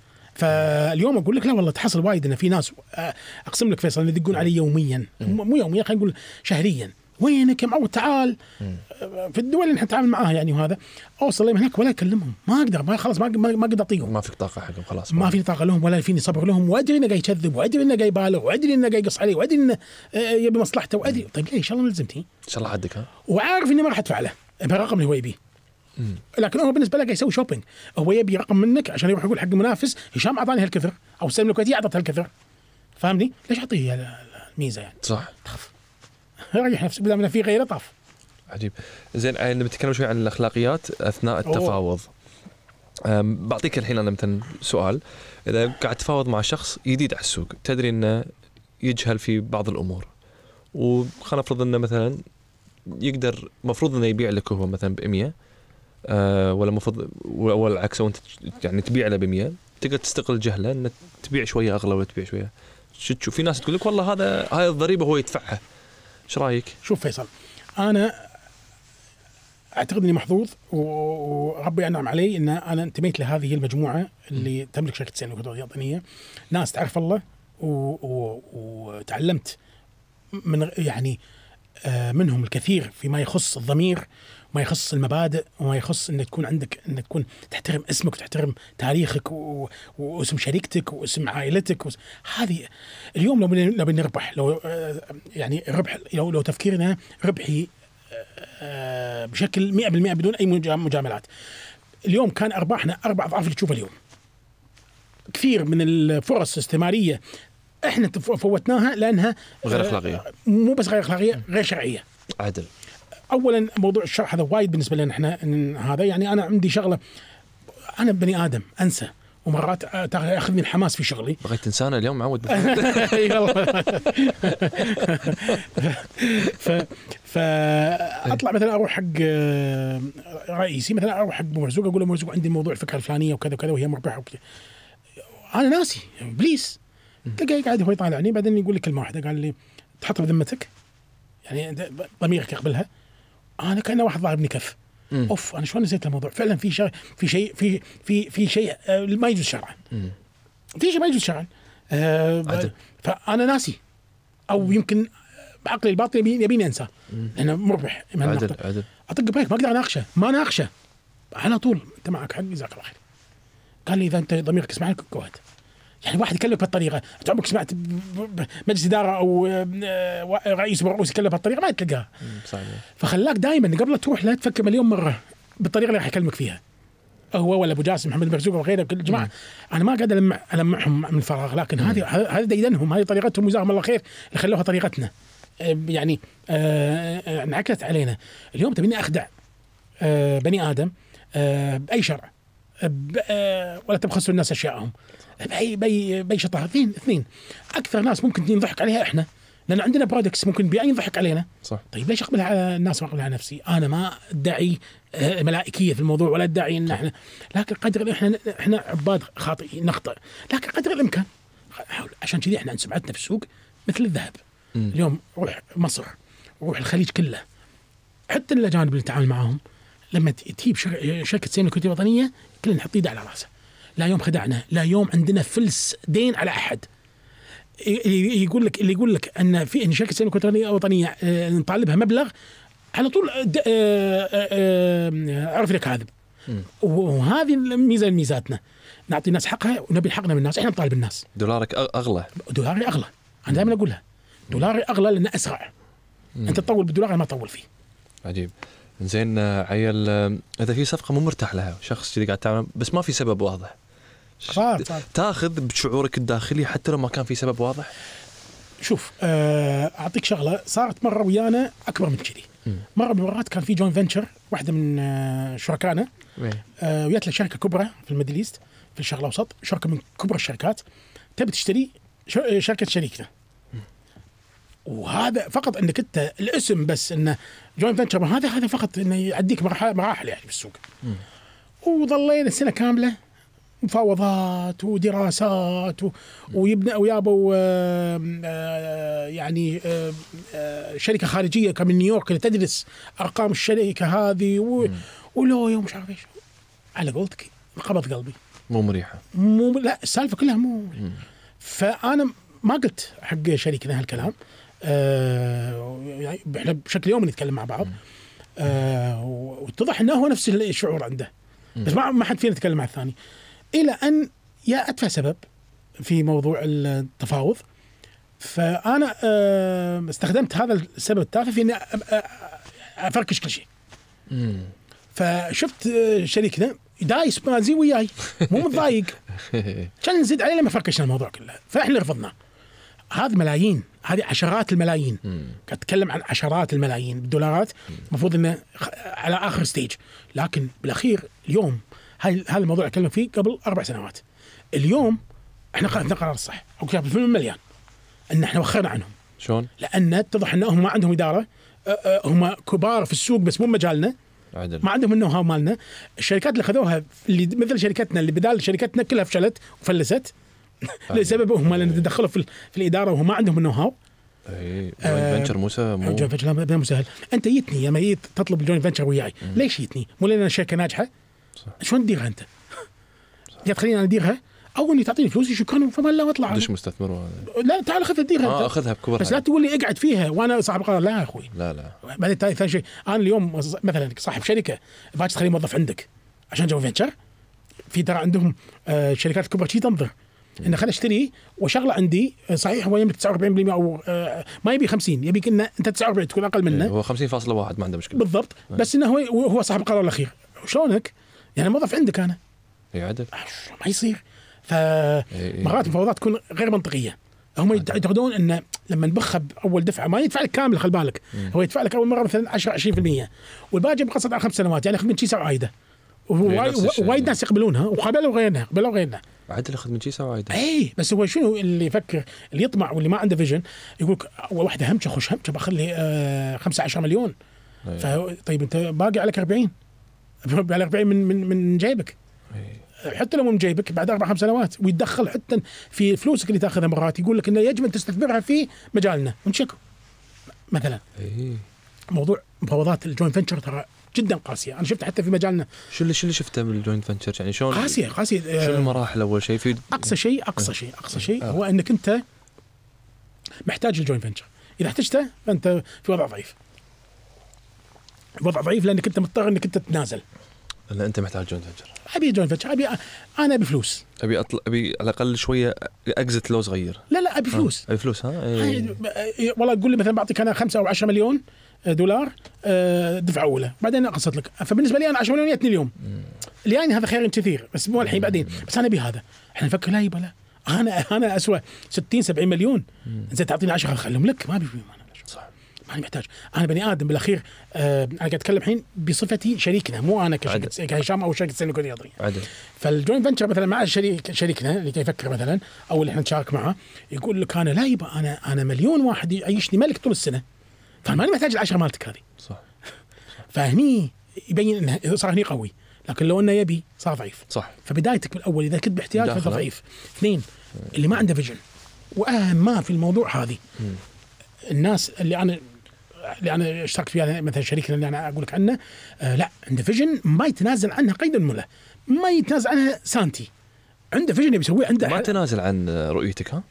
فاليوم اقول لك لا والله تحصل وايد ان في ناس آه، اقسم لك فيصل يدقون علي يوميا مو يوميا خلينا نقول شهريا وينك يا معود تعال آه، في الدول اللي احنا نتعامل معاها يعني وهذا اوصل لهم هناك ولا اكلمهم ما اقدر ما خلاص ما ما اقدر اطيقهم ما فيك طاقه حقهم خلاص ما في طاقه لهم ولا فيني صبر لهم وادري انه قاعد يكذب وادري انه قاعد يبالغ وادري انه قاعد يقص علي وادري انه آه، يبي مصلحته وادري طيب ليه ان شاء الله ملزمتي ان شاء الله عدك ها وعارف اني ما راح ادفع له بالرقم اللي هو يبيه لكن هو بالنسبه لك يسوي شوبينج هو يبي رقم منك عشان يروح يقول حق منافس هشام اعطاني هالكثر او سلم الكويتيه اعطت هالكثر فاهمني؟ ليش اعطيه الميزه يعني؟ صح طف ريح نفسك بدل ما في غيره طاف عجيب زين لما آه، تتكلم شوي عن الاخلاقيات اثناء التفاوض بعطيك الحين انا مثلا سؤال اذا قاعد تفاوض مع شخص جديد على السوق تدري انه يجهل في بعض الامور وخلينا نفرض انه مثلا يقدر المفروض انه يبيع لك هو مثلا ب 100 آه ولا مفضل ولا العكس انت يعني تبيع له ب 100 تقدر تستقل جهله ان تبيع شويه اغلى ولا تبيع شويه شو تشوف في ناس تقول لك والله هذا هاي الضريبه هو يدفعها ايش رايك؟ شوف فيصل انا اعتقد اني محظوظ وربي انعم علي ان انا انتميت لهذه المجموعه اللي م. تملك شركه سين الوحدات ناس تعرف الله وتعلمت من يعني آه، منهم الكثير فيما يخص الضمير ما يخص المبادئ وما يخص انك تكون عندك انك تكون تحترم اسمك وتحترم تاريخك و... واسم شركتك واسم عائلتك هذه اليوم لو لو بنربح لو آه، يعني ربح لو لو تفكيرنا ربحي آه، بشكل 100% بدون اي مجاملات اليوم كان ارباحنا اربع اضعاف اللي تشوفه اليوم كثير من الفرص الاستثماريه احنا فوتناها لانها غير آه، اخلاقيه مو بس غير اخلاقيه غير شرعيه عدل اولا موضوع الشرح هذا وايد بالنسبه لنا احنا هذا يعني انا عندي شغله انا بني ادم انسى ومرات ياخذني الحماس في شغلي بغيت تنسانا اليوم معود <laughs> ف ف اطلع طيب. مثلا اروح حق آه، رئيسي مثلا اروح حق مرزوق اقول له مرزوق عندي موضوع الفكره الفلانيه وكذا وكذا وهي مربحه وكذا انا ناسي ابليس تلقاه قاعد هو يطالعني بعدين يقول لي كلمه واحده قال لي تحط بذمتك يعني ضميرك يقبلها انا كان واحد ضاربني كف مم. اوف انا شلون نسيت الموضوع فعلا في شيء في شيء في في في شيء آه، ما يجوز شرعا في شيء ما يجوز شرعا آه فانا ناسي او مم. يمكن بعقلي الباطن يبيني انساه لانه مربح عدل عدل اطق بريك ما اقدر اناقشه ما اناقشه على طول انت معك حق جزاك الله خير قال لي اذا انت ضميرك يسمعك جوهد يعني واحد يكلم بهالطريقه انت عمرك سمعت مجلس اداره او آه، آه، رئيس برؤوس يكلم بهالطريقه ما تلقاها صحيح فخلاك دائما قبل تروح لا تفكر مليون مره بالطريقه اللي راح يكلمك فيها هو ولا ابو جاسم محمد مرزوق وغيره كل الجماعه انا ما قاعد المع المعهم من فراغ لكن هذه هذا ديدنهم هذه طريقتهم جزاهم الله خير اللي خلوها طريقتنا آه، يعني انعكست علينا اليوم تبيني اخدع بني ادم باي شرع ولا تبخسوا الناس اشياءهم باي باي باي شطاره اثنين اثنين اكثر ناس ممكن ينضحك عليها احنا لان عندنا برودكتس ممكن بيع ينضحك علينا صح طيب ليش اقبلها على الناس واقبلها على نفسي؟ انا ما ادعي آه، ملائكيه في الموضوع ولا ادعي ان احنا لكن قدر احنا احنا عباد خاطئين نخطئ لكن قدر الامكان عشان كذي احنا سمعتنا في السوق مثل الذهب م. اليوم روح مصر روح الخليج كله حتى الاجانب اللي نتعامل معاهم لما تجيب شركه سينما كويتيه وطنيه كلنا نحط ايده على راسه لا يوم خدعنا لا يوم عندنا فلس دين على احد يقول لك اللي يقول لك ان في ان شركه سينما الوطنيه آه، نطالبها مبلغ على طول آه، آه، عرف لك كاذب وهذه الميزه من ميزاتنا نعطي الناس حقها ونبي حقنا من الناس احنا نطالب الناس دولارك اغلى دولاري اغلى انا دائما اقولها دولاري اغلى لانه اسرع انت تطول بالدولار انا ما اطول فيه عجيب زين آه، عيل آه، اذا في صفقه مو مرتاح لها شخص كذي قاعد تعمل بس ما في سبب واضح صار تاخذ بشعورك الداخلي حتى لو ما كان في سبب واضح شوف آه، اعطيك شغله صارت مره ويانا اكبر من كذي مره من المرات كان في جوين فنتشر واحده من شركائنا ويات له شركه كبرى في الميدل ايست في الشرق الاوسط شركه من كبرى الشركات تبي تشتري شركه شريكنا وهذا فقط انك انت الاسم بس انه جوينت فنشر هذا هذا فقط انه يعديك مراحل يعني في السوق. وظلينا سنه كامله مفاوضات ودراسات و... ويبنى ويابوا آه، يعني آه، شركه خارجيه من نيويورك تدرس ارقام الشركه هذه و... يوم مش عارف ايش على قولتك قبض قلبي مو مريحه مو لا السالفه كلها مو فانا ما قلت حق شريكنا هالكلام آه، يعني احنا بشكل يومي نتكلم مع بعض آه، واتضح انه هو نفس الشعور عنده بس ما حد فينا يتكلم مع الثاني الى ان يا ادفع سبب في موضوع التفاوض فانا آه، استخدمت هذا السبب التافه في اني افركش كل شيء. فشفت شريكنا دايس بنازي وياي مو متضايق <laughs> كان نزيد عليه لما فركشنا الموضوع كله فاحنا رفضناه. هذا ملايين هذه عشرات الملايين اتكلم عن عشرات الملايين الدولارات المفروض انه على اخر ستيج لكن بالاخير اليوم هذا الموضوع اتكلم فيه قبل اربع سنوات اليوم احنا اخذنا قرار صح اوكي الفيلم مليان ان احنا وخرنا عنهم شلون؟ لان اتضح انهم ما عندهم اداره هم كبار في السوق بس مو مجالنا عدل. ما عندهم هاو مالنا الشركات اللي خذوها اللي مثل شركتنا اللي بدال شركتنا كلها فشلت وفلست <laughs> لسبب هم لان إيه. تدخلوا في, في الاداره وهم ما عندهم النو هاو اي آه فنتشر موسى مو جوين فنتشر لا مو سهل انت جيتني لما جيت تطلب جوين فنتشر وياي ليش جيتني؟ مو لان شركه ناجحه صح شلون تديرها انت؟ يا تخليني انا اديرها او اني تعطيني فلوسي شكرا فما لا واطلع ليش مستثمر لا تعال خذ اديرها اه اخذها بكبرها بس لا تقول لي اقعد فيها وانا صاحب قرار لا يا اخوي لا لا بعدين ثاني شيء انا اليوم مثلا صاحب شركه فاكس تخليني موظف عندك عشان جو فينتشر في ترى عندهم آه شركات كبرى شي تنظر انه خليني اشتري وشغله عندي صحيح هو يملك 49% او آه، ما يبي 50 يبي انه انت 49 تكون اقل منه إيه، هو 50.1 ما عنده مشكله بالضبط إيه. بس انه هو هو صاحب القرار الاخير شلونك؟ يعني موظف عندك انا اي عدل آه، ما يصير فمرات إيه، المفاوضات تكون غير منطقيه هم يعتقدون انه لما نبخب باول دفعه ما يدفع لك كامل خل بالك هو يدفع لك اول مره مثلا 10 20% والباقي مقسط على خمس سنوات يعني شيء سعر عايده وايد ناس يقبلونها وقبلوا غيرنا قبلوا غيرنا بعد اللي خدمتيسا وايد اي بس هو شنو اللي يفكر اللي يطمع واللي ما عنده فيجن يقول لك واحده همشه خوش همشه بخلي 15 آه 15 مليون أيه. طيب انت باقي عليك 40 عليك 40 من من من جيبك أيه. حتى لو من جيبك بعد اربع خمس سنوات ويتدخل حتى في فلوسك اللي تاخذها مرات يقول لك انه يجب ان تستثمرها في مجالنا ونشكو مثلا أيه. موضوع مفاوضات الجوين فنشر ترى جدا قاسيه انا شفت حتى في مجالنا شو اللي شو اللي شفته من الجوينت فنتشر يعني شلون قاسيه قاسيه آه، شو المراحل اول شيء في اقصى شيء اقصى شيء اقصى إيه. شيء آه. هو انك انت محتاج الجوينت فنتشر اذا احتجته فانت في وضع ضعيف وضع ضعيف لانك انت مضطر انك انت تتنازل لان انت محتاج جوينت فنتشر ابي جوينت فنتشر ابي انا ابي فلوس ابي أطلع ابي على الاقل شويه اكزت لو صغير لا لا ابي آه. فلوس ابي فلوس ها أي... والله قول لي مثلا بعطيك انا 5 او 10 مليون دولار آه، دفعه اولى بعدين نقصت لك فبالنسبه لي انا 10 مليون يتني اليوم يعني هذا خير كثير بس مو الحين بعدين بس انا ابي هذا احنا نفكر لا يبا لا انا انا اسوى 60 70 مليون زين تعطيني 10 خليهم لك ما ابي صح ما انا محتاج انا بني ادم بالاخير آه انا قاعد اتكلم الحين بصفتي شريكنا مو انا كشركه كهشام او شركه سيليكون رياضيه فالجوين فنشر مثلا مع شريك شريكنا اللي يفكر مثلا او اللي احنا نشارك معه يقول لك انا لا يبا انا انا مليون واحد يعيشني ملك طول السنه فماني محتاج العشره مالتك هذه صح, صح. <laughs> فهني يبين انه صار هني قوي لكن لو انه يبي صار ضعيف صح فبدايتك بالاول اذا كنت باحتياج فانت ضعيف اثنين اللي ما عنده فيجن واهم ما في الموضوع هذه الناس اللي انا اللي انا اشتركت فيها مثلا شركه اللي انا اقول لك عنه آه لا عنده فيجن ما يتنازل عنها قيد المله ما يتنازل عنها سانتي عنده فيجن يبي يسويه عنده ما تنازل عن رؤيتك ها؟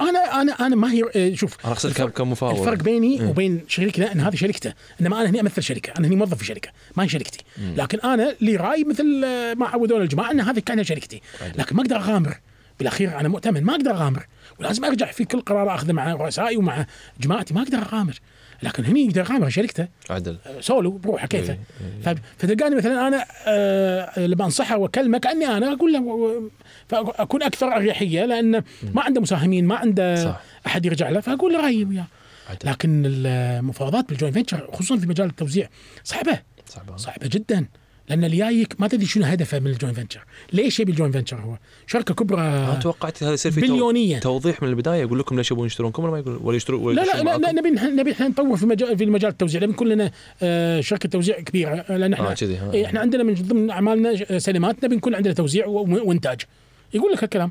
انا انا انا ما هي إيه، شوف انا اقصد كمفاوض الفرق بيني م. وبين شريكنا ان هذه شركته انما انا هني امثل شركه انا هني موظف في شركه ما هي شركتي م. لكن انا لي راي مثل آه، ما عودونا الجماعه ان هذه كانها شركتي عادل. لكن ما اقدر اغامر بالاخير انا مؤتمن ما اقدر اغامر ولازم ارجع في كل قرار اخذه مع رؤسائي ومع جماعتي ما اقدر اغامر لكن هني يقدر يغامر شركته عدل آه، سولو بروحه كيفه إيه، إيه. فتلقاني مثلا انا أه لما انصحه واكلمه كاني انا اقول له فاكون اكثر اريحيه لان ما عنده مساهمين ما عنده صح. احد يرجع له فاقول رايي وياه لكن المفاوضات بالجوين فينشر خصوصا في مجال التوزيع صعبه صعبه صعبه جدا لان اللي جايك ما تدري شنو هدفه من الجوين فينشر ليش يبي الجوين فينشر هو؟ شركه كبرى ما آه، توقعت هذا يصير في توضيح من البدايه يقول لكم ليش يبون يشترونكم ولا ما يقول ولا يشترون ولا لا لا, لا نبي نبي احنا نطور في مجال في مجال التوزيع لان كلنا لنا آه، شركه توزيع كبيره لان آه، احنا آه احنا عندنا من ضمن اعمالنا سينمات نبي نكون عندنا توزيع وانتاج يقول لك هالكلام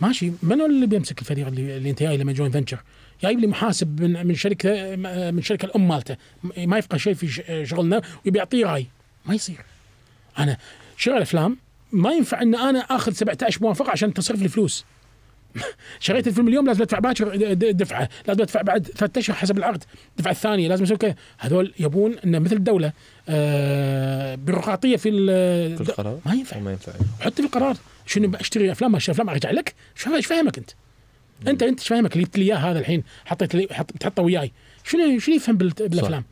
ماشي من اللي بيمسك الفريق اللي, اللي انت جاي لما جوين فنتشر جايب لي محاسب من من شركه من الشركه الام مالته ما يفقه شيء في شغلنا وبيعطيه راي ما يصير انا شغل افلام ما ينفع ان انا اخذ 17 موافقه عشان تصرف لي فلوس <laughs> شريت الفيلم اليوم لازم ادفع باكر دفعه، لازم ادفع بعد ثلاثة اشهر حسب العقد، الدفعه الثانيه لازم اسوي كذا، هذول يبون انه مثل الدوله آه، بيروقراطيه في, في القرار ما ينفع ما ينفع حتى في القرار شنو اشتري افلام ما اشتري افلام ارجع لك ايش فاهمك انت؟ انت انت ايش فاهمك اللي جبت لي اياه هذا الحين حطيت لي حط تحطه وياي شنو شنو يفهم بالافلام؟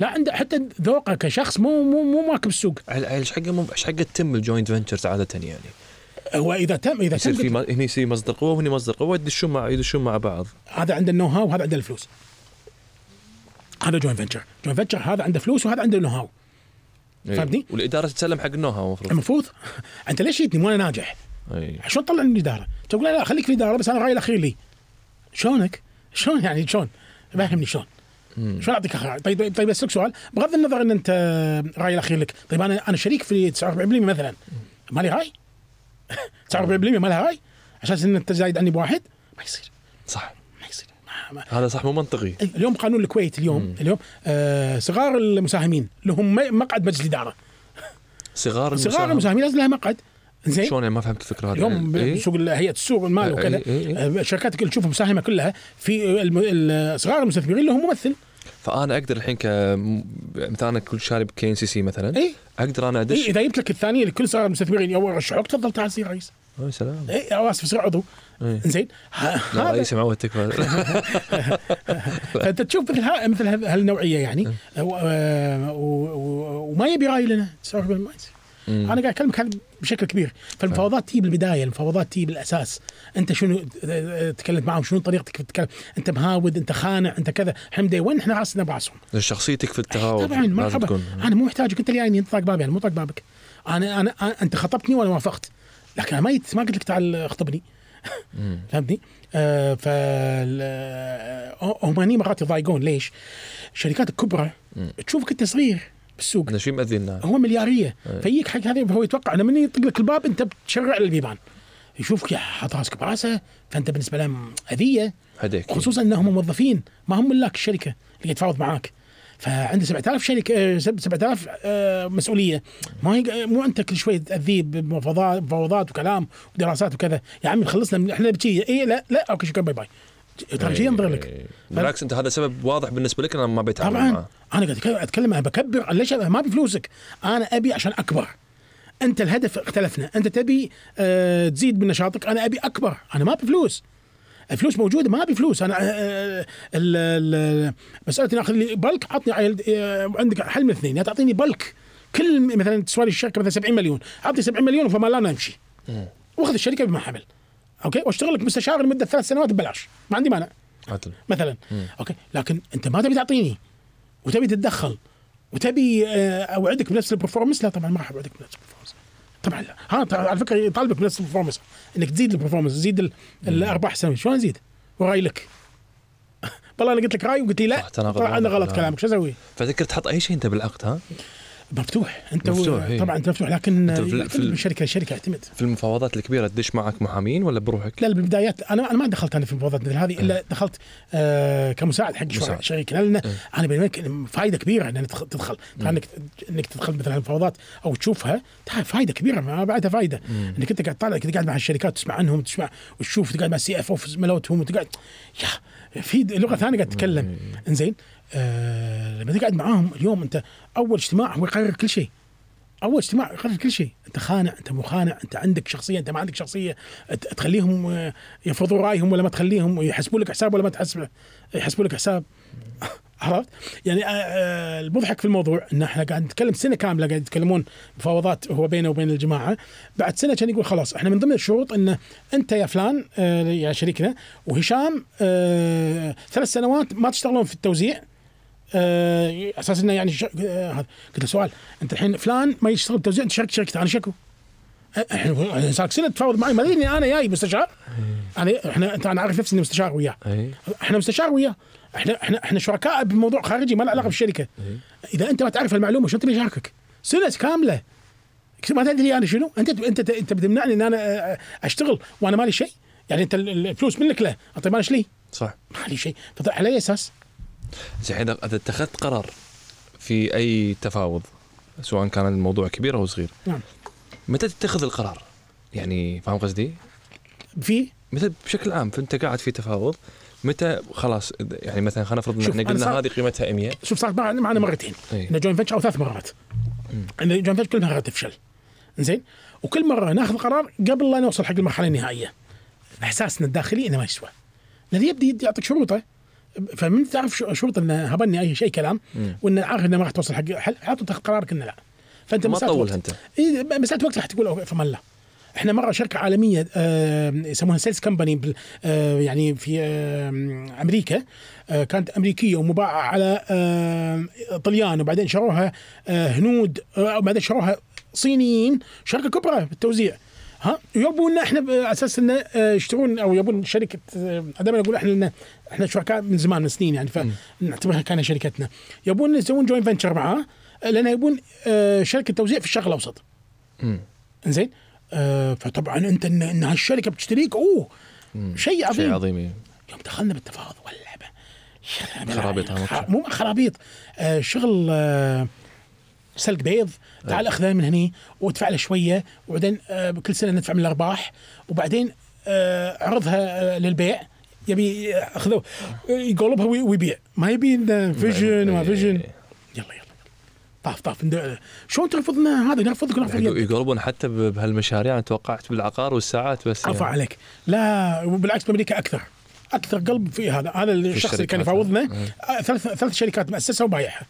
لا عنده حتى ذوقه كشخص مو مو مو مواكب السوق. ايش حقه ايش حقه تم الجوينت فنتشرز عاده يعني؟ هو اذا تم اذا يصير تم في هنا يصير مصدر قوه وهني مصدر قوه يدشون مع يدشون مع بعض. هذا عنده النو هاو وهذا عنده الفلوس. هذا جوينت فنتشر، جوينت فنتشر هذا عنده فلوس وهذا عنده نو هاو. إيه. فهمتني؟ والاداره تتسلم حق النوها المفروض المفروض انت ليش جيتني مو انا ناجح؟ اي شلون تطلعني من الاداره؟ تقول لا خليك في الاداره بس انا رأي الاخير لي شلونك؟ شلون يعني شلون؟ فهمني شلون؟ شلون اعطيك طيب،, طيب طيب اسالك سؤال بغض النظر ان انت رأي الاخير لك، طيب انا انا شريك في 49% مثلا مالي راي؟ 49% ما لها راي؟ اساس ان انت زايد عني بواحد ما يصير صح ما نعم. هذا صح مو منطقي إيه، اليوم قانون الكويت اليوم مم. اليوم آه صغار المساهمين لهم مقعد مجلس الاداره صغار المساهمين صغار المساهمين لازم لها مقعد زين شلون يعني ما فهمت الفكره هذه اليوم إيه؟ سوق هيئه السوق المال إيه وكذا الشركات إيه؟, إيه. آه، شركات كل تشوف مساهمه كلها في صغار المستثمرين لهم ممثل فانا اقدر الحين ك مثلا انا كل شارب كين سي سي مثلا إيه؟ اقدر انا ادش إيه اذا جبت لك الثانيه لكل صغار المستثمرين يوم يعني رشحوك تفضل تعال سي رئيس يا سلام إيه، إيه. اي او اسف عضو زين لا يسمعوها تكفى <laughs> فانت تشوف مثل مثل هالنوعيه يعني إيه. أه، أه، وما يبي راي لنا انا قاعد اكلمك بشكل كبير فالمفاوضات تجي بالبدايه المفاوضات تجي بالاساس انت شنو تكلمت معهم شنو طريقتك في التكلم انت مهاود انت خانع انت كذا حمدي وين احنا راسنا براسهم شخصيتك في التهاوض طبعا مرحبا انا مو محتاجك انت اللي جايني انت طاق بابي انا مو طاق بابك انا انا انت خطبتني وانا وافقت لكن انا ما قلت لك تعال اخطبني <laughs> فهمتني؟ آه ف آه، هم مرات يضايقون ليش؟ الشركات الكبرى تشوفك انت صغير بالسوق احنا شو مأذينا هو ملياريه إيه. فيك حق هذا هو يتوقع انه من يطق لك الباب انت بتشرع البيبان يشوفك حاط راسك براسه فانت بالنسبه لهم اذيه هديك خصوصا انهم موظفين ما هم ملاك الشركه اللي يتفاوض معاك فعنده 7000 شركه 7000 آه، آه، مسؤوليه ما هي مو انت كل شوي تاذيه بمفاوضات وكلام ودراسات وكذا يا عمي خلصنا احنا بكذي اي لا لا اوكي شكرا باي باي ترى طيب، شيء إيه، ينظر لك إيه. بالعكس انت هذا سبب واضح بالنسبه لك انا ما بيتعامل طبعا معه. انا قاعد اتكلم انا بكبر ليش ما فلوسك انا ابي عشان اكبر انت الهدف اختلفنا انت تبي آه، تزيد من نشاطك انا ابي اكبر انا ما بفلوس الفلوس موجوده ما ابي فلوس انا آه، آه، مساله ناخذ لي بلك عطني آه، عندك حل من اثنين يا تعطيني بلك كل مثلا تسوى لي الشركه مثلا 70 مليون اعطني 70 مليون وفما لا امشي واخذ الشركه بما حمل اوكي واشتغل لك مستشار لمده ثلاث سنوات ببلاش ما عندي مانع مثلا مم. اوكي لكن انت ما تبي تعطيني وتبي تتدخل وتبي اوعدك بنفس البرفورمنس لا طبعا ما راح اوعدك بنفس البرفورمنس طبعا لا ها على فكره يطالبك بنفس البرفورمنس انك تزيد البرفورمنس تزيد الارباح السنويه شلون ازيد؟ وراي لك <laughs> والله انا قلت لك راي وقلت لي لا انا غلط كلامك شو اسوي؟ فذكرت تحط اي شيء انت بالعقد ها؟ مفتوح انت مفتوح إيه. طبعا انت مفتوح لكن انت في, في من شركه لشركه يعتمد في المفاوضات الكبيره تدش معك محامين ولا بروحك؟ لا بالبدايات انا انا ما دخلت انا في المفاوضات مثل هذه الا أه. دخلت آه كمساعد حق شريكنا لان أه. انا بينك فائده كبيره ان تدخل انك انك تدخل إيه. مثلا المفاوضات او تشوفها فائده كبيره ما بعدها فائده أه. انك انت قاعد تطالع قاعد مع الشركات تسمع عنهم تسمع وتشوف تقعد مع السي اف او ملوتهم وتقعد يا في لغه ثانيه قاعد تتكلم انزين آه لما تقعد معاهم اليوم انت اول اجتماع هو يقرر كل شيء اول اجتماع يقرر كل شيء انت خانع انت مو خانع انت عندك شخصيه انت ما عندك شخصيه تخليهم آه، يفرضوا رايهم ولا ما تخليهم يحسبوا لك حساب ولا ما تحسب يحسبوا لك حساب عرفت؟ يعني آه، آه، المضحك في الموضوع ان احنا قاعد نتكلم سنه كامله قاعد يتكلمون مفاوضات هو بينه وبين الجماعه بعد سنه كان يقول خلاص احنا من ضمن الشروط انه انت يا فلان آه، يا شريكنا وهشام ثلاث سنوات ما تشتغلون في التوزيع اساس انه يعني قلت له سؤال انت الحين فلان ما يشتغل توزيع انت شركت شركته انا شكو احنا صار سنه تفاوض معي ما ادري اني انا جاي مستشار انا إيه. يعني احنا انت انا عارف نفسي اني مستشار وياه إيه. احنا مستشار وياه احنا احنا احنا شركاء بموضوع خارجي ما له علاقه بالشركه اذا انت ما تعرف المعلومه شلون تبي اشاركك؟ سلس كامله ما تدري انا شنو؟ انت انت انت بتمنعني ان انا آه، اشتغل وانا مالي شيء يعني انت الفلوس منك له طيب انا ايش لي؟ صح مالي شيء على اي اساس؟ زين اذا اتخذت قرار في اي تفاوض سواء كان الموضوع كبير او صغير نعم متى تتخذ القرار؟ يعني فاهم قصدي؟ في مثل بشكل عام فانت قاعد في تفاوض متى خلاص يعني مثلا خلينا نفرض ان احنا قلنا هذه قيمتها 100 شوف صارت معنا مرتين ان إيه. جوين فنتشر او ثلاث مرات ان جوين فنتشر كل مره تفشل زين وكل مره ناخذ قرار قبل لا نوصل حق المرحله النهائيه احساسنا الداخلي انه ما يسوى الذي يبدي يعطيك شروطه فمن تعرف شروط انه هبني اي شيء كلام وان عارف انه ما راح توصل حق حل تاخذ قرارك انه لا فانت ما تطولها انت اي مساله وقت راح تقول فما الله احنا مره شركه عالميه يسمونها سيلز كمباني يعني في آه، امريكا آه، كانت امريكيه ومباعه على آه، طليان وبعدين شروها هنود وبعدين شروها صينيين شركه كبرى بالتوزيع ها يبون احنا على اساس انه يشترون او يبون شركه دائما اقول احنا احنا شركاء من زمان من سنين يعني فنعتبرها كانها شركتنا يبون يسوون جوين فنتشر معاه لان يبون شركه توزيع في الشرق الاوسط. امم زين آه، فطبعا انت ان, إن هالشركه بتشتريك اوه شيء عظيم شيء عظيم إيه. يوم دخلنا بالتفاوض واللعبه خرابيط مو خرابيط آه شغل آه سلق بيض إيه. تعال اخذها من هني وادفع له شويه وبعدين آه كل سنه ندفع من الارباح وبعدين آه عرضها آه للبيع يبي اخذه آه، يقلبها ويبيع ما يبي فيجن ما إيه. فيجن يلا يلا طاف طاف شلون ترفضنا هذا نرفضك نرفض يعني يقربون حتى بهالمشاريع انا يعني توقعت بالعقار والساعات بس عفا يعني. عليك لا وبالعكس بامريكا اكثر اكثر قلب في هذا هذا الشخص اللي كان يفاوضنا آه، ثلاث ثلاث شركات مؤسسها وبايعها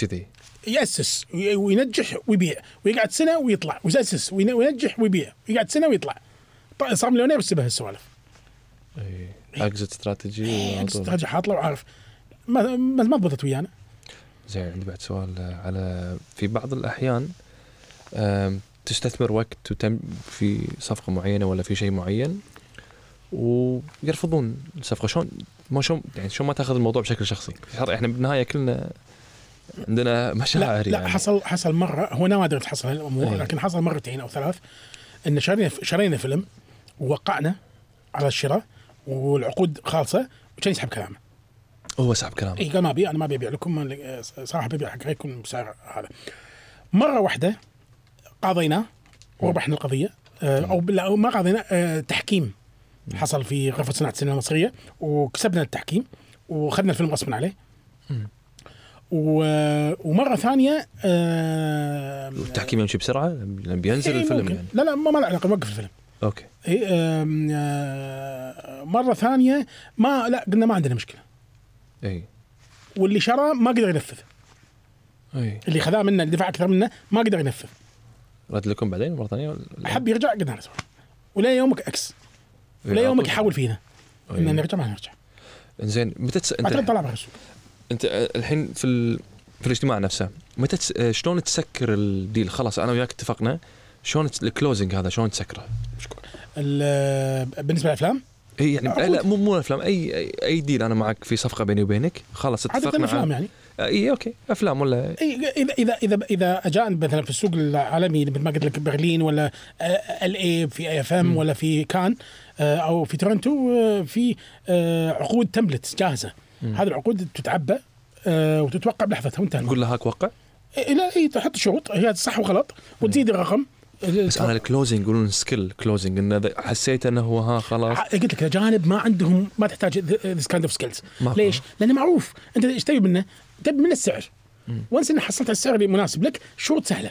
كذي ياسس وينجح ويبيع ويقعد سنه ويطلع ويأسس وينجح ويبيع ويقعد سنه ويطلع طيب، صار مليونير بسبب هالسوالف اي اكزت استراتيجي اكزت إيه، استراتيجي حاطله وعارف ما ما ضبطت ويانا زين عندي بعد سؤال آه، على في بعض الأحيان تستثمر وقت وتم في صفقة معينة ولا في شيء معين ويرفضون الصفقة شلون ما شلون يعني شلون ما تاخذ الموضوع بشكل شخصي احنا بالنهاية كلنا عندنا مشاعر لا, لا يعني. حصل حصل مرة هو نادر تحصل الأمور إيه. لكن حصل مرتين أو ثلاث أن شرينا شرينا فيلم ووقعنا على الشراء والعقود خالصة وكان يسحب كلامه هو سحب كلام اي قال ما ابي انا ما ابي ابيع لكم صراحه ببيع حق غيركم بسعر هذا مره واحده قاضيناه وربحنا القضيه آه، او لا ما قاضينا آه، تحكيم حصل في غرفه صناعه السينما المصريه وكسبنا التحكيم واخذنا الفيلم غصبا عليه ومره ثانيه آه التحكيم يمشي بسرعه لما بينزل إيه، الفيلم يعني لا لا ما, ما له علاقه وقف الفيلم اوكي إيه آه مره ثانيه ما لا قلنا ما عندنا مشكله اي واللي شرى ما قدر ينفذ اي اللي خذاه منه اللي دفع اكثر منه ما قدر ينفذ رد لكم بعدين مره ثانيه ولا... حب يرجع قلنا له ولا يومك اكس ولا يومك يحاول فينا ان نرجع ما نرجع زين متى تس... انت طلع انت آه، الحين في ال... في الاجتماع نفسه متى تس... آه، شلون تسكر الديل خلاص انا وياك اتفقنا شلون الكلوزنج هذا شلون تسكره؟ بالنسبه للافلام اي يعني عقود. لا مو مو افلام اي اي ديل انا معك في صفقه بيني وبينك خلاص اتفقنا افلام يعني آه، اي اوكي افلام ولا اي اذا اذا اذا اذا اجاء مثلا في السوق العالمي مثل ما قلت لك برلين ولا ال اي في اي اف ام ولا في كان آه، او في تورنتو آه، في عقود تمبلتس جاهزه هذه العقود تتعبى وتتوقع بلحظتها وانتهى تقول لها هاك وقع إيه، لا اي تحط شروط هي صح وغلط وتزيد الرقم بس انا الكلوزنج يقولون سكيل كلوزنج انه حسيت انه هو ها خلاص قلت لك جانب ما عندهم ما تحتاج ذيس كايند اوف سكيلز ليش؟ لانه معروف انت ايش تبي منه؟ تبي منه السعر وانس انك حصلت على السعر المناسب لك شروط سهله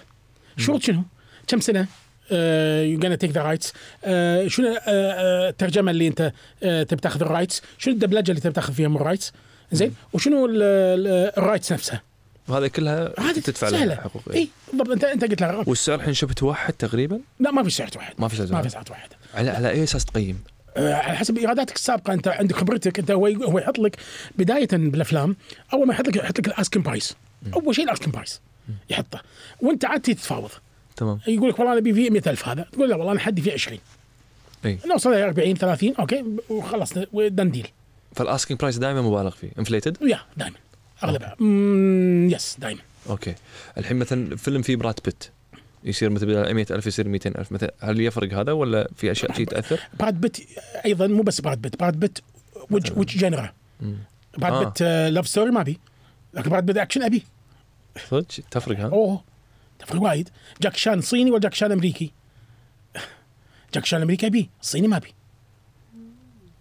شروط شنو؟ كم سنه؟ يو جانا تيك ذا رايتس شنو آه، آه، الترجمه اللي انت آه، تبي تاخذ الرايتس؟ شنو الدبلجه اللي تبي تاخذ فيها من الرايتس؟ زين وشنو الرايتس نفسها؟ وهذا كلها عادي تدفع سهلة. لها حقوق اي بالضبط انت انت قلت لها والسعر الحين شفت واحد تقريبا؟ لا ما في سعر واحد ما في سعر ما في سعر واحد على على اي اساس تقيم؟ آه، على حسب ايراداتك السابقه انت عندك خبرتك انت هو هو يحط لك بدايه بالافلام اول ما يحط لك يحط لك الاسكن برايس اول شيء الاسكن برايس يحطه وانت عاد تتفاوض تمام يقول لك والله انا ابي فيه 100000 هذا تقول لا والله انا حدي فيه 20 اي نوصل 40 30 اوكي دن ديل فالاسكن برايس دائما مبالغ فيه انفليتد؟ يا دائما اغلبها يس دائما اوكي الحين مثلا فيلم فيه براد بيت يصير مثل 100000 يصير 200000 مثلا هل يفرق هذا ولا في اشياء شيء تاثر؟ براد بيت ايضا مو بس براد بيت براد بيت وج جنرا براد آه. بيت لاف آه، ستوري ما ابي لكن براد بيت اكشن ابي صدق تفرق ها؟ اوه تفرق وايد جاك شان صيني ولا جاك شان امريكي؟ جاك شان امريكي ابي الصيني ما ابي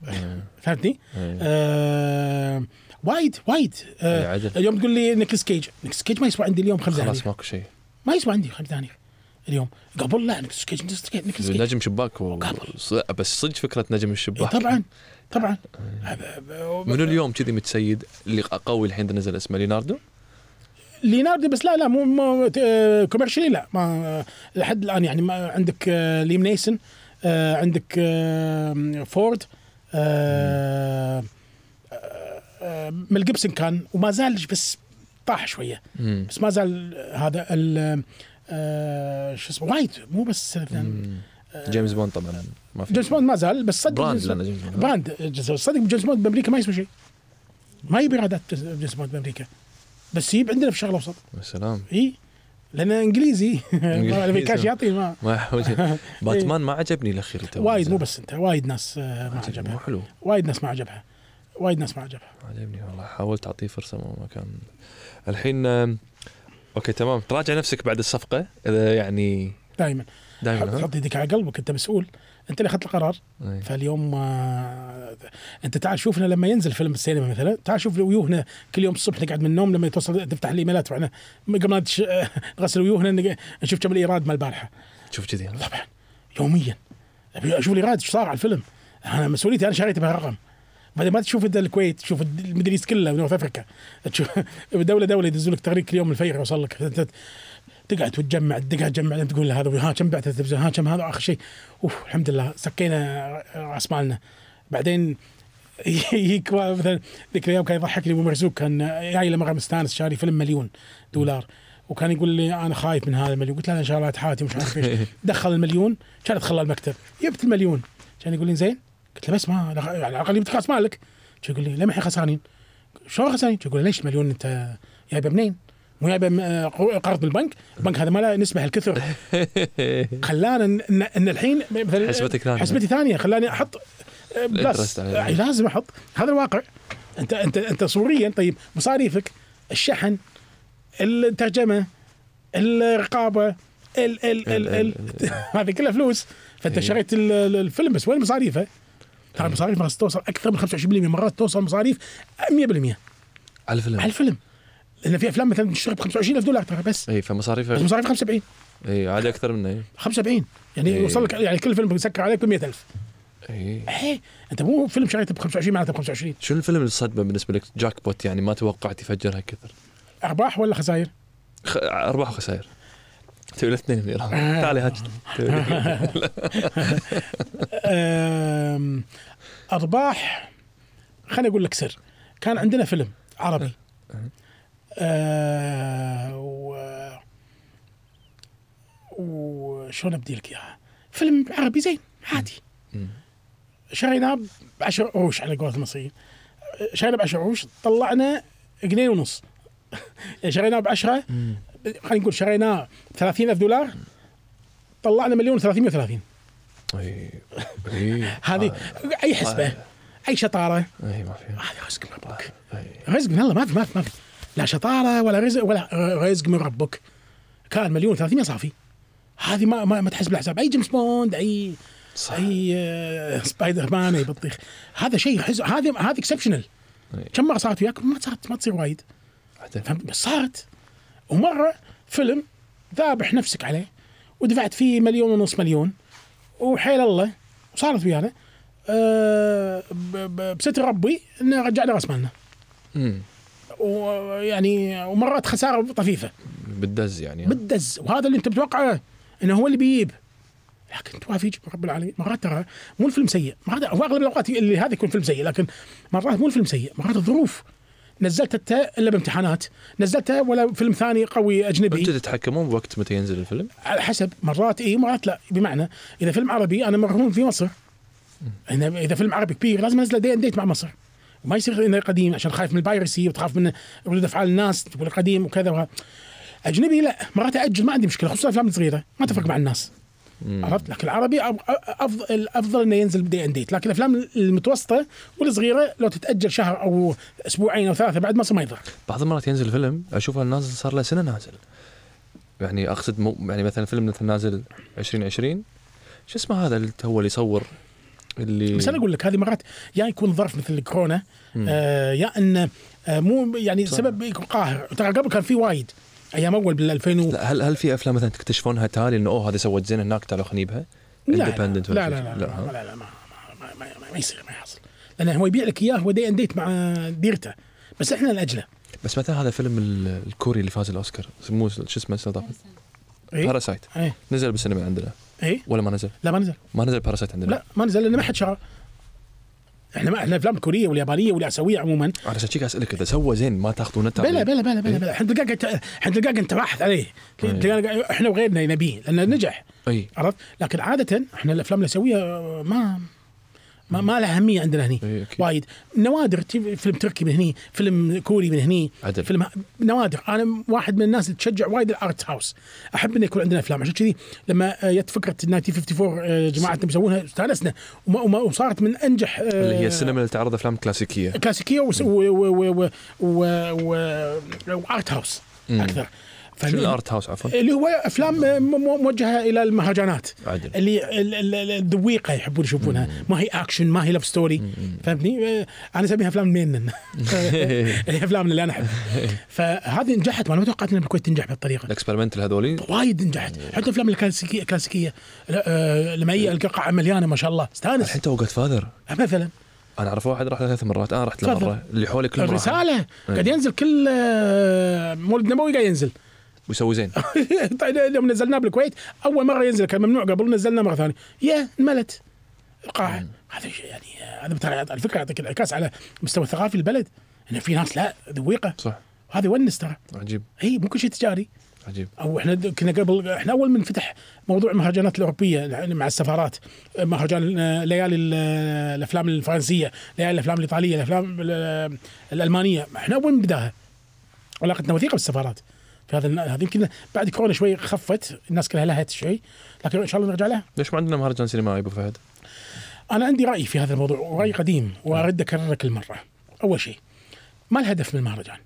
إيه. فهمتني؟ إيه. آه وايد وايد آه إيه، اليوم تقول لي نكس كيج نكس كيج ما يسوى عندي اليوم خمسة خلاص ماكو شيء ما يسوى عندي خمسة ثانية اليوم قبل لا نكس كيج نكس كيج نجم شباك و... بس صدق فكره نجم الشباك إيه طبعا طبعا آه. منو اليوم كذي متسيد اللي قوي الحين نزل اسمه ليناردو ليناردو بس لا لا مو, مو كوميرشلي لا ما آه، لحد الان يعني ما عندك آه، ليم نيسن عندك فورد آه، ميل جيبسون كان وما زال بس طاح شويه مم. بس ما زال هذا ال آه، شو اسمه وايد مو بس آه، جيمس بوند طبعا ما في جيمس بوند ما زال بس صدق براند جيمس بوند صدق جيمس بوند بامريكا ما يسوي شيء ما يبي ايرادات جيمس بوند بامريكا بس يجيب عندنا في الشرق الاوسط يا سلام اي لانه انجليزي <laughs> الامريكان يعطي ما ما <laughs> باتمان ما عجبني الاخير وايد مو بس انت وايد ناس ما عجبها حلو وايد ناس ما عجبها وايد ناس ما عجبها عجبني والله حاولت اعطيه فرصه ما كان الحين اوكي تمام تراجع نفسك بعد الصفقه اذا يعني دائما دائما حط يدك على قلبك انت مسؤول انت اللي اخذت القرار أي. فاليوم آه انت تعال شوفنا لما ينزل فيلم السينما مثلا تعال شوف ويوهنا كل يوم الصبح نقعد من النوم لما توصل تفتح الايميلات واحنا قبل ما <laughs> نغسل ويوهنا نشوف كم الايراد مال البارحه شوف كذي طبعا يوميا اشوف الايراد ايش صار على الفيلم انا مسؤوليتي انا شريته بهالرقم بعدين ما تشوف انت الكويت تشوف الميدل ايست كلها ونورث افريكا تشوف <laughs> دوله دوله يدزون لك تغريد كل يوم الفيخ يوصل لك تقعد وتجمع تقعد تجمع تقول هذا ها كم بعت التلفزيون ها كم هذا اخر شيء اوف الحمد لله سكينا مالنا بعدين <laughs> يجيك مثلا ذيك الايام كان يضحكني ابو مرزوق كان جاي مره مستانس شاري فيلم مليون دولار وكان يقول لي انا خايف من هذا المليون قلت له ان شاء الله تحاتي مش عارف ايش <laughs> دخل المليون كان خلاه المكتب جبت المليون كان يقول لي زين قلت له بس ما على الاقل راس مالك يقول لي لما احنا خسرانين شلون خسرانين؟ يقول ليش مليون انت جايبه منين؟ مو جايبه آه، قرض بالبنك، البنك هذا ما له نسبه هالكثر <laughs> خلانا ان, إن الحين مثلا حسبتك ثانيه حسبتي ثانيه خلاني احط آه، بلس لازم احط هذا الواقع انت انت انت صوريا طيب مصاريفك الشحن الترجمه الرقابه ال ال ال <laughs> هذه كلها فلوس فانت إيه. شريت الفيلم بس وين مصاريفه؟ ترى المصاريف توصل اكثر من 25% مرات توصل مصاريف 100% على الفيلم على الفيلم لان في افلام مثلا تشتغل ب 25000 دولار ترى بس اي فمصاريفها مصاريف 75 اي عادي اكثر منه اي 75 يعني أي. وصل لك يعني كل فيلم بيسكر عليك ب 100000 اي اي انت مو فيلم شريته ب 25 معناته ب 25 شنو الفيلم الصدمه بالنسبه لك جاك بوت يعني ما توقعت يفجرها كثر ارباح ولا خسائر؟ خ... ارباح وخسائر تسوي الاثنين من ايران آه. تعالي هات <laughs> ارباح خليني اقول لك سر كان عندنا فيلم عربي أه. آه، و وشلون ابدي لك اياها؟ فيلم عربي زين عادي شريناه ب 10 قروش على قولة المصريين شريناه ب 10 قروش طلعنا جنيه ونص شريناه ب 10 خلينا نقول شريناه 30000 دولار طلعنا مليون و330 اي هذه إيه. اي حسبه إيه. اي شطاره اي ما في رزق من ربك إيه. رزق من الله ما في ما في ما في لا شطاره ولا رزق ولا رزق من ربك كان مليون و300 صافي هذه ما ما, ما تحسب بالحساب اي جيمس بوند اي صح. اي آه، سبايدر مان اي بطيخ هذا شيء هذه هذه اكسبشنال كم مره صارت وياك ما صارت ما تصير وايد بس صارت ومره فيلم ذابح نفسك عليه ودفعت فيه مليون ونص مليون وحيل الله وصارت ويانا أه بستر ربي انه رجعنا راس مالنا. ويعني ومرات خساره طفيفه. بالدز يعني بالدز وهذا اللي انت بتوقعه انه هو اللي بيجيب لكن توافيج رب العالمين مرات ترى مو الفيلم سيء مرات هو اغلب الاوقات اللي هذا يكون فيلم سيء لكن مرات مو الفيلم سيء مرات الظروف نزلت التاء الا بامتحانات نزلتها ولا فيلم ثاني قوي اجنبي انتم تتحكمون بوقت متى ينزل الفيلم على حسب مرات اي مرات لا بمعنى اذا فيلم عربي انا مرهون في مصر هنا اذا فيلم عربي كبير لازم انزله دي ديت مع مصر ما يصير انه قديم عشان خايف من البايرسي وتخاف من ردود افعال الناس تقول قديم وكذا وها. اجنبي لا مرات اجل ما عندي مشكله خصوصا الافلام الصغيره ما تفرق مع الناس عرفت لكن العربي افضل افضل انه ينزل بدي ان ديت لكن الافلام المتوسطه والصغيره لو تتاجل شهر او اسبوعين او ثلاثه بعد ما ما يضر بعض المرات ينزل فيلم اشوف النازل صار له سنه نازل يعني اقصد مو يعني مثلا فيلم مثل نازل 2020 شو اسمه هذا اللي هو اللي يصور اللي بس انا اقول لك هذه مرات يا يعني يكون ظرف مثل الكورونا آه يا انه آه مو يعني صح. سبب يكون قاهر ترى قبل كان في وايد ايام اول بال 2000 و... هل هل في افلام مثلا تكتشفونها تالي انه اوه هذا سوت زين هناك تعالوا خليني بها؟ لا لا لا لا لا, لا, لا, لا, لا, لا, لا, لا ما, ما, ما, ما, ما يصير ما يحصل لان هو يبيع لك اياه هو دي ان ديت مع ديرته بس احنا لاجله بس مثلا هذا الفيلم الكوري اللي فاز الاوسكار مو شو اسمه استضافه إيه؟ باراسايت إيه؟ نزل بالسينما عندنا اي ولا ما نزل؟ لا ما نزل ما نزل باراسايت عندنا لا ما نزل لان ما حد شافه احنا ما احنا الافلام الكوريه واليابانيه والاسيويه عموما انا عشان كذا اسالك اذا سوى زين ما تاخذون انت بلا بلا بلا بلا بلا احنا تلقاك احنا تلقاك انت باحث عليه احنا وغيرنا نبيه لانه نجح اي عرفت لكن عاده احنا الافلام الاسيويه ما ما, ما له اهميه عندنا هني إيه، وايد نوادر فيلم تركي من هني فيلم كوري من هني عدل. فيلم نوادر انا واحد من الناس اللي تشجع وايد الارت هاوس احب انه يكون عندنا افلام عشان كذي لما آه، جت فكره 1954 انتم آه، مسوونها استانسنا وصارت من انجح آه، اللي هي السينما اللي تعرض افلام كلاسيكيه كلاسيكيه وارت هاوس اكثر شنو الارت هاوس عفوا اللي هو افلام موجهه الى المهرجانات عدل. اللي الذويقه يحبون يشوفونها ما هي اكشن ما هي لاف ستوري فهمتني أه، انا اسميها افلام <laughs> هي افلام اللي انا احبها <laughs> فهذه نجحت وانا ما توقعت انها بالكويت تنجح بالطريقه الاكسبيرمنتال هذولي وايد نجحت إيه. حتى الافلام الكلاسيكيه الكلاسيكيه أه، هي إيه. القاعه مليانه ما شاء الله استانس حتى وقت فاذر مثلا انا اعرف واحد راح ثلاث مرات انا رحت له مره اللي حولي كلهم الرساله إيه. قاعد ينزل كل أه، مولد نبوي قاعد ينزل ويسوي زين يوم نزلناه بالكويت اول مره ينزل كان ممنوع قبل نزلناه مره ثانيه يا انملت القاعه هذا يعني هذا ترى الفكره يعطيك انعكاس على مستوى الثقافي البلد انه في ناس لا ذويقه صح هذا يونس ترى عجيب اي مو كل شيء تجاري عجيب او احنا كنا قبل احنا اول من فتح موضوع المهرجانات الاوروبيه مع السفارات مهرجان آه، ليالي آه، الافلام الفرنسيه ليالي الافلام الايطاليه الافلام آه، الالمانيه احنا اول من بداها علاقتنا وثيقه بالسفارات في هذا هذا يمكن بعد كورونا شوي خفت الناس كلها لهت شوي لكن ان شاء الله نرجع لها ليش ما عندنا مهرجان سينمائي ابو فهد؟ انا عندي راي في هذا الموضوع وراي قديم وارد اكرره كل مره اول شيء ما الهدف من المهرجان؟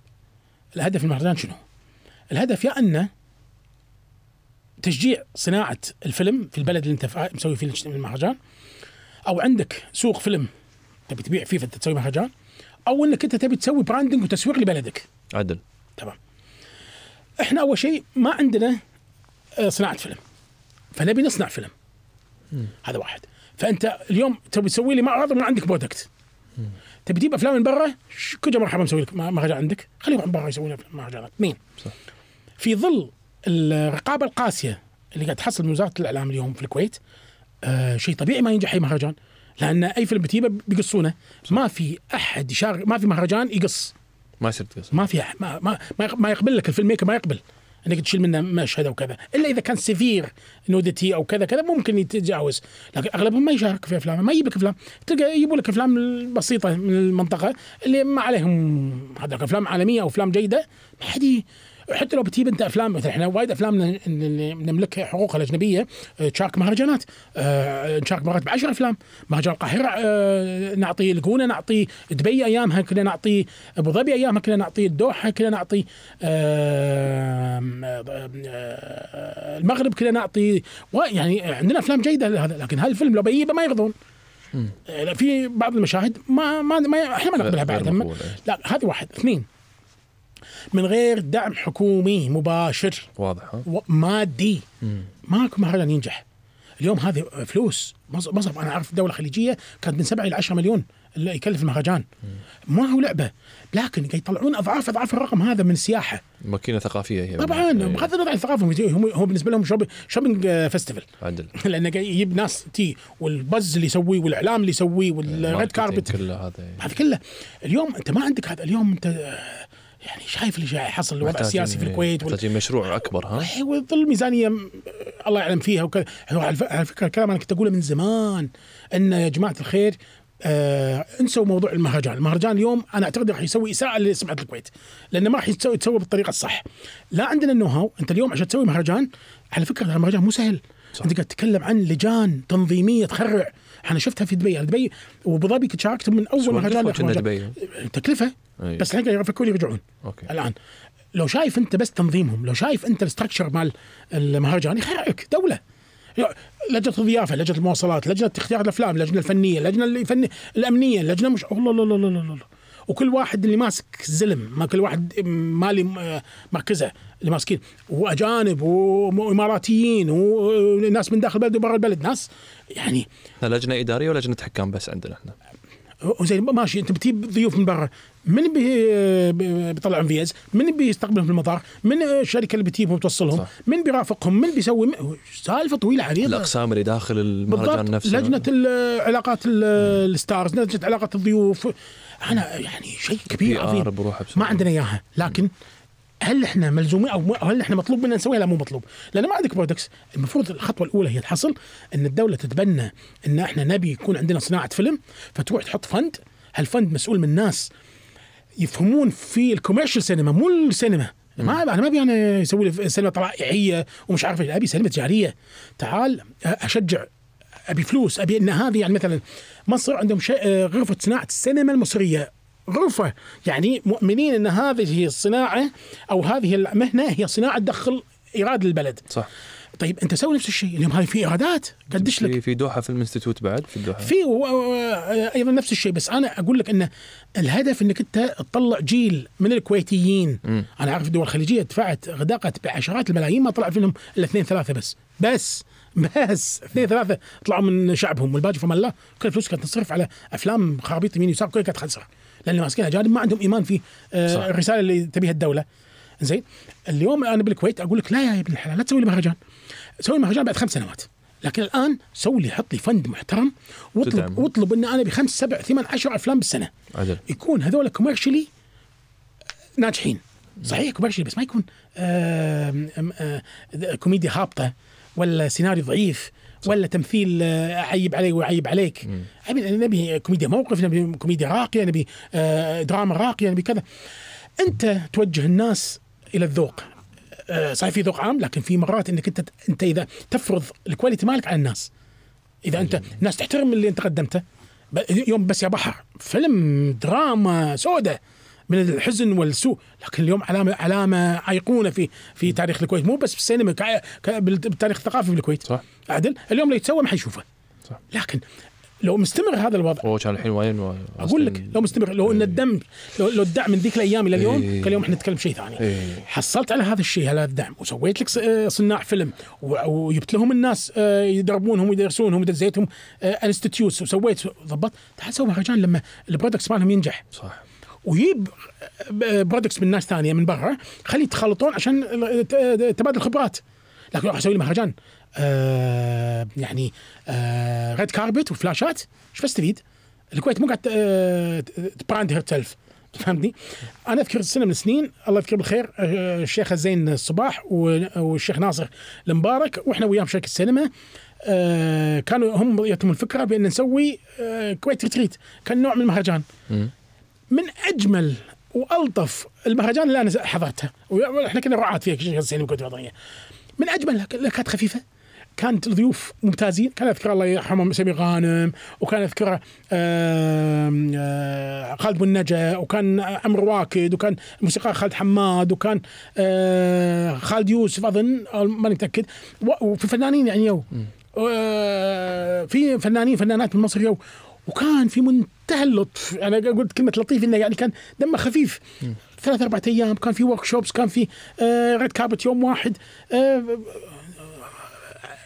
الهدف من المهرجان شنو؟ الهدف يا انه تشجيع صناعه الفيلم في البلد اللي انت مسوي فيه المهرجان او عندك سوق فيلم تبي تبيع فيه فانت تسوي مهرجان او انك انت تبي تسوي براندنج وتسويق لبلدك. عدل. تمام. احنا اول شيء ما عندنا آه، صناعه فيلم فنبي نصنع فيلم مم. هذا واحد فانت اليوم تبي تسوي لي معرض وما عندك برودكت تبي تجيب افلام من برا كل مرحبا مسوي لك مهرجان عندك خليهم من برا يسوون مهرجانات اثنين في ظل الرقابه القاسيه اللي قاعد تحصل من وزاره الاعلام اليوم في الكويت آه شيء طبيعي ما ينجح اي مهرجان لان اي فيلم بتجيبه بيقصونه ما في احد يشارك ما في مهرجان يقص ما يصير ما في ما, ما, ما يقبل لك الفيلم ميكر ما يقبل انك تشيل منه مشهد او كذا الا اذا كان سيفير نودتي او كذا كذا ممكن يتجاوز لكن اغلبهم ما يشارك في افلامه ما يجيب لك افلام تلقى يجيبوا لك افلام بسيطه من المنطقه اللي ما عليهم هذا افلام عالميه او افلام جيده ما حد حتى لو بتجيب انت افلام مثلا احنا وايد افلام نملكها حقوق الاجنبيه آه، تشارك مهرجانات تشارك آه، مهرجانات بعشر افلام مهرجان القاهره آه، نعطي الجونه نعطي دبي ايامها كنا نعطي ابو ظبي ايامها كنا نعطي الدوحه كنا نعطي المغرب كنا نعطي يعني عندنا افلام جيده لكن هالفيلم لو بيجيبه ما يرضون في بعض المشاهد ما ما, ما احنا ما نقبلها بعد لا هذه واحد اثنين من غير دعم حكومي مباشر واضح مادي ماكو مهرجان ينجح اليوم هذه فلوس مصرف انا اعرف دوله خليجيه كانت من 7 الى 10 مليون اللي يكلف المهرجان ما هو لعبه لكن يطلعون اضعاف اضعاف الرقم هذا من السياحه ماكينه ثقافيه هي طبعا بغض إيه. النظر عن الثقافه هو بالنسبه لهم شوبينج شوبينج فيستيفال عدل <laughs> لانه يجيب ناس تي والبز اللي يسويه والاعلام اللي يسويه والريد إيه، كاربت كله هذا إيه. هذا كله اليوم انت ما عندك هذا اليوم انت آه، يعني شايف اللي حصل الوضع السياسي في الكويت محتاجين وال... مشروع اكبر ها وظل أيوة، ميزانيه الله يعلم فيها وكذا على فكره الكلام انا كنت اقوله من زمان ان يا جماعه الخير آه انسوا موضوع المهرجان، المهرجان اليوم انا اعتقد راح يسوي اساءه لسمعه الكويت، لانه ما راح يتسوي تسوي بالطريقه الصح. لا عندنا النو هاو، انت اليوم عشان تسوي مهرجان على فكره المهرجان مو سهل. صح. انت قاعد تتكلم عن لجان تنظيميه تخرع انا شفتها في دبي يعني دبي وابو ظبي كنت شاركت من اول ما كنا دبي أه، تكلفه أي. بس الحين يفكون يرجعون أوكي. الان لو شايف انت بس تنظيمهم لو شايف انت الاستراكشر مال المهرجان يخرعك إيه عليك دوله لجنه الضيافه، لجنه المواصلات، لجنه اختيار الافلام، اللجنه الفنيه، اللجنه الفنيه الامنيه، لجنه مش الله الله الله الله وكل واحد اللي ماسك زلم ما كل واحد مالي مركزه اللي ماسكين واجانب واماراتيين وناس من داخل البلد وبرا البلد ناس يعني لجنه اداريه ولا لجنه حكام بس عندنا احنا زين ماشي انت بتجيب ضيوف من برا من بيطلعون فيز من بيستقبلهم في المطار من الشركه اللي بتجيبهم توصلهم؟ صح. من بيرافقهم من بيسوي سالفه طويله عريضه الاقسام اللي داخل المهرجان نفسه لجنه العلاقات الستارز لجنه علاقات الضيوف انا يعني شيء كبير عظيم ما عندنا اياها لكن هل احنا ملزومين او هل احنا مطلوب منا نسويها لا مو مطلوب لان ما عندك برودكتس المفروض الخطوه الاولى هي تحصل ان الدوله تتبنى ان احنا نبي يكون عندنا صناعه فيلم فتروح تحط فند هالفند مسؤول من ناس يفهمون في الكوميرشال سينما مو السينما ما انا ما ابي انا يسوي لي سينما طلائعيه ومش عارف ابي سينما تجاريه تعال اشجع ابي فلوس ابي ان هذه يعني مثلا مصر عندهم شيء آه، غرفه صناعه السينما المصريه غرفة يعني مؤمنين أن هذه الصناعة أو هذه المهنة هي صناعة تدخل إيراد للبلد صح طيب انت سوي نفس الشيء اليوم هذه في ايرادات قدش لك في دوحه في الانستيتوت بعد في الدوحه في آه، ايضا نفس الشيء بس انا اقول لك انه الهدف انك انت تطلع جيل من الكويتيين م. انا عارف الدول الخليجيه دفعت غدقت بعشرات الملايين ما طلع منهم الا اثنين ثلاثه بس بس بس اثنين ثلاثه طلعوا من شعبهم والباقي فما الله كل الفلوس كانت تصرف على افلام خرابيط يمين يسار كلها كانت خساره لان ماسكين اجانب ما عندهم ايمان في آه، الرساله اللي تبيها الدوله زين اليوم انا بالكويت اقول لك لا يا ابن الحلال لا تسوي لي مهرجان سوي مهرجان بعد خمس سنوات لكن الان سوي لي حط لي فند محترم واطلب واطلب ان انا بخمس سبع ثمان عشر افلام بالسنه عجل. يكون هذول كوميرشلي ناجحين نعم. صحيح كوميرشلي بس ما يكون آه آه كوميديا هابطه ولا سيناريو ضعيف ولا تمثيل آه، عيب علي وعيب عليك نبي كوميديا موقف نبي كوميديا راقيه نبي آه، دراما راقيه نبي كذا انت توجه الناس الى الذوق آه، صحيح في ذوق عام لكن في مرات انك انت انت اذا تفرض الكواليتي مالك على الناس اذا انت أيوة. الناس تحترم اللي انت قدمته يوم بس يا بحر فيلم دراما سودة من الحزن والسوء لكن اليوم علامه علامه ايقونه في في تاريخ الكويت مو بس في السينما بالتاريخ الثقافي في الكويت صح عدل اليوم لو يتسوى ما حيشوفه صح لكن لو مستمر هذا الوضع هو كان الحين وين و... اقول لك لو مستمر لو ان إيه. الدم لو, لو الدعم من ذيك الايام الى اليوم إيه. كل يوم اليوم احنا نتكلم شيء ثاني إيه. حصلت على هذا الشيء على الدعم وسويت لك آه، صناع فيلم وجبت لهم الناس آه، يدربونهم ويدرسونهم ودزيتهم آه، انستتيوتس وسويت ضبط تعال سوي مهرجان لما البرودكتس مالهم ينجح صح ويجيب برودكتس من ناس ثانيه من برا خليه يتخلطون عشان تبادل خبرات لكن راح اسوي مهرجان آه يعني آه ريد كاربت وفلاشات ايش بستفيد؟ الكويت مو قاعد آه، تبراند سيلف فهمتني؟ انا اذكر سنه من السنين الله يذكره بالخير آه، الشيخ الزين الصباح والشيخ ناصر المبارك واحنا وياهم شركه السينما آه، كانوا هم يتم الفكره بان نسوي كويت ريتريت كان نوع من المهرجان من اجمل والطف المهرجان اللي انا حضرته واحنا كنا رعاة فيه شخصيين وكتب وطنيه من اجمل لكات خفيفه كانت الضيوف ممتازين كان اذكر الله يرحمهم سمي غانم وكان اذكر آه، خالد بن نجا وكان امر واكد وكان موسيقى خالد حماد وكان آه، خالد يوسف اظن ماني متاكد وفي فنانين يعني يو آه، في فنانين فنانات من مصر يو وكان في منتهى اللطف انا قلت كلمه لطيف انه يعني كان دمه خفيف ثلاث اربع ايام كان في ورك شوبس كان في آه ريد كابت يوم واحد آه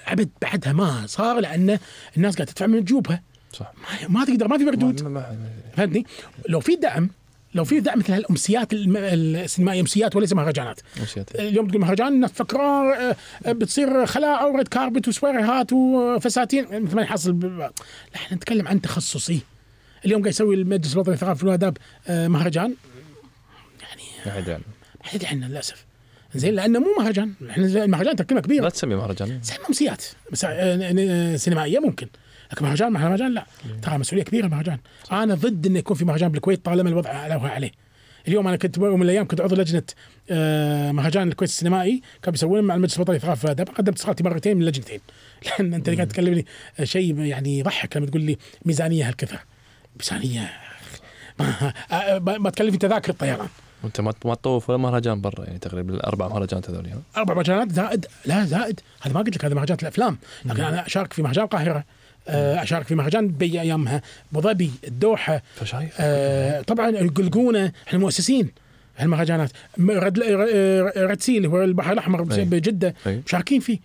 ابد آه، بعدها ما صار لانه الناس قاعده تدفع من جيوبها صح ما, ما تقدر ما في مردود فهمتني؟ لو في دعم لو في دعم مثل هالامسيات السينمائيه امسيات وليس مهرجانات أمسيات. اليوم تقول مهرجان الناس فكرة آه، آه، بتصير خلاعه وريد كاربت وسويرهات وفساتين مثل ما يحصل لا احنا نتكلم عن تخصصي اليوم قاعد يسوي المجلس الوطني للثقافه والاداب آه، مهرجان يعني ما حد عنا للاسف زين لانه مو مهرجان احنا المهرجان تركيبه كبيره لا تسميه مهرجان سمي امسيات سينمائيه ممكن لكن مهرجان مهرجان لا ترى مسؤوليه كبيره المهرجان انا ضد انه يكون في مهرجان بالكويت طالما الوضع عليه اليوم انا كنت يوم من الايام كنت عضو لجنه آه، مهرجان الكويت السينمائي كانوا يسوون مع المجلس الوطني للثقافه في ادب قدمت استقالتي مرتين من لجنتين <laughs> لان انت قاعد تكلمني آه، شيء يعني يضحك لما تقول لي ميزانيه هالكثر ميزانيه آه، ما, ما في تذاكر الطيران وانت ما ما تطوف ولا مهرجان برا يعني تقريبا الاربع مهرجانات هذول اربع مهرجانات زائد لا زائد هذا ما قلت لك هذا مهرجانات الافلام لكن انا اشارك في مهرجان القاهره آه، اشارك في مهرجان بي ايامها ابو ظبي الدوحه آه طبعا القلقونه احنا مؤسسين هالمهرجانات رد ردسي هو البحر الاحمر بجده مشاركين فيه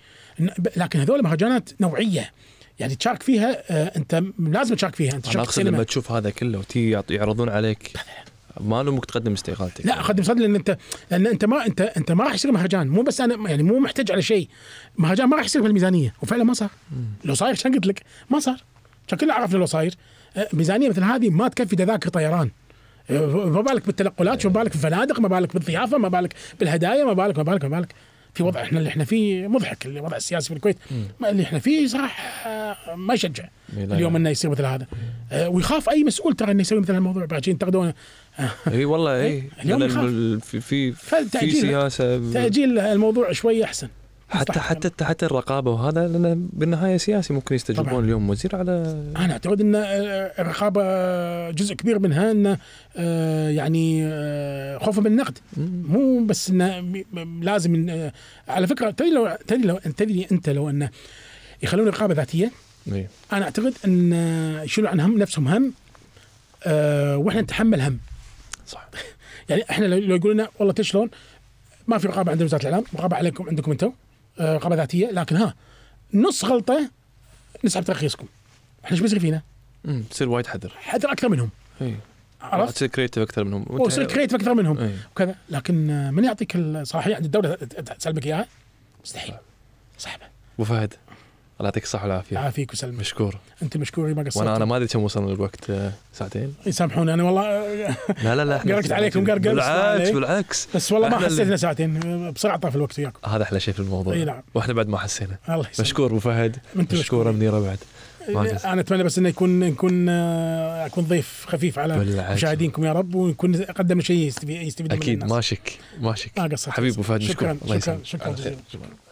لكن هذول مهرجانات نوعيه يعني تشارك فيها آه انت لازم تشارك فيها انت شخص لما تشوف هذا كله وتي يعرضون عليك ما لومك تقدم استقالتك لا اقدم استقالتك لان انت لان انت ما انت انت ما راح يصير مهرجان مو بس انا يعني مو محتاج على شيء مهرجان ما راح يصير الميزانيه وفعلا ما صار لو صاير عشان قلت لك ما صار عشان كلنا عرفنا لو صاير أه، ميزانيه مثل هذه ما تكفي تذاكر طيران أه، ما بالك بالتنقلات شو بالك بالفنادق ما بالك بالضيافه ما بالك بالهدايا ما بالك ما بالك ما بالك في وضع احنا اللي احنا فيه مضحك الوضع السياسي في الكويت ما اللي احنا فيه صراحه أه، ما يشجع اليوم انه يصير مثل هذا ويخاف اي مسؤول ترى انه يسوي مثل الموضوع بعدين ينتقدونه اي والله اي اليوم إيه، يعني في في سياسه تاجيل الموضوع شوي احسن حتى حتى حتى, حتى الرقابه وهذا لان بالنهايه سياسي ممكن يستجيبون اليوم وزير على انا اعتقد ان آه، الرقابه جزء كبير منها انه آه، يعني آه، خوفه من النقد مو بس انه لازم على فكره تدري لو تدري لو تدري انت لو انه يخلون رقابه ذاتيه إيه. انا اعتقد ان يشيلوا عن هم نفسهم هم واحنا نتحمل هم صح يعني احنا لو يقول لنا والله شلون ما في رقابه عند وزاره الاعلام رقابه عليكم عندكم انتم آه، رقابه ذاتيه لكن ها نص غلطه نسحب ترخيصكم احنا ايش بيصير فينا؟ امم تصير وايد حذر حذر اكثر منهم اي عرفت؟ تصير كريتيف اكثر منهم وتصير كريتيف اكثر منهم وكذا لكن آه، من يعطيك الصلاحيه عند الدوله تسلبك اياها؟ مستحيل صعبه ابو فهد الله يعطيك الصحة والعافية عافيك وسلمك مشكور أنت مشكور ما قصرت وأنا أنا ما أدري كم وصلنا الوقت آه، ساعتين يسامحوني إيه، أنا والله لا لا لا <laughs> قرقت عليكم قرقت بالعكس بالعكس بس والله ما حسيت اللي... ساعتين بسرعة طاف الوقت وياكم هذا أحلى شيء في الموضوع أي نعم وإحنا بعد ما حسينا الله يسلمك مشكور أبو فهد مشكور منيرة بعد انا اتمنى بس انه يكون نكون اكون آه، ضيف خفيف على مشاهدينكم يا رب ونكون قدمنا شيء يستفيد منه اكيد نعم. ما شك ما شك حبيبي ابو فهد مشكور شكرا شكرا, شكرا, جزيلا